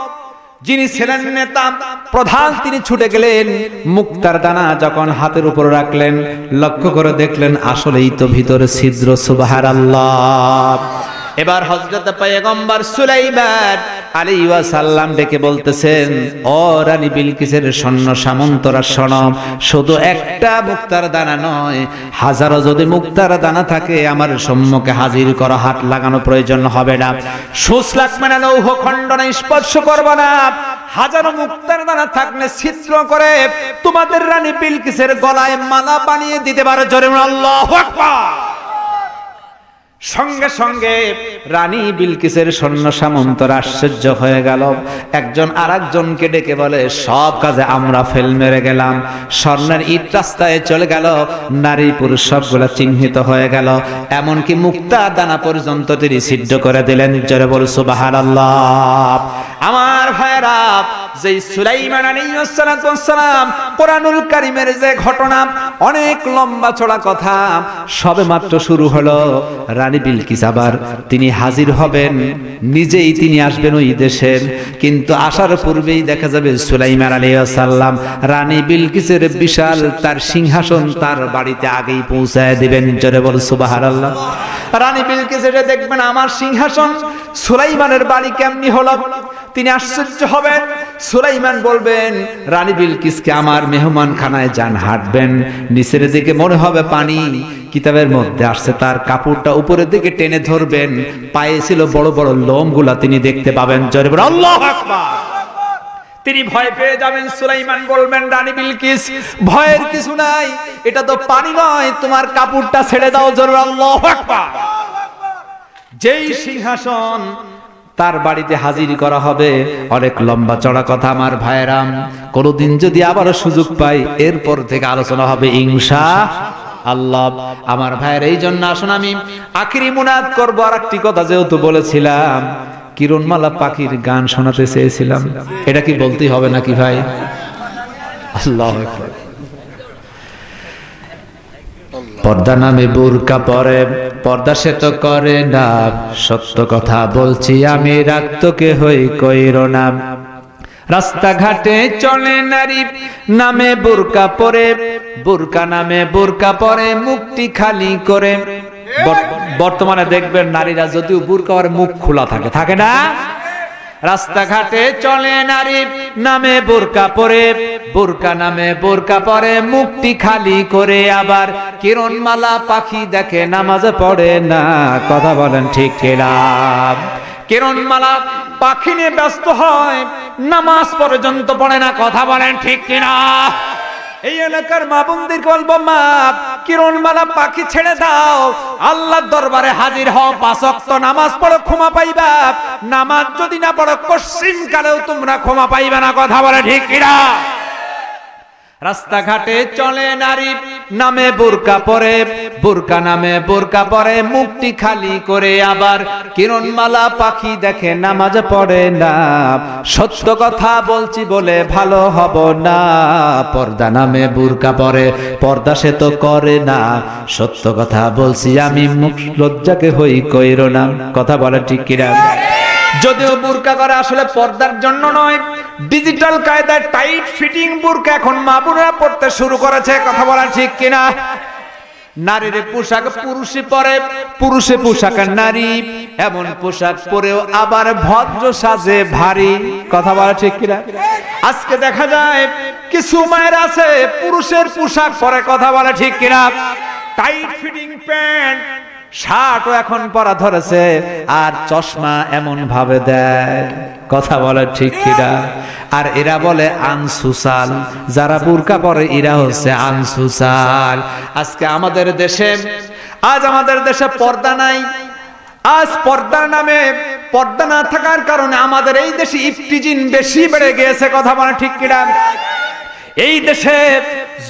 যিনি ছিলেন নেতা প্রধান তিনি ছুটে গেলেন মুক্তার দানা যখন হাতের উপর রাখলেন লক্ষ্য করে দেখলেন আসলেই তো ভিতরে ছিদ্র সুবাহার এবার হজরত পায়গম্বর সুলাইমান আলাইহি ওয়াসাল্লাম ডেকে বলতেছেন ও রানী বিলকিসের সামন্তরা শুধু একটা মুক্তার দানা নয় হাজারো যদি মুক্তার দানা থাকে আমার সম্মুখে হাজির করা হাত লাগানো প্রয়োজন হবে না সুস মানে লাগবে স্পর্শ করব না হাজারো মুক্তার দানা থাকলে ছিদ্র করে তোমাদের রানী বিলকিসের গলায় মালা বানিয়ে দিতে পারো জরিম
আল্লাহু আকবার
সঙ্গে সঙ্গে রানী বিলকিসের সৈন্য সামন্তর আশ্চর্য হয়ে গেল একজন আর একজনকে ডেকে বলে সব কাজে আমরা ফেল মেরে গেলাম স্বর্ণের ইট রাস্তায় চলে গেল নারী পুরুষ সবগুলো চিহ্নিত হয়ে গেল এমনকি মুক্তা দানা পর্যন্ত তিনি সিদ্ধ করে দিলেন জোরে বলছো বাহার আমার ভাইরা যেই সুলাইমান আলাইহিসসালাম কোরআনুল কারীমের যে ঘটনা অনেক লম্বা চড়া কথা সবে মাত্র শুরু হলো রানী বিলকিস আবার তিনি হাজির হবেন নিজেই তিনি আসবেন ওই দেশে কিন্তু আসার পূর্বেই দেখা যাবে সুলাইমান আলাইহিসসালাম রানী বিলকিসের বিশাল তার সিংহাসন তার বাড়িতে আগেই পৌঁছায় দিবেন জোরে বল সুবহানাল্লাহ রানী বিলকিস দেখবেন আমার সিংহাসন সুলাইমানের বাড়ি কেমনি হলো তিনি আশ্চর্য হবেন সুলাইমান বলবেন রানী বিলকিসকে আমার মেহমান খানায় যান হাঁটবেন নিচের দিকে মনে হবে পানি কিতাবের মধ্যে আসছে তার কাপড়টা উপরের দিকে টেনে ধরবেন পায়ে ছিল বড় বড় লোমগুলা তিনি দেখতে পাবেন জরে আল্লাহ তিনি ভয় পেয়ে যাবেন সুলাইমান বলবেন রানী বিলকিস ভয়ের কিছু নাই এটা তো পানি নয় তোমার কাপড়টা ছেড়ে দাও জরুর আল্লাহ যেই সিংহাসন তার বাড়িতে হাজির করা হবে অনেক লম্বা চড়া কথা আমার ভাইরাম কোনদিন যদি আবার সুযোগ পাই এরপর থেকে আলোচনা হবে ইংসা আল্লাহ আমার ভাইয়ের এই জন্য আসুন আমি আখিরি মুনাদ করবো আর একটি কথা যেহেতু বলেছিলাম কিরণমালা পাখির গান শোনাতে চেয়েছিলাম এটা কি বলতেই হবে নাকি ভাই আল্লাহ পর্দা নামে বুরকা পরে পর্দা সে তো করে না সত্য কথা বলছি আমি রাক্তকে হই কইর না রাস্তাঘাটে চলে নারী নামে বুরকা পরে বুরকা নামে বুরকা পরে মুক্তি খালি করে বর্তমানে দেখবেন নারীরা যদিও বুরকা পরে মুখ খোলা থাকে থাকে না রাস্তাঘাটে চলে নারী নামে বোরকা পরে বোরকা নামে বোরকা পরে মুক্তি খালি করে আবার কিরণমালা পাখি দেখে নামাজ পড়ে না কথা বলেন ঠিক কিরাম কিরণমালা পাখি নিয়ে ব্যস্ত হয় নামাজ পর্যন্ত পড়ে না কথা বলেন ঠিক কিনা এই এলাকার মা বন্দির গল্প মা কিরণমালা পাখি ছেড়ে দাও আল্লাহর দরবারে হাজির হও পাঁচক্ত নামাজ পড়ো ক্ষমা পাইবা নামাজ যদি না পড়ো কশ্চিন কালেও তোমরা ক্ষমা পাইবে না কথা বলে ঠিক কিরা রাস্তাঘাটে চলে নারী নামে বোরকা পরে বোরকা নামে বোরকা পরে মুক্তি খালি করে আবার কিরণমালা পাখি দেখে নামাজ পড়ে না সত্য কথা বলছি বলে ভালো হব না পর্দা নামে বোরকা পরে পর্দা সে তো করে না সত্য কথা বলছি আমি মুখ লজ্জাকে হই কইর না কথা বলা ঠিক কিনা যদিও বুরকা করা আসলে পর্দার জন্য নয় ডিজিটাল কায়দায় টাইট ফিটিং বুরকা এখন মাবুনেরা পড়তে শুরু করেছে কথা বলা ঠিক কিনা নারীর পোশাক পুরুষে পরে পুরুষে পোশাক নারী এমন পোশাক পরেও আবার ভদ্র সাজে ভারী কথা বলা ঠিক কিনা আজকে দেখা যায় কিছু মায়ের আছে পুরুষের পোশাক পরে কথা বলা ঠিক কিনা
টাইট ফিটিং প্যান্ট
শার্টও এখন পরা ধরেছে আর চশমা এমন ভাবে দেয় কথা বলে ঠিক কিনা আর এরা বলে আনসুসাল যারা বুরকা পরে এরা হচ্ছে আনসুসাল আজকে আমাদের দেশে আজ আমাদের দেশে পর্দা নাই আজ পর্দার নামে পর্দা না থাকার কারণে আমাদের এই দেশে ইফটিজিন বেশি বেড়ে গিয়েছে কথা বলে ঠিক কিনা এই দেশে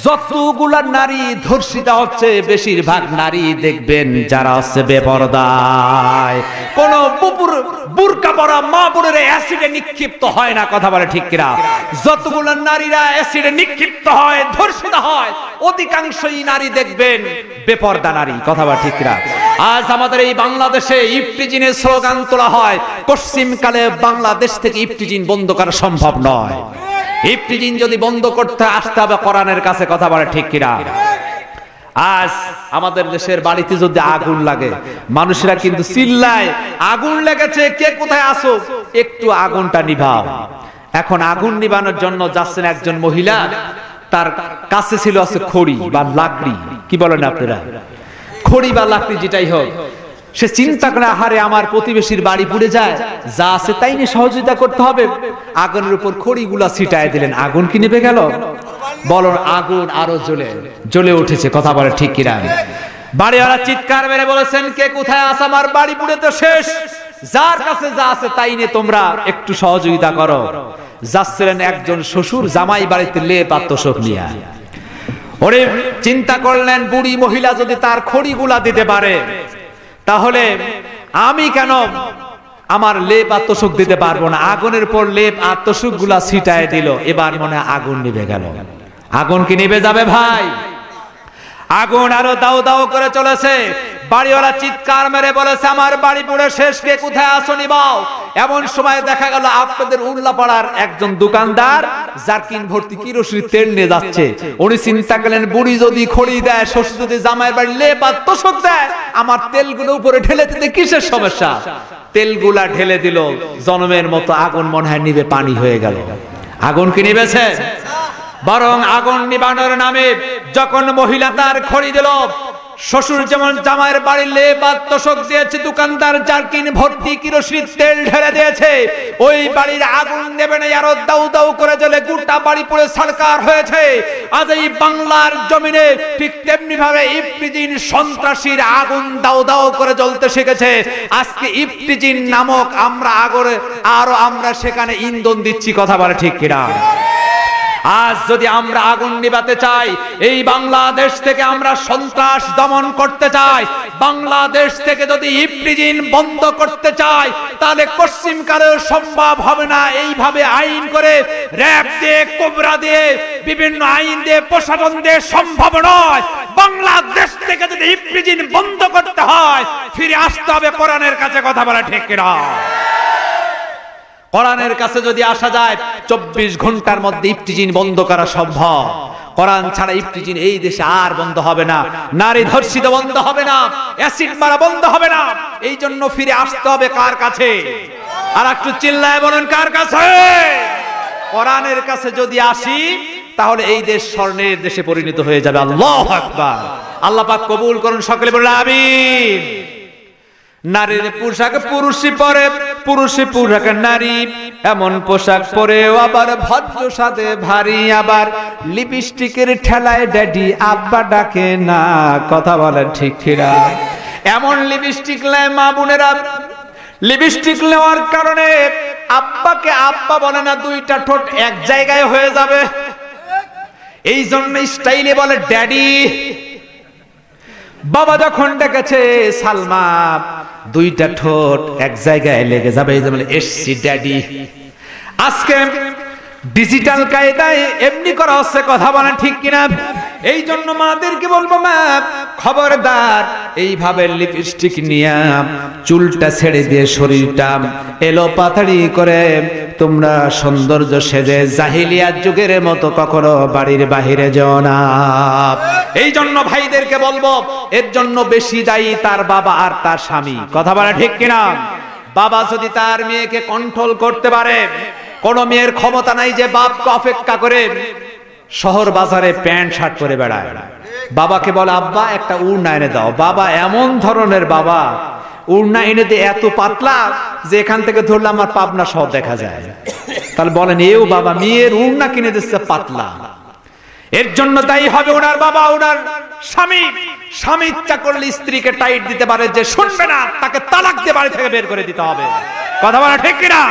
যতগুলা নারী ধর্ষিতা হচ্ছে বেশিরভাগ নারী দেখবেন যারা হচ্ছে বেপরদায় কোন বুপুর বুরকা পরা মা বোনের অ্যাসিডে নিক্ষিপ্ত হয় না কথা বলে ঠিক কিনা যতগুলা নারীরা অ্যাসিডে নিক্ষিপ্ত হয় ধর্ষিতা হয় অধিকাংশই নারী দেখবেন বেপরদা নারী কথা বলে ঠিক কিনা আজ আমাদের এই বাংলাদেশে ইফটিজিনের স্লোগান তোলা হয় পশ্চিমকালে বাংলাদেশ থেকে ইফটিজিন বন্ধ করা সম্ভব নয় ইফতিজিন যদি বন্ধ করতে আসতে হবে কোরআনের কাছে কথা বলে ঠিক কিনা আজ আমাদের দেশের বাড়িতে যদি আগুন লাগে মানুষরা কিন্তু চিল্লায় আগুন লেগেছে কে কোথায় আসো একটু আগুনটা নিভাও এখন আগুন নিভানোর জন্য যাচ্ছেন একজন মহিলা তার কাছে ছিল আছে খড়ি বা লাকড়ি কি বলেন আপনারা খড়ি বা লাকড়ি যেটাই হোক সে চিন্তা করে আহারে আমার প্রতিবেশীর বাড়ি পুড়ে যায় যা আছে তাই নিয়ে সহযোগিতা করতে হবে আগুনের উপর খড়িগুলা ছিটায় দিলেন আগুন কি নেবে গেল বল আগুন আরো জ্বলে জ্বলে উঠেছে কথা বলে ঠিক কিনা বাড়িওয়ালা চিৎকার মেরে বলেছেন কে কোথায় আস আমার বাড়ি পুড়ে তো শেষ যার কাছে যা আছে তাই নিয়ে তোমরা একটু সহযোগিতা করো যাচ্ছিলেন একজন শ্বশুর জামাই বাড়িতে লে পাত্তশোক নিয়ে ওরে চিন্তা করলেন বুড়ি মহিলা যদি তার খড়িগুলা দিতে পারে তাহলে আমি কেন আমার লেপ আত্মসুখ দিতে পারবো না আগুনের পর লেপ আত্মসুখ গুলা ছিটায় দিল এবার মনে আগুন নিবে গেল আগুন কি নিবে যাবে ভাই আগুন আরো দাও দাও করে চলেছে বাড়িওয়ালা চিৎকার মেরে বলেছে আমার বাড়ি পুড়ে শেষ কে কোথায় আসো নিবাও এমন সময় দেখা গেল আপনাদের পাড়ার একজন দোকানদার জারকিন ভর্তি কিরোসির তেল নিয়ে যাচ্ছে উনি চিন্তা করলেন বুড়ি যদি খড়ি দেয় শ্বশুর যদি জামাইয়ের বাড়ি লে বা তোষক দেয় আমার তেলগুলো উপরে ঢেলে দিতে কিসের সমস্যা তেলগুলা ঢেলে দিল জনমের মতো আগুন মনে হয় নিবে পানি হয়ে গেল আগুন কি নিবেছে বরং আগুন নিবানোর নামে যখন মহিলা তার খড়ি দিল শ্বশুর যেমন জামাইয়ের বাড়ি লেবাদ তোষক দিয়েছে দোকানদার জারকিন ভর্তি কিরোসিন তেল ঢেলে দিয়েছে ওই বাড়ির আগুন নেবে না আরো দাউ দাউ করে জ্বলে গোটা বাড়ি পুরো সরকার হয়েছে আজ এই বাংলার জমিনে ঠিক তেমনি ভাবে ইফতিজিন সন্ত্রাসীর আগুন দাউ দাউ করে জ্বলতে শিখেছে আজকে ইফতিজিন নামক আমরা আগরে আরো আমরা সেখানে ইন্ধন দিচ্ছি কথা বলে ঠিক কিনা আজ যদি আমরা আগুন নিবাতে চাই এই বাংলাদেশ থেকে আমরা সন্ত্রাস দমন করতে চাই বাংলাদেশ থেকে যদি ইপ্রিজিন বন্ধ করতে চাই তাহলে পশ্চিমকালেও সম্ভব হবে না এইভাবে আইন করে র্যাব দিয়ে কোবরা দিয়ে বিভিন্ন আইন দিয়ে প্রশাসন দিয়ে সম্ভব নয় বাংলাদেশ থেকে যদি ইপ্রিজিন বন্ধ করতে হয় ফিরে আসতে হবে কোরআনের কাছে কথা বলা ঠিক না কোরআনের কাছে যদি আসা যায় চব্বিশ ঘন্টার মধ্যে ইফতিজিন বন্ধ করা সম্ভব কোরআন ছাড়া ইফতিজিন এই দেশে আর বন্ধ হবে না নারী ধর্ষিত বন্ধ হবে না অ্যাসিড মারা বন্ধ হবে না এই জন্য ফিরে আসতে হবে কার কাছে আর একটু চিল্লায় বলেন কার কাছে কোরআনের কাছে যদি আসি তাহলে এই দেশ স্বর্ণের দেশে পরিণত হয়ে যাবে আল্লাহ আকবার আল্লাহ পাক কবুল করুন সকলে বলে আমিন নারীর পোশাক পুরুষই পরে পুরুষে পুরাকা নারী এমন পোশাক পরেও আবার ভদ্র সাথে ভারী আবার লিপস্টিকের ঠেলায় ড্যাডি আব্বা ডাকে না কথা বলেন ঠিক কিনা এমন লিপস্টিক লায় মা বোনেরা লিপস্টিক নেওয়ার কারণে আব্বাকে আব্বা বলে না দুইটা ঠোঁট এক জায়গায় হয়ে যাবে এই জন্য স্টাইলে বলে ড্যাডি বাবা যখন ডেকেছে সালমা দুইটা ঠোঁট এক জায়গায় লেগে যাবে এসছি ড্যাডি আজকে ডিজিটাল কায়দায় এমনি করা হচ্ছে কথা বলা ঠিক কিনা এই জন্য মাদেরকে বলবো মা খবরদার এইভাবে লিপস্টিক নিয়ে চুলটা ছেড়ে দিয়ে শরীরটা এলো পাতাড়ি করে তোমরা সৌন্দর্য সেজে জাহিলিয়ার যুগের মতো কখনো বাড়ির বাহিরে যাও না এই জন্য ভাইদেরকে বলবো এর জন্য বেশি দায়ী তার বাবা আর তার স্বামী কথা বলা ঠিক কিনা বাবা যদি তার মেয়েকে কন্ট্রোল করতে পারে কোন মেয়ের ক্ষমতা নাই যে বাপকে অপেক্ষা করে শহর বাজারে প্যান্ট শার্ট করে বেড়ায় বাবাকে বলে আব্বা একটা উড় নাইনে দাও বাবা এমন ধরনের বাবা উড়না এনে দিয়ে এত পাতলা যে এখান থেকে ধরলে আমার পাবনা সব দেখা যায় তাহলে বলেন এও বাবা মেয়ের উড়না কিনে দিচ্ছে পাতলা এর জন্য তাই হবে ওনার বাবা ওনার স্বামী স্বামী ইচ্ছা করলে স্ত্রীকে টাইট দিতে পারে যে শুনবে না তাকে তালাক দিয়ে বাড়ি থেকে বের করে দিতে হবে কথা বলা ঠিক কিনা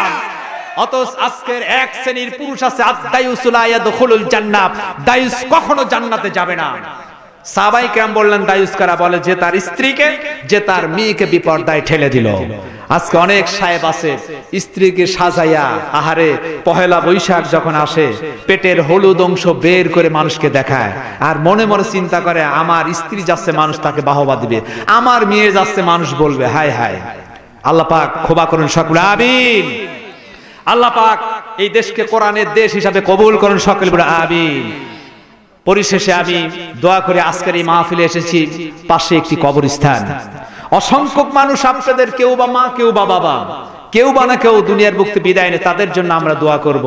অথচ আজকের এক শ্রেণীর পুরুষ আছে আদায়ুসুলায়া দখলুল জান্নাত দায়ুস কখনো জান্নাতে যাবে না সাবাই কেরাম বললেন দায়ুস্কারা বলে যে তার স্ত্রীকে যে তার মেয়েকে বিপর্দায় ঠেলে দিল আজকে অনেক সাহেব আছে স্ত্রীকে সাজাইয়া আহারে পহেলা বৈশাখ যখন আসে পেটের হলুদ অংশ বের করে মানুষকে দেখায় আর মনে মনে চিন্তা করে আমার স্ত্রী যাচ্ছে মানুষ তাকে বাহবা দিবে আমার মেয়ে যাচ্ছে মানুষ বলবে হায় হায় আল্লাহ পাক ক্ষোভা করুন সকলে আবিন আল্লাহ পাক এই দেশকে কোরআনের দেশ হিসাবে কবুল করুন সকলে আবিন পরিশেষে আমি দোয়া করে আজকের এই মাহফিলে এসেছি পাশে একটি কবরস্থান অসংখ্য মানুষ আপনাদের কেউ বা মা কেউ বা বাবা কেউ বা না কেউ দুনিয়ার মুক্তি বিদায় নেই তাদের জন্য আমরা দোয়া করব।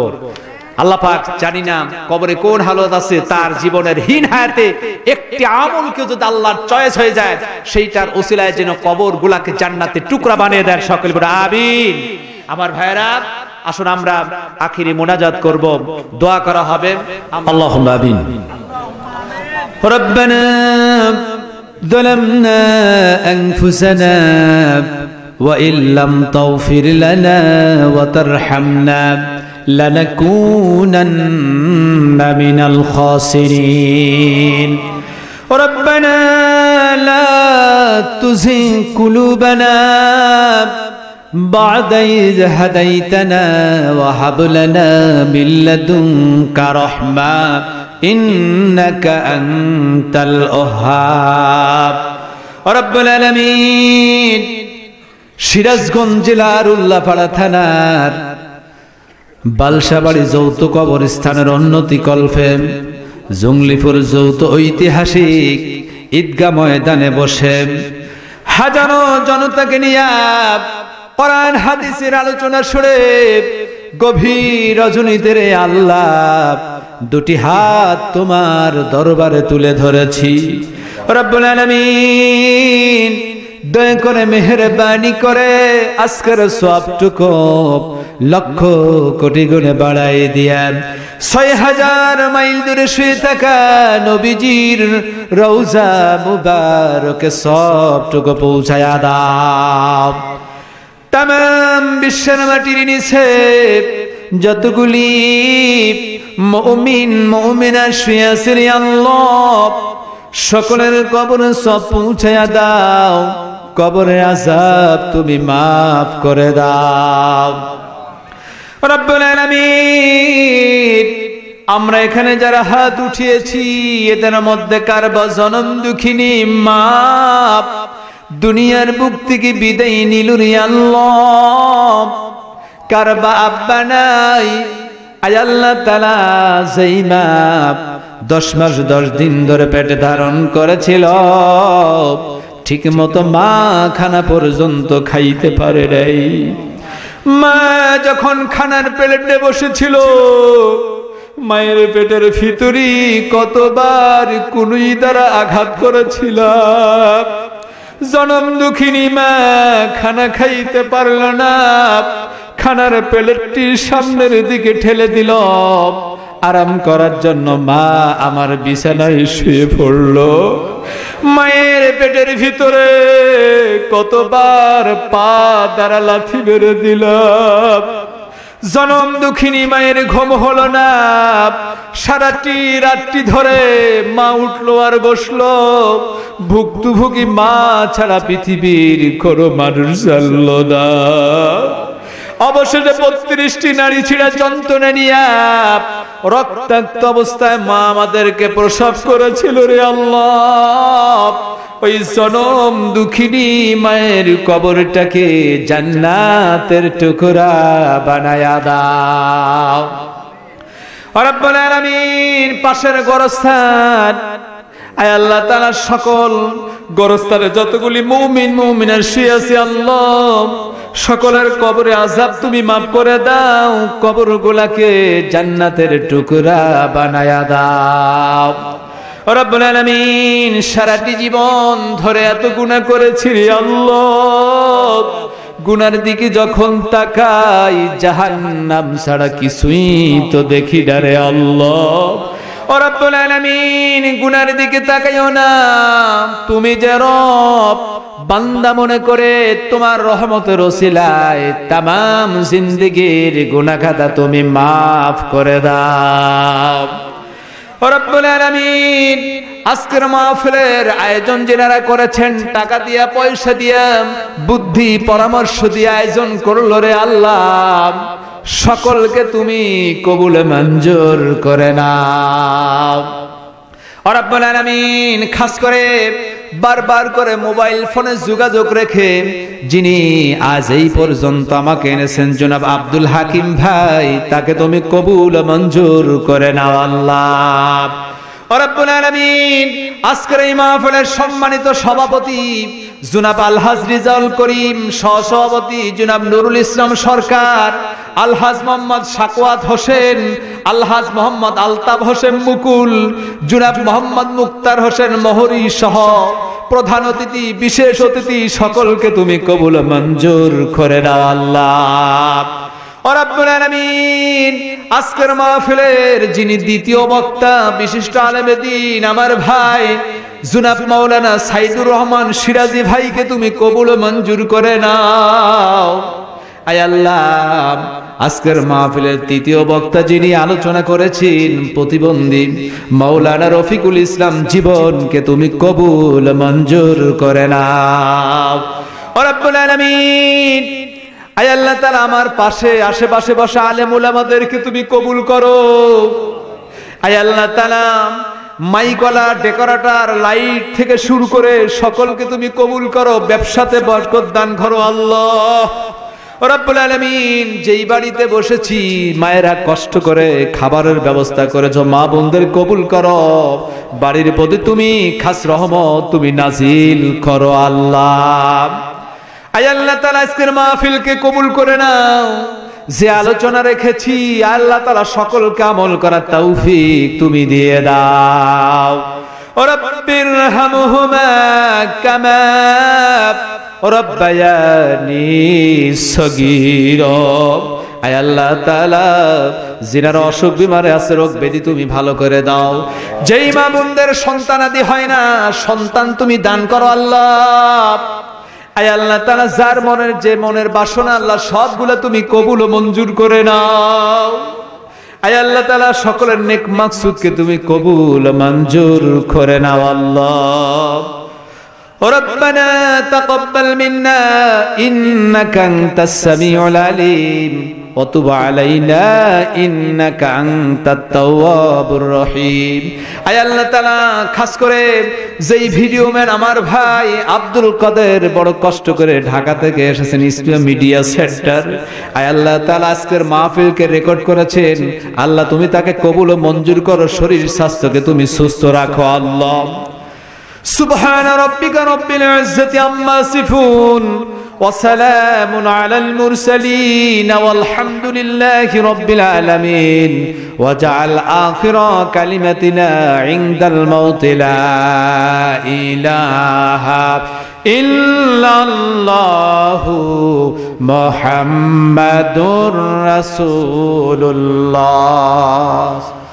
আল্লাহ পাক জানি না কবরে কোন হালত আছে তার জীবনের হীন হায়াতে একটি কেউ যদি আল্লাহর চয়েস হয়ে যায় সেইটার ওসিলায় যেন কবর গুলাকে জান্নাতে টুকরা বানিয়ে দেন সকল আবিন আমার ভাইরা আসুন আমরা আখিরি মোনাজাত করব দোয়া করা হবে আল্লাহুম্মা আমিন রব্বানা ظلمنا أنفسنا وإن لم تغفر
لنا وترحمنا لنكونن من الخاسرين ربنا لا تزغ قلوبنا بعد
إذ هديتنا وهب لنا من لدنك رحمة إنك أنت الأهاب رب العالمين সিরাজগঞ্জ জেলার উল্লাপাড়া থানার বালসাবাড়ি যৌথ কবরস্থানের উন্নতি কল্পে জঙ্গলিপুর যৌথ ঐতিহাসিক ঈদগা ময়দানে বসে হাজারো জনতাকে নিয়ে কোরআন হাদিসের আলোচনা শুনে গভীর রজনীতে রে আল্লাহ দুটি হাত তোমার দরবারে তুলে ধরেছি রব্বুল আলামিন দয়া করে মেহরবানি করে আজকের সবটুকু লক্ষ কোটি গুণে বাড়াই দিয়া ছয় হাজার মাইল দূরে শুয়ে থাকা নবীজির রৌজা মুবারকে সবটুকু পৌঁছায়া দাও তাম বিশ্বের মাটির নিছে যতগুলি মৌমিন মৌমিনা শুয়ে আছে আল্লাহ সকলের কবর সব পৌঁছাইয়া দাও কবরের আজাব তুমি মাফ করে দাও আমরা এখানে যারা হাত উঠিয়েছি এদের মধ্যে কার বা জনম দুঃখিনী মাপ দুনিয়ার বুক থেকে বিদায় নিলুরি আল্লাহ কারবা নাই আয় আল্লাহ তালা সেই মাপ দশ মাস দশ দিন ধরে পেটে ধারণ করেছিল ঠিক মতো মা খানা পর্যন্ত খাইতে পারে রে মা যখন খানার প্লেটে বসেছিল মায়ের পেটের ভিতরি কতবার কুনুই দ্বারা আঘাত করেছিলাম জনম দুখিনী মা খানা খাইতে পারল না খানার প্লেটটি সামনের দিকে ঠেলে দিল আরাম করার জন্য মা আমার বিছানায় শুয়ে পড়ল
মায়ের পেটের ভিতরে কতবার পা দ্বারা লাথি বেড়ে
দিলাম জনম দুঃখিনী মায়ের ঘুম হল না সারাটি রাত্রি ধরে মা উঠলো আর বসল ভুক্তভোগী মা ছাড়া পৃথিবীর কোনো মানুষ জানল না অবশেষে বত্রিশটি নারী ছিঁড়া যন্ত্রণা নিয়ে রক্তাক্ত অবস্থায় মা আমাদেরকে প্রসব করেছিল রে আল্লাহ ওই জনম দুঃখিনী মায়ের কবরটাকে জান্নাতের টুকরা বানায়া দাও রব্বুল আলামিন পাশের গোরস্থান আয় আল্লাহ তাআলা সকল গোরস্থানে যতগুলি মুমিন মুমিনের শুয়ে আছে আল্লাহ সকলের কবরে আজাব তুমি মাফ করে দাও কবর গোলাকে জান্নাতের টুকরা বানায়া দাও রব্বুল আলামিন সারাটি জীবন ধরে এত গুনাহ করেছি আল্লাহ গুনার দিকে যখন তাকাই নাম ছাড়া কিছুই তো দেখি ডারে আল্লাহ ও রব্বুল আলামিন গুনার দিকে তাকাইও না তুমি যে রব বান্দা মনে করে তোমার রহমতের ওসিলায় তাম জিন্দিগির তুমি মাফ করে দাও আয়োজন যেনারা করেছেন টাকা দিয়া পয়সা বুদ্ধি পরামর্শ দিয়ে আয়োজন করলো রে আল্লাহ সকলকে তুমি কবুলে মঞ্জুর করে না অরাব্বুল আলামিন খাস করে বারবার করে মোবাইল ফোনে যোগাযোগ রেখে যিনি আজ এই পর্যন্ত আমাকে এনেছেন জনাব আব্দুল হাকিম ভাই তাকে তুমি কবুল মঞ্জুর করে নাও আল্লাহ অরাব্বুল আলামিন আজকের এই মাহফিলের সম্মানিত সভাপতি জুনাব আলহাজ রিজাউল করিম সহসভাপতি জুনাব নুরুল ইসলাম সরকার আলহাজ মোহাম্মদ সাকওয়াত হোসেন আলহাজ মোহাম্মদ আলতাব হোসেন মুকুল জুনাব মোহাম্মদ মুক্তার হোসেন মহরি সহ প্রধান অতিথি বিশেষ অতিথি সকলকে তুমি কবুল মঞ্জুর করে দাও আল্লাহ আজকের মাহফিলের যিনি দ্বিতীয় বক্তা বিশিষ্ট আলেমেদিন আমার ভাই জুনাব মাওলানা সাইদুর রহমান সিরাজি ভাইকে তুমি কবুল মঞ্জুর করে নাও আল্লাহ আজকের মাহফিলের তৃতীয় বক্তা যিনি আলোচনা করেছেন প্রতিবন্ধী মাওলানা রফিকুল ইসলাম জীবনকে তুমি কবুল মঞ্জুর করে নাও রব্বুল আলামিন আয়াল্লাহ তারা আমার পাশে আশেপাশে বসা আলেম ওলামাদেরকে তুমি কবুল করো আয়াল্লাহ তালাম মাইকলা ডেকোরেটার লাইট থেকে শুরু করে সকলকে তুমি কবুল করো ব্যবসাতে বরকত দান করো আল্লাহ রব্বুল আলমিন যেই বাড়িতে বসেছি মায়েরা কষ্ট করে খাবারের ব্যবস্থা করেছ মা বোনদের কবুল করো বাড়ির প্রতি তুমি খাস রহমত তুমি নাজিল করো আল্লাহ আয়াল্লাহ তালা আজকের মাহফিলকে কবুল করে নাও যে আলোচনা রেখেছি আল্লাহ তালা সকল কামল করার তৌফিক তুমি দিয়ে দাও রব্বির হামহুমা কামা রব্বায়ানি সগীর আয় আল্লাহ তাআলা জিনার অসুখ বিমারে আছে রোগ বেদি তুমি ভালো করে দাও যেই মা বোনদের আদি হয় না সন্তান তুমি দান করো আল্লাহ আয় আল্লাহ তারা যার মনের যে মনের বাসনা আল্লাহ সবগুলো তুমি কবুল ও মঞ্জুর করে নাও আয় আল্লাহ তালা সকলের নেক মাকসুদকে তুমি কবুল মঞ্জুর করে নাও আল্লাহ ربنا تقبل منا إنك أنت السميع العليم وتب علينا إنك أنت التواب الرحيم আয় আল্লাহ তাআলা খাস করে যেই ভিডিও ম্যান আমার ভাই আব্দুল কাদের বড় কষ্ট করে ঢাকা থেকে এসেছেন ইসলাম মিডিয়া সেন্টার আয় আল্লাহ তাআলা আজকের মাহফিলকে রেকর্ড করেছেন আল্লাহ তুমি তাকে কবুল ও মঞ্জুর করো শরীর স্বাস্থ্যকে তুমি সুস্থ রাখো আল্লাহ سبحان ربك رب العزة عما يصفون وسلام على المرسلين والحمد لله رب العالمين وجعل آخر كلمتنا عند الموت لا إله
إلا الله محمد رسول الله